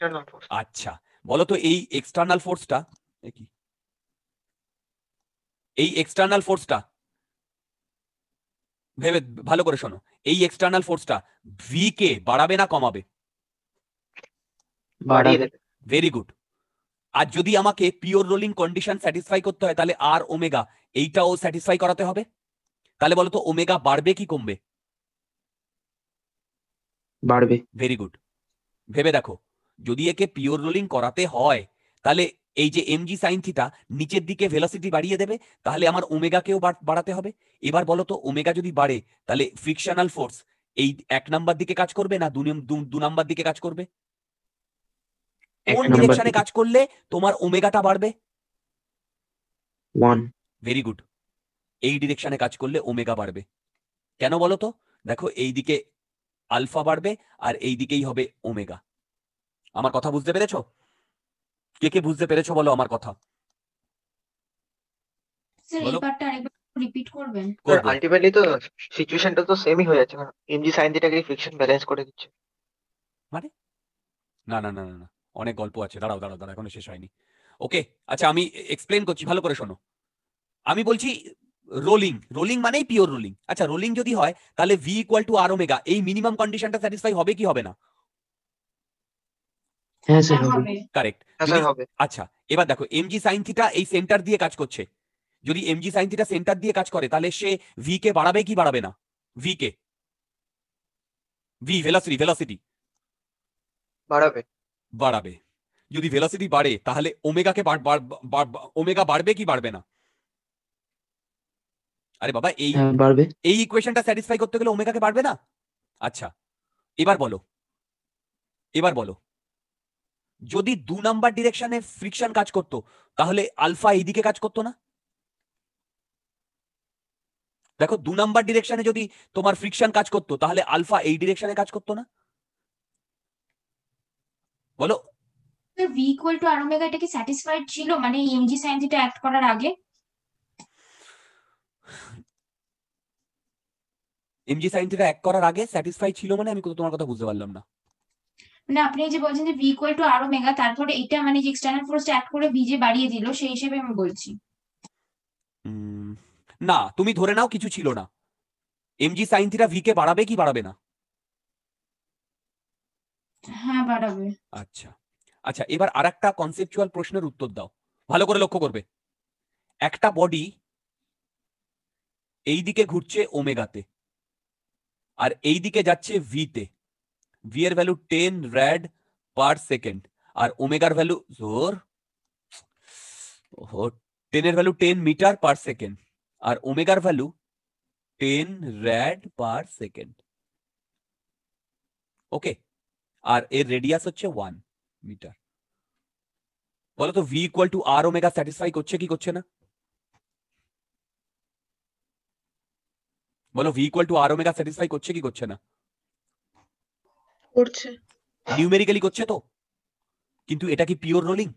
আচ্ছা বলো তো এই এক্সটার্নাল ফোর্সটা কি এই এক্সটার্নাল ফোর্সটা ভেবে ভালো করে শোনো এই এক্সটার্নাল ফোর্সটা ভি কে বাড়াবে না কমাবে ভেরি গুড আর যদি আমাকে পিওর রোলিং কন্ডিশন স্যাটিসফাই করতে হয় তাহলে আর ওমেগা এইটাও স্যাটিসফাই করাতে হবে তাহলে বলো তো ওমেগা বাড়বে কি কমবে বাড়বে ভেরি গুড ভেবে দেখো যদি একে পিওর রোলিং করাতে হয় তাহলে এই যে এম জি সাইন থিটা নিচের দিকে ভেলোসিটি বাড়িয়ে দেবে তাহলে আমার ওমেগাকেও বাড়াতে হবে এবার বলো তো ওমেগা যদি বাড়ে তাহলে ফ্রিকশনাল ফোর্স এই এক নাম্বার দিকে কাজ করবে না দু নাম্বার দিকে কাজ করবে কোন ডিরেকশনে কাজ করলে তোমার ওমেগাটা বাড়বে ওয়ান ভেরি গুড এই ডিরেকশনে কাজ করলে ওমেগা বাড়বে কেন বলো তো দেখো এইদিকে আলফা বাড়বে আর এই দিকেই হবে ওমেগা আমার কথা বুঝতে পেরেছো কে কে বুঝতে পেরেছো বলো আমার কথা মানে? না না না না অনেক গল্প আছে দাঁড়াও দাঁড়াও শেষ হয়নি ওকে আচ্ছা আমি এক্সপ্লেন করছি ভালো করে শোনো আমি বলছি রোলিং রোলিং মানেই পিওর রোলিং আচ্ছা রোলিং যদি হয় তাহলে V equal to r omega এই মিনিমাম কন্ডিশনটা স্যাটিসফাই হবে কি হবে না হ্যাঁ স্যার হবে কারেক্ট হ্যাঁ, হবে আচ্ছা এবার দেখো এমজি সাইন থিটা এই সেন্টার দিয়ে কাজ করছে যদি এমজি সাইন থিটা সেন্টার দিয়ে কাজ করে তাহলে সে ভি কে বাড়াবে কি বাড়াবে না ভি কে ভি ভেলোসিটি ভেলোসিটি বাড়াবে বাড়াবে যদি ভেলোসিটি বাড়ে তাহলে ওমেগাকে ওমেগা বাড়বে কি বাড়বে না আরে বাবা এই হ্যাঁ, বাড়বে এই ইকুয়েশনটা স্যাটিসফাই করতে গেলে ওমেগাকে বাড়বে না আচ্ছা এবার বলো এবার বলো যদি দু নাম্বার ডিরেকশনে ফ্রিকশন কাজ করত তাহলে আলফা এইদিকে কাজ করতো না দেখো দু নাম্বার ডিরেকশনে যদি তোমার ফ্রিকশন কাজ করত তাহলে আলফা এই ডিরেকশনে কাজ করত না বলো v equal to r omega এটা কি স্যাটিসফাইড ছিল মানে mg sin θ অ্যাক্ট করার আগে এমজি sin θ অ্যাক্ট করার আগে স্যাটিসফাই ছিল মানে আমি তোমার কথা বুঝতে পারলাম না মানে আপনি যে বলছেন যে v equal to r omega তারপরে এটা মানে যে এক্সটার্নাল ফোর্স অ্যাড করে ভি যে বাড়িয়ে দিল সেই হিসেবে আমি বলছি না তুমি ধরে নাও কিছু ছিল না এমজি সাইন থিটা ভি কে বাড়াবে কি বাড়াবে না হ্যাঁ বাড়াবে আচ্ছা আচ্ছা এবার আরেকটা কনসেপচুয়াল প্রশ্নের উত্তর দাও ভালো করে লক্ষ্য করবে একটা বডি এই দিকে ঘুরছে ওমেগাতে আর এই দিকে যাচ্ছে ভিতে তে Vr value 10 rad per second. আর ওমেগার ভ্যালু জোর টেনের value ten metre per second আর ওমেগার value ten rad per second okay আর এর রেডিয়াস হচ্ছে ওয়ান মিটার বলো তো v equal to r omega satisfy করছে কি করছে না বলো v equal to r omega satisfy করছে কি করছে না করছে নিউমেরিক্যালি করছে তো কিন্তু এটা কি পিওর রোলিং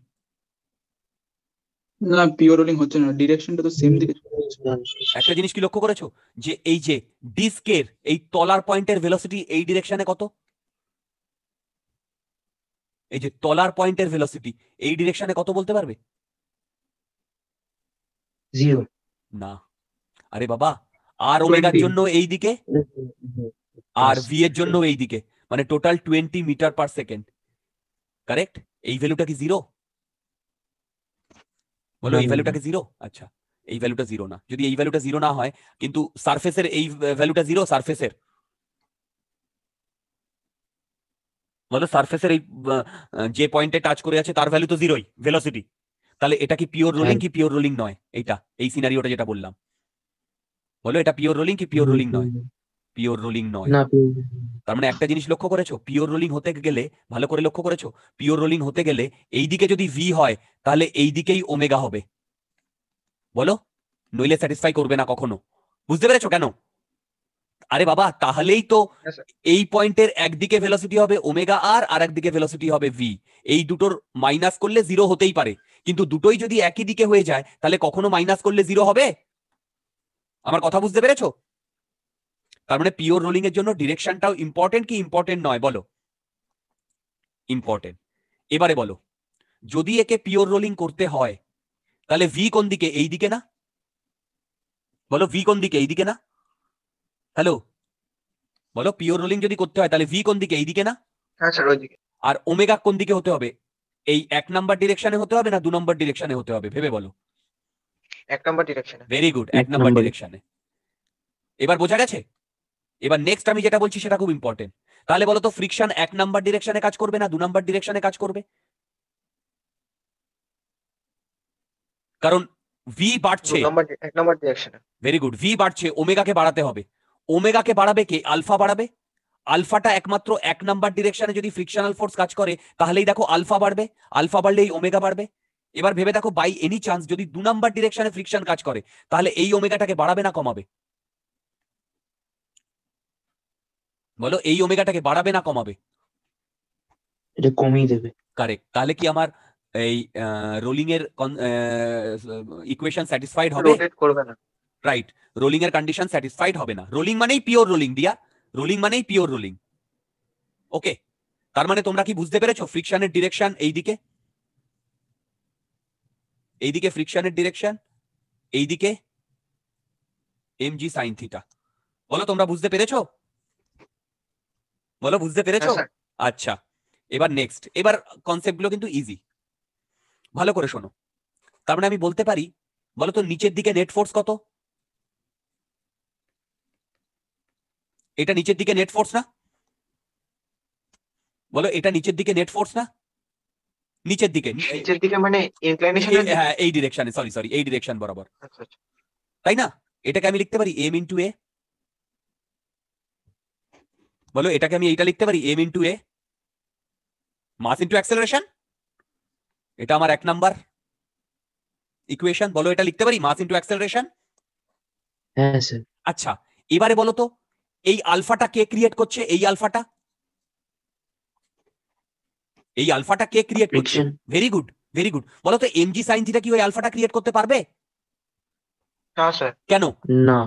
না পিওর রোলিং হচ্ছে না ডিরেকশনটা তো সেম দিকে একটা জিনিস কি লক্ষ্য করেছো যে এই যে ডিস্কের এই তলার পয়েন্টের ভেলোসিটি এই ডিরেকশনে কত এই যে তলার পয়েন্টের ভেলোসিটি এই ডিরেকশনে কত বলতে পারবে জিরো না আরে বাবা আর ওমেগার জন্য এই দিকে আর ভি এর জন্য এই দিকে মানে total twenty metre per second correct এই ভ্যালুটা কি জিরো বলো এই ভ্যালুটা কি জিরো আচ্ছা এই ভ্যালুটা জিরো না যদি এই ভ্যালুটা জিরো না হয় কিন্তু সারফেসের এই ভ্যালুটা জিরো সারফেসের বলো সারফেসের এই যে পয়েন্টে টাচ করে আছে তার ভ্যালু তো জিরোই ভেলোসিটি তাহলে এটা কি পিওর রোলিং হ্যাঁ। কি পিওর রোলিং নয় এইটা এই সিনারিওটা যেটা বললাম বলো এটা পিওর রোলিং কি পিওর রোলিং নয় হ্যাঁ। পিওর রোলিং নয় তার মানে একটা জিনিস লক্ষ্য করেছো পিওর রোলিং হতে গেলে ভালো করে লক্ষ্য করেছো পিওর রোলিং হতে গেলে এই দিকে যদি ভি হয় তাহলে এই দিকেই ওমেগা হবে বলো নইলে স্যাটিসফাই করবে না কখনো বুঝতে পেরেছো কেন আরে বাবা তাহলেই তো এই পয়েন্টের একদিকে ভেলোসিটি হবে ওমেগা আর আর একদিকে ভেলোসিটি হবে ভি এই দুটোর মাইনাস করলে জিরো হতেই পারে কিন্তু দুটোই যদি একই দিকে হয়ে যায় তাহলে কখনো মাইনাস করলে জিরো হবে আমার কথা বুঝতে পেরেছো তার মানে পিওর রোলিং এর জন্য ডিরেকশনটাও ইম্পর্টেন্ট কি ইম্পর্টেন্ট নয় বলো ইম্পর্টেন্ট এবারে বলো যদি একে পিওর রোলিং করতে হয় তাহলে ভি কোন দিকে এই দিকে না বলো ভি কোন দিকে এই দিকে না হ্যালো বলো পিওর রোলিং যদি করতে হয় তাহলে ভি কোন দিকে এই দিকে না হ্যাঁ আর ওমেগা কোন দিকে হতে হবে এই এক নাম্বার ডিরেকশনে হতে হবে না দু নম্বর ডিরেকশনে হতে হবে ভেবে বলো এক নাম্বার ডিরেকশনে ভেরি গুড এক নাম্বার ডিরেকশনে এবার বোঝা গেছে এবার নেক্সট আমি যেটা বলছি সেটা খুব ইম্পর্টেন্ট তাহলে বলো তো ফ্রিকশন এক নাম্বার ডিরেকশনে কাজ করবে না দু নাম্বার ডিরেকশনে কাজ করবে কারণ ভি বাড়ছে ভেরি গুড ভি বাড়ছে ওমেগাকে বাড়াতে হবে ওমেগাকে বাড়াবে কে আলফা বাড়াবে আলফাটা একমাত্র এক নাম্বার ডিরেকশনে যদি ফ্রিকশনাল ফোর্স কাজ করে তাহলেই দেখো আলফা বাড়বে আলফা বাড়লে এই ওমেগা বাড়বে এবার ভেবে দেখো বাই এনি চান্স যদি দু নাম্বার ডিরেকশনে ফ্রিকশন কাজ করে তাহলে এই ওমেগাটাকে বাড়াবে না কমাবে বলো এই ওমেগাটাকে বাড়াবে না কমাবে এটা কমিয়ে দেবে কারেক্ট তাহলে কি আমার এই রোলিং এর ইকুয়েশন স্যাটিসফাইড হবে করবে না রাইট রোলিং এর কন্ডিশন স্যাটিসফাইড হবে না রোলিং মানেই পিওর রোলিং দিয়া রোলিং মানেই পিওর রোলিং ওকে তার মানে তোমরা কি বুঝতে পেরেছো ফ্রিকশনের ডিরেকশন এইদিকে এইদিকে ফ্রিকশনের ডিরেকশন এইদিকে এম জি সাইন থিটা বলো তোমরা বুঝতে পেরেছো বলো বুঝতে পেরেছো হ্যাঁ, আচ্ছা এবার নেক্সট এবার কনসেপ্টগুলো কিন্তু ইজি ভালো করে শোনো তার মানে আমি বলতে পারি বলো তো নিচের দিকে নেট ফোর্স কত এটা নিচের দিকে নেট ফোর্স না বলো এটা নিচের দিকে নেট ফোর্স না নিচের দিকে নিচের দিকে মানে ইনক্লিনেশন হ্যাঁ এই ডিরেকশনে সরি সরি এই ডিরেকশন বরাবর আচ্ছা, আচ্ছা। তাই না এটাকে আমি লিখতে পারি এম ইনটু এ বলো এটাকে আমি এইটা লিখতে পারি m into a mass into acceleration এটা আমার এক নাম্বার ইকুয়েশন বলো এটা লিখতে পারি মাস ইন্টু অ্যাক্সেলারেশন হ্যাঁ স্যার আচ্ছা এবারে বলো তো এই আলফাটা কে ক্রিয়েট করছে এই আলফাটা এই আলফাটা কে ক্রিয়েট করছে ভেরি গুড ভেরি গুড বলো তো এমজি সাইন থিটা কি ওই আলফাটা ক্রিয়েট করতে পারবে না স্যার কেন না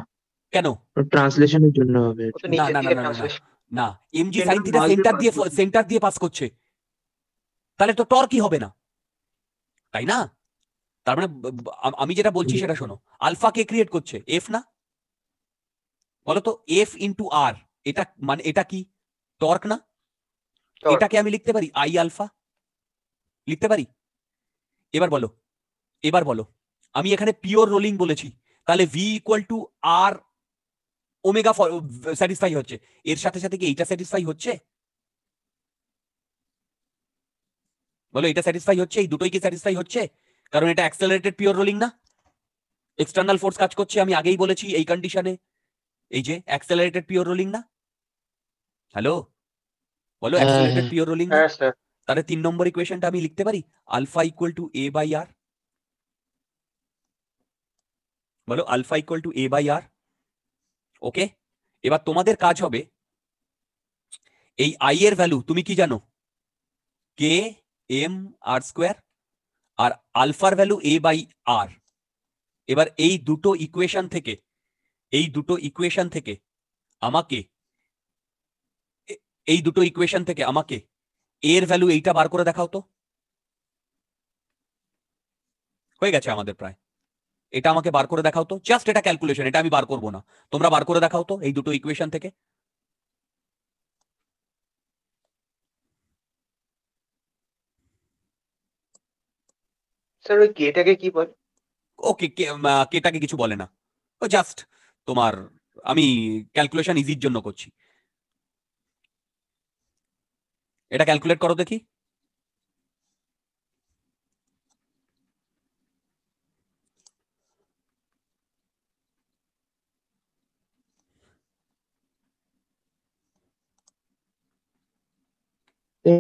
কেন ট্রান্সলেশনের জন্য হবে না না না না এমজি সাইন থিটা সেন্টার দিয়ে সেন্টার দিয়ে পাস করছে তাহলে তো টর কি হবে না তাই না তার মানে আমি যেটা বলছি সেটা শোনো আলফা কে ক্রিয়েট করছে এফ না বলো তো এফ ইনটু আর এটা মানে এটা কি টর্ক না এটাকে আমি লিখতে পারি আই আলফা লিখতে পারি এবার বলো এবার বলো আমি এখানে পিওর রোলিং বলেছি তাহলে V equal to r omega satisfy হচ্ছে এর সাথে সাথে কি এইটা স্যাটিসফাই হচ্ছে বলো এটা স্যাটিসফাই হচ্ছে এই দুটোই কি স্যাটিসফাই হচ্ছে কারণ এটা অ্যাক্সেলারেটেড পিওর রোলিং না এক্সটার্নাল ফোর্স কাজ করছে আমি আগেই বলেছি এই কন্ডিশনে এই যে অ্যাক্সেলারেটেড পিওর রোলিং না হ্যালো বলো অ্যাক্সেলারেটেড পিওর রোলিং তাহলে তিন নম্বর ইকুয়েশনটা আমি লিখতে পারি alpha equal to a by r বলো alpha equal to a by r okay এবার তোমাদের কাজ হবে এই আই এর ভ্যালু তুমি কি জানো কে এম আর স্কোয়ার আর আলফার ভ্যালু এ বাই আর এবার এই দুটো ইকুয়েশন থেকে এই দুটো ইকুয়েশন থেকে আমাকে এই দুটো ইকুয়েশন থেকে আমাকে এর ভ্যালু এইটা বার করে দেখাও তো হয়ে গেছে আমাদের প্রায় এটা আমাকে বার করে দেখাও তো জাস্ট এটা ক্যালকুলেশন এটা আমি বার করবো না তোমরা বার করে দেখাও তো এই দুটো ইকুয়েশন থেকে স্যার ওই কেটাকে কি বলে ওকে কেটাকে কিছু বলে না ও জাস্ট তোমার আমি ক্যালকুলেশন ইজির জন্য করছি এটা ক্যালকুলেট করো দেখি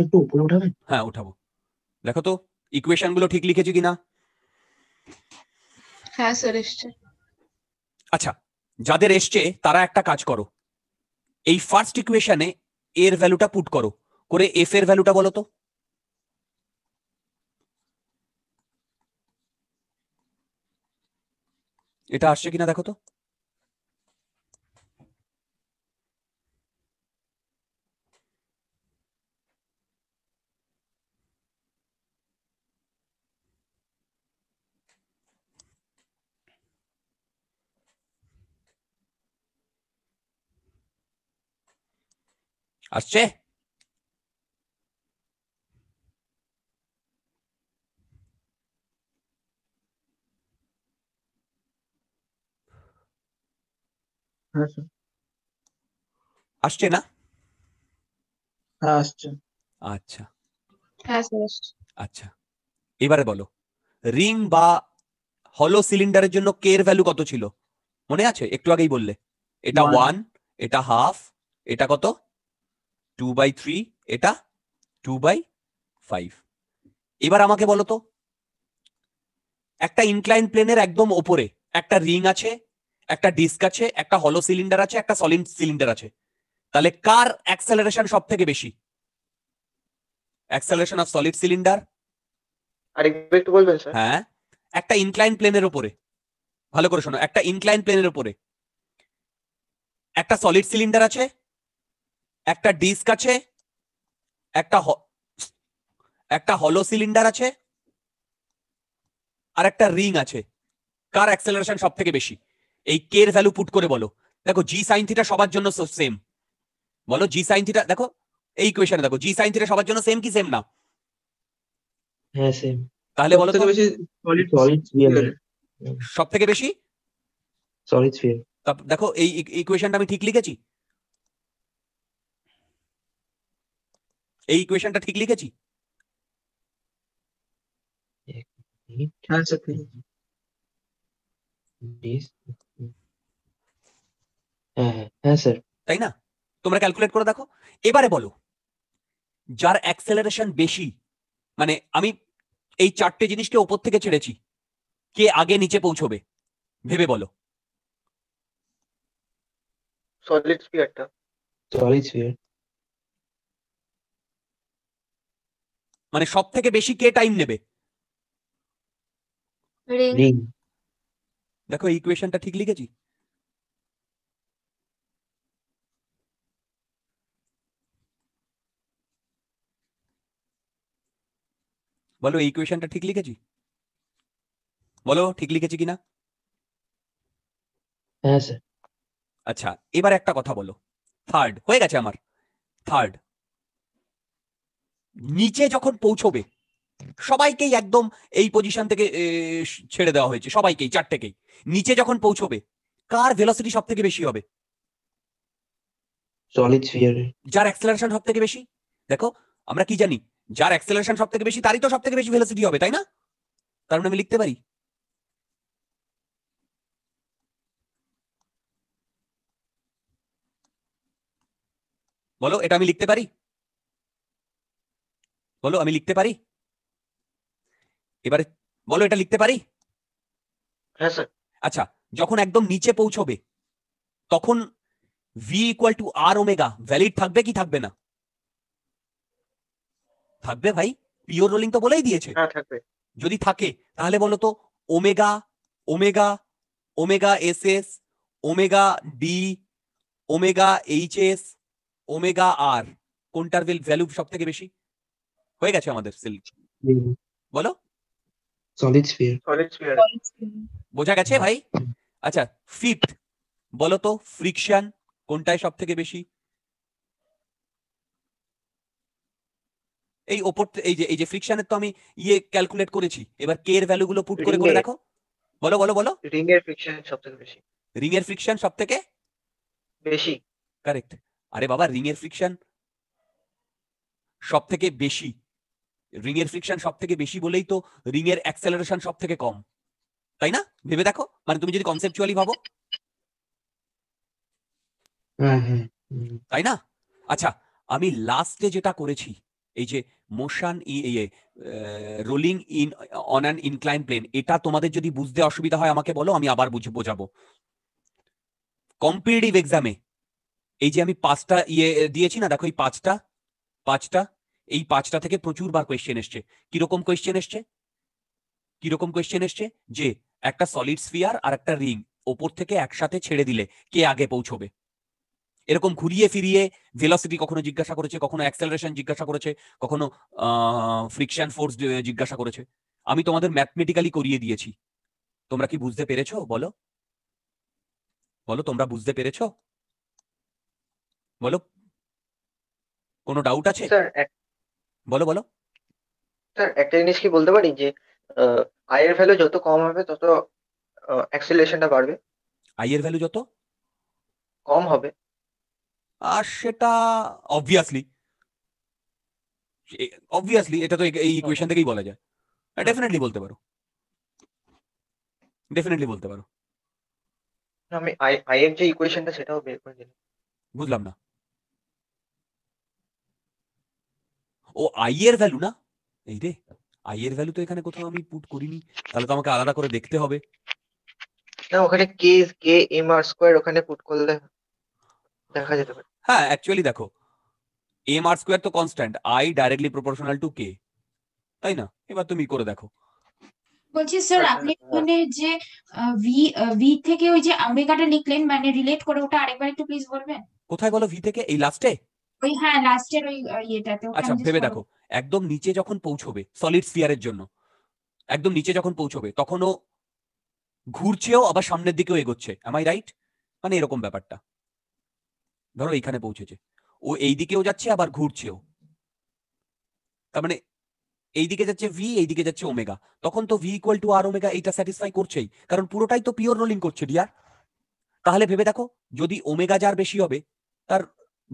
একটু উপরে উঠাবেন হ্যাঁ উঠাবো দেখো তো ইকুয়েশন গুলো ঠিক লিখেছি কিনা হ্যাঁ স্যার এসছে আচ্ছা যাদের এসছে তারা একটা কাজ করো এই ফার্স্ট ইকুয়েশনে এর ভ্যালুটা পুট করো করে এফ এর ভ্যালুটা বলো তো এটা আসছে কিনা দেখো তো আসছে হ্যাঁ, আসছে না হ্যাঁ, আসছে আচ্ছা হ্যাঁ, আচ্ছা এবারে বলো রিং বা হলো সিলিন্ডারের জন্য কে এর ভ্যালু কত ছিল মনে আছে একটু আগেই বললে এটা ওয়ান এটা হাফ এটা কত টু বাই থ্রি এটা টু বাই ফাইভ এবার আমাকে বলো তো একটা ইনক্লাইন প্লেনের একদম ওপরে একটা রিং আছে একটা ডিস্ক আছে একটা হলো সিলিন্ডার আছে একটা সলিড সিলিন্ডার আছে তাহলে কার অ্যাক্সেলারেশন সব থেকে বেশি অ্যাক্সেলারেশন অফ সলিড সিলিন্ডার হ্যাঁ একটা ইনক্লাইন প্লেনের উপরে ভালো করে শোনো একটা ইনক্লাইন প্লেনের উপরে একটা সলিড সিলিন্ডার আছে একটা ডিস্ক আছে একটা একটা হলো সিলিন্ডার আছে আর একটা রিং আছে কার অ্যাক্সেলারেশন সব থেকে বেশি এই কে এর ভ্যালু পুট করে বলো দেখো জি সাইন থিটা সবার জন্য সেম বলো জি সাইন থিটা দেখো এই ইকুয়েশনে দেখো জি সাইন থিটা সবার জন্য সেম কি সেম না হ্যাঁ সেম তাহলে বলো সবথেকে বেশি সলিড সলিড সব থেকে বেশি সলিড স্ফিয়ার দেখো এই ইকুয়েশনটা আমি ঠিক লিখেছি এই ইকুয়েশনটা ঠিক লিখেছি হ্যাঁ, হ্যাঁ, হ্যাঁ, তাই না তোমরা ক্যালকুলেট করে দেখো এবারে বলো যার অ্যাক্সেলারেশন বেশি মানে আমি এই চারটে জিনিসকে ওপর থেকে ছেড়েছি কে আগে নিচে পৌঁছবে ভেবে বলো সলিড স্পিয়ারটা সলিড স্পিয়ার মানে সব থেকে বেশি কে টাইম নেবে দেখো ইকুয়েশনটা ঠিক লিখেছি বলো এই ইকুয়েশনটা ঠিক লিখেছি বলো ঠিক লিখেছি কিনা হ্যাঁ, আচ্ছা এবার একটা কথা বলো থার্ড হয়ে গেছে আমার থার্ড নিচে যখন পৌঁছবে সবাইকেই একদম এই পজিশন থেকে ছেড়ে দেওয়া হয়েছে সবাইকেই চারটেকেই নিচে যখন পৌঁছবে কার ভেলোসিটি সব থেকে বেশি হবে যার অ্যাক্সেলারেশন সব থেকে বেশি দেখো আমরা কি জানি যার অ্যাক্সেলারেশন সব থেকে বেশি তারই তো সব থেকে বেশি ভেলোসিটি হবে তাই না তার মানে আমি লিখতে পারি বলো এটা আমি লিখতে পারি বলো আমি লিখতে পারি এবারে বলো এটা লিখতে পারি হ্যাঁ, আচ্ছা যখন একদম নিচে পৌঁছবে তখন v equal to r omega valid থাকবে কি থাকবে না থাকবে ভাই পিওর রোলিং তো বলেই দিয়েছে হ্যাঁ, যদি থাকে তাহলে বলো তো omega omega omega s s omega d omega h s omega r কোনটার ভ্যালু সব থেকে বেশি হয়ে গেছে আমাদের সিল্ক বলো সলিড স্ফিয়ার বোঝা গেছে ভাই আচ্ছা ফিফথ বলো তো ফ্রিকশন কোনটায় সব থেকে বেশি এই ওপর এই যে এই যে ফ্রিকশনের তো আমি ইয়ে ক্যালকুলেট করেছি এবার কে এর ভ্যালু গুলো পুট করে করে দেখো বলো বলো বলো রিং এর ফ্রিকশন সবথেকে বেশি রিং এর ফ্রিকশন সবথেকে বেশি কারেক্ট আরে বাবা রিং এর ফ্রিকশন সবথেকে বেশি রিং এর ফ্রিকশন সব থেকে বেশি বলেই তো রিং এর অ্যাক্সেলারেশন সব থেকে কম তাই না ভেবে দেখো মানে তুমি যদি কনসেপচুয়ালি ভাবো হ্যাঁ, হ্যাঁ। তাই না আচ্ছা আমি লাস্টে যেটা করেছি এই যে মোশন ইয়ে rolling in on an incline plane এটা তোমাদের যদি বুঝতে অসুবিধা হয় আমাকে বলো আমি আবার বুঝে বোঝাবো কম্পিটিটিভ এক্সামে এই যে আমি পাঁচটা ইয়ে দিয়েছি না দেখো এই পাঁচটা পাঁচটা এই পাঁচটা থেকে প্রচুরবার কোয়েশ্চেন এসছে কিরকম কোয়েশ্চেন এসছে কিরকম কোয়েশ্চেন এসছে যে একটা সলিড স্পিয়ার আর একটা রিং ওপর থেকে একসাথে ছেড়ে দিলে কে আগে পৌঁছবে এরকম ঘুরিয়ে ফিরিয়ে ভেলোসিটি কখনো জিজ্ঞাসা করেছে কখনো অ্যাক্সেলারেশন জিজ্ঞাসা করেছে কখনো ফ্রিকশন ফোর্স জিজ্ঞাসা করেছে আমি তোমাদের ম্যাথমেটিক্যালি করিয়ে দিয়েছি তোমরা কি বুঝতে পেরেছো বলো বলো তোমরা বুঝতে পেরেছো বলো কোনো ডাউট আছে স্যার বলো বলো স্যার একটা জিনিস কি বলতে পারি যে আয়ের ভ্যালু যত কম হবে তত অ্যাক্সেলারেশনটা বাড়বে আই এর ভ্যালু যত কম হবে আর সেটা অবভিয়াসলি অবভিয়াসলি এটা তো এই ইকুয়েশন থেকেই বলা যায় ডেফিনেটলি বলতে পারো ডেফিনেটলি বলতে পারো আমি আই এর যে ইকুয়েশনটা সেটাও বের করে দিলাম বুঝলাম না ও আই এর ভ্যালু না এই রে আই এর ভ্যালু তো এখানে কোথাও আমি পুট করিনি তাহলে তো আমাকে আলাদা করে দেখতে হবে না ওখানে k k m r square ওখানে পুট করলে দেখা যেতে পারে হ্যাঁ অ্যাকচুয়ালি দেখো এম আর স্কয়ার তো constant I directly proportional to k তাই না এবার তুমি করে দেখো বলছি স্যার আচ্ছা, আপনি আচ্ছা। মানে যে ভি ভি থেকে ওই যে আমেরিকাটা নিকলেন মানে রিলেট করে ওটা আরেকবার একটু প্লিজ বলবেন কোথায় বলো ভি থেকে এই লাস্টে হ্যাঁ, আচ্ছা ভেবে দেখো একদম নিচে যখন পৌঁছবে সলিড স্পিয়ারের জন্য একদম নিচে যখন পৌঁছবে তখনও ঘুরছেও আবার সামনের দিকেও এগোচ্ছে রাইট মানে এরকম ব্যাপারটা ধরো পৌঁছেছে ও এই দিকেও যাচ্ছে আবার ঘুরছেও তার মানে এইদিকে যাচ্ছে ভি দিকে যাচ্ছে ওমেগা তখন তো v equal to r omega এইটা স্যাটিসফাই করছেই কারণ পুরোটাই তো পিওর রোলিং করছে ডিয়ার তাহলে ভেবে দেখো যদি ওমেগা যার বেশি হবে তার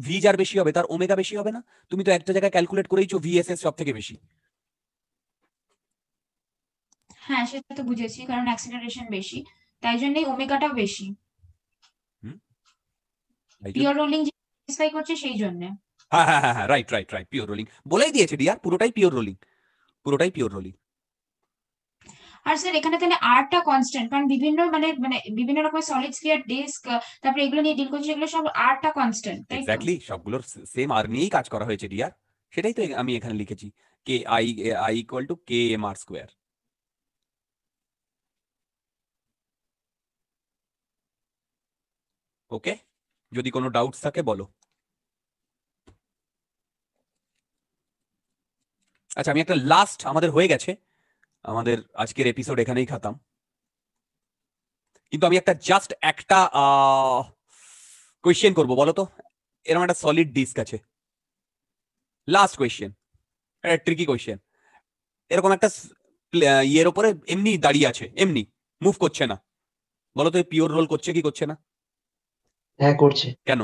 ভি যার বেশি হবে তার ওমেগা বেশি হবে না তুমি তো একটা জায়গায় ক্যালকুলেট করেইছো ভি এস এস সব থেকে বেশি হ্যাঁ সেটা তো বুঝেছি কারণ অ্যাক্সিলারেশন বেশি তাই জন্য ওমেগাটা বেশি পিওর রোলিং স্যাটিসফাই করছে সেই জন্য হ্যাঁ হ্যাঁ হ্যাঁ right right right pure rolling বলেই দিয়েছে ডিয়ার পুরোটাই পিওর রোলিং পুরোটাই পিওর রোলিং আর স্যার এখানে তাহলে আরটা কনস্ট্যান্ট কারণ বিভিন্ন মানে মানে বিভিন্ন রকমের সলিড স্ফিয়ার ডিস্ক তারপরে এগুলো নিয়ে ডিল করছি এগুলো সব আরটা কনস্ট্যান্ট এক্স্যাক্টলি সবগুলোর সেম আর নিয়েই কাজ করা হয়েছে ডিয়ার সেটাই তো আমি এখানে লিখেছি k I I equal to k m R square okay যদি কোনো ডাউটস থাকে বলো আচ্ছা আমি একটা লাস্ট আমাদের হয়ে গেছে আমাদের আজকের এপিসোড এখানেই খাতাম কিন্তু আমি একটা জাস্ট একটা কোয়েশ্চেন করবো বলো তো এরকম একটা সলিড ডিস্ক আছে লাস্ট কোয়েশ্চেন ট্রিকি কোয়েশ্চেন এরকম একটা ইয়ের ওপরে এমনি দাঁড়িয়ে আছে এমনি মুভ করছে না বলো তো পিওর রোল করছে কি করছে না হ্যাঁ করছে কেন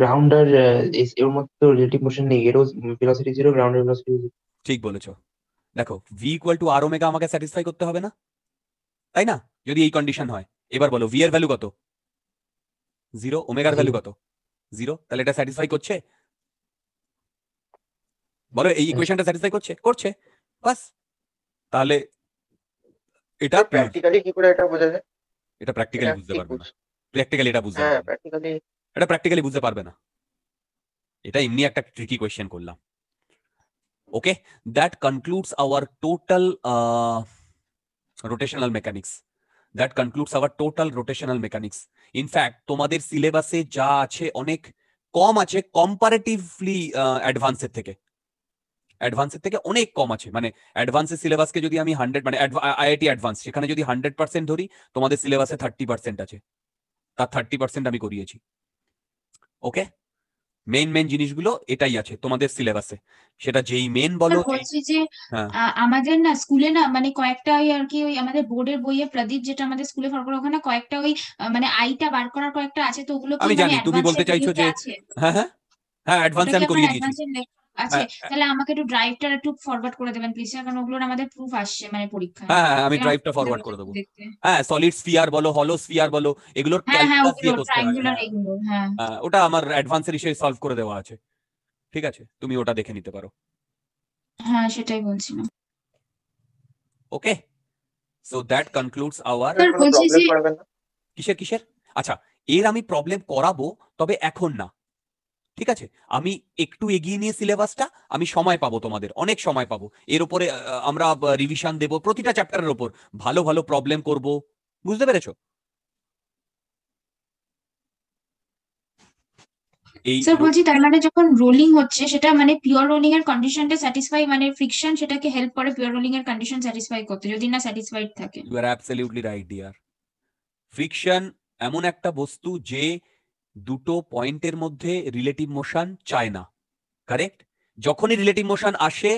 গ্রাউন্ডার এর মধ্যে রিলেটিভ মোশন নেই এরও ভেলোসিটি জিরো গ্রাউন্ডার ভেলোসিটি ঠিক বলেছো দেখো v equal to r omega আমাকে স্যাটিসফাই করতে হবে না তাই না যদি এই কন্ডিশন হয় এবার বলো ভি এর ভ্যালু কত জিরো ওমেগার ভ্যালু কত জিরো তাহলে এটা স্যাটিসফাই করছে বলো এই ইকুয়েশনটা স্যাটিসফাই করছে করছে বাস তাহলে এটা প্র্যাকটিক্যালি কি করে এটা বোঝা যায় এটা প্র্যাকটিক্যালি বুঝতে পারবে না প্র্যাকটিক্যালি এটা বুঝতে প্র্যাকটিক্যালি এটা প্র্যাকটিক্যালি বুঝতে পারবে না এটা এমনি একটা ট্রিকি কোয়েশ্চেন করলাম okay that concludes our total uh, rotational mechanics that concludes our total rotational mechanics in fact তোমাদের সিলেবাসে যা আছে অনেক কম আছে কম্পারেটিভলি uh, অ্যাডভান্সড থেকে অ্যাডভান্সড থেকে অনেক কম আছে মানে অ্যাডভান্সড সিলেবাসকে যদি আমি 100 মানে আইআইটি অ্যাডভান্স সেখানে যদি 100% ধরি তোমাদের সিলেবাসে 30% আছে তার 30% আমি করিছি ओके মেইন মেইন জিনিসগুলো এটাই আছে তোমাদের সিলেবাসে সেটা যেই মেন বলো বলছি যে হ্যাঁ। আমাদের না স্কুলে না মানে কয়েকটা ওই আর কি ওই আমাদের বোর্ডের বইয়ে প্রদীপ যেটা আমাদের স্কুলে ফর করে ওখানে কয়েকটা ওই মানে আইটা বার করার কয়েকটা আছে তো ওগুলো আমি মানে জানি তুমি বলতে চাইছো যে হ্যাঁ হ্যাঁ হ্যাঁ অ্যাডভান্স আমি করিয়ে দিয়েছি আচ্ছা হ্যাঁ। তাহলে আমাকে একটু ড্রাইভটা একটু ফরওয়ার্ড করে দেবেন প্লিজ কারণ ওগুলোর আমাদের প্রুফ আসছে মানে পরীক্ষা হ্যাঁ, হ্যাঁ আমি ড্রাইভটা ফরওয়ার্ড করে দেবো হ্যাঁ সলিড স্ফিয়ার বলো হলো স্ফিয়ার বলো এগুলোর ক্যালকুলাস হ্যাঁ, দিয়ে করতে হবে হ্যাঁ ওটা আমার অ্যাডভান্সের হিসেবে সলভ করে দেওয়া আছে ঠিক আছে তুমি ওটা দেখে নিতে পারো হ্যাঁ সেটাই বলছি okay so that concludes our কিসের কিসের আচ্ছা এর আমি প্রবলেম করাবো তবে এখন না ঠিক আছে আমি একটু এগিয়ে নিয়ে সিলেবাসটা আমি সময় পাবো তোমাদের অনেক সময় পাবো এর উপরে আমরা রিভিশন দেব প্রতিটা চ্যাপ্টারের উপর ভালো ভালো প্রবলেম করব বুঝতে পেরেছো এই স্যার বলছি তার মানে যখন রোলিং হচ্ছে সেটা মানে পিওর রোলিং এর কন্ডিশনটা স্যাটিসফাই মানে ফ্রিকশন সেটাকে হেল্প করে পিওর রোলিং এর কন্ডিশন স্যাটিসফাই করতে যদি না স্যাটিসফাইড থাকে you are absolutely right dear friction এমন একটা বস্তু যে দুটো পয়েন্টের মধ্যে রিলেটিভ মোশন চায় না কারেক্ট যখনই রিলেটিভ মোশন আসে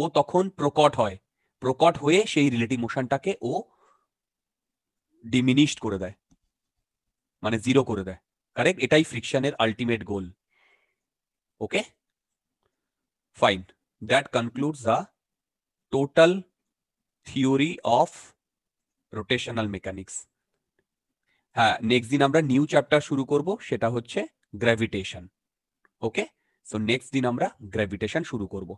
ও তখন প্রকট হয় প্রকট হয়ে সেই রিলেটিভ মোশনটাকে ও ডিমিনিশড করে দেয় মানে জিরো করে দেয় কারেক্ট এটাই ফ্রিকশনের ultimate goal okay fine that concludes the total theory of rotational mechanics হ্যাঁ নেক্সট দিন আমরা নিউ চ্যাপ্টার শুরু করব সেটা হচ্ছে গ্র্যাভিটেশন ওকে সো নেক্সট দিন আমরা গ্র্যাভিটেশন শুরু করব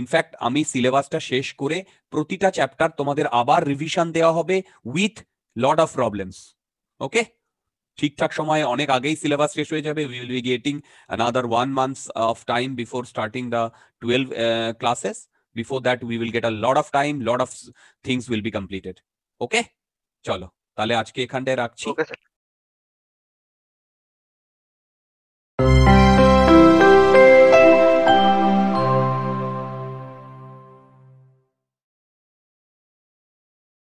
ইনফ্যাক্ট আমি সিলেবাসটা শেষ করে প্রতিটা চ্যাপ্টার তোমাদের আবার রিভিশন দেওয়া হবে with lot of problems okay ঠিকঠাক সময়ে অনেক আগেই সিলেবাস শেষ হয়ে যাবে will be getting another one months of time before starting the twelve classes before that we will get a lot of time lot of things will be completed okay চলো তাহলে আজকে এখানটায় রাখছি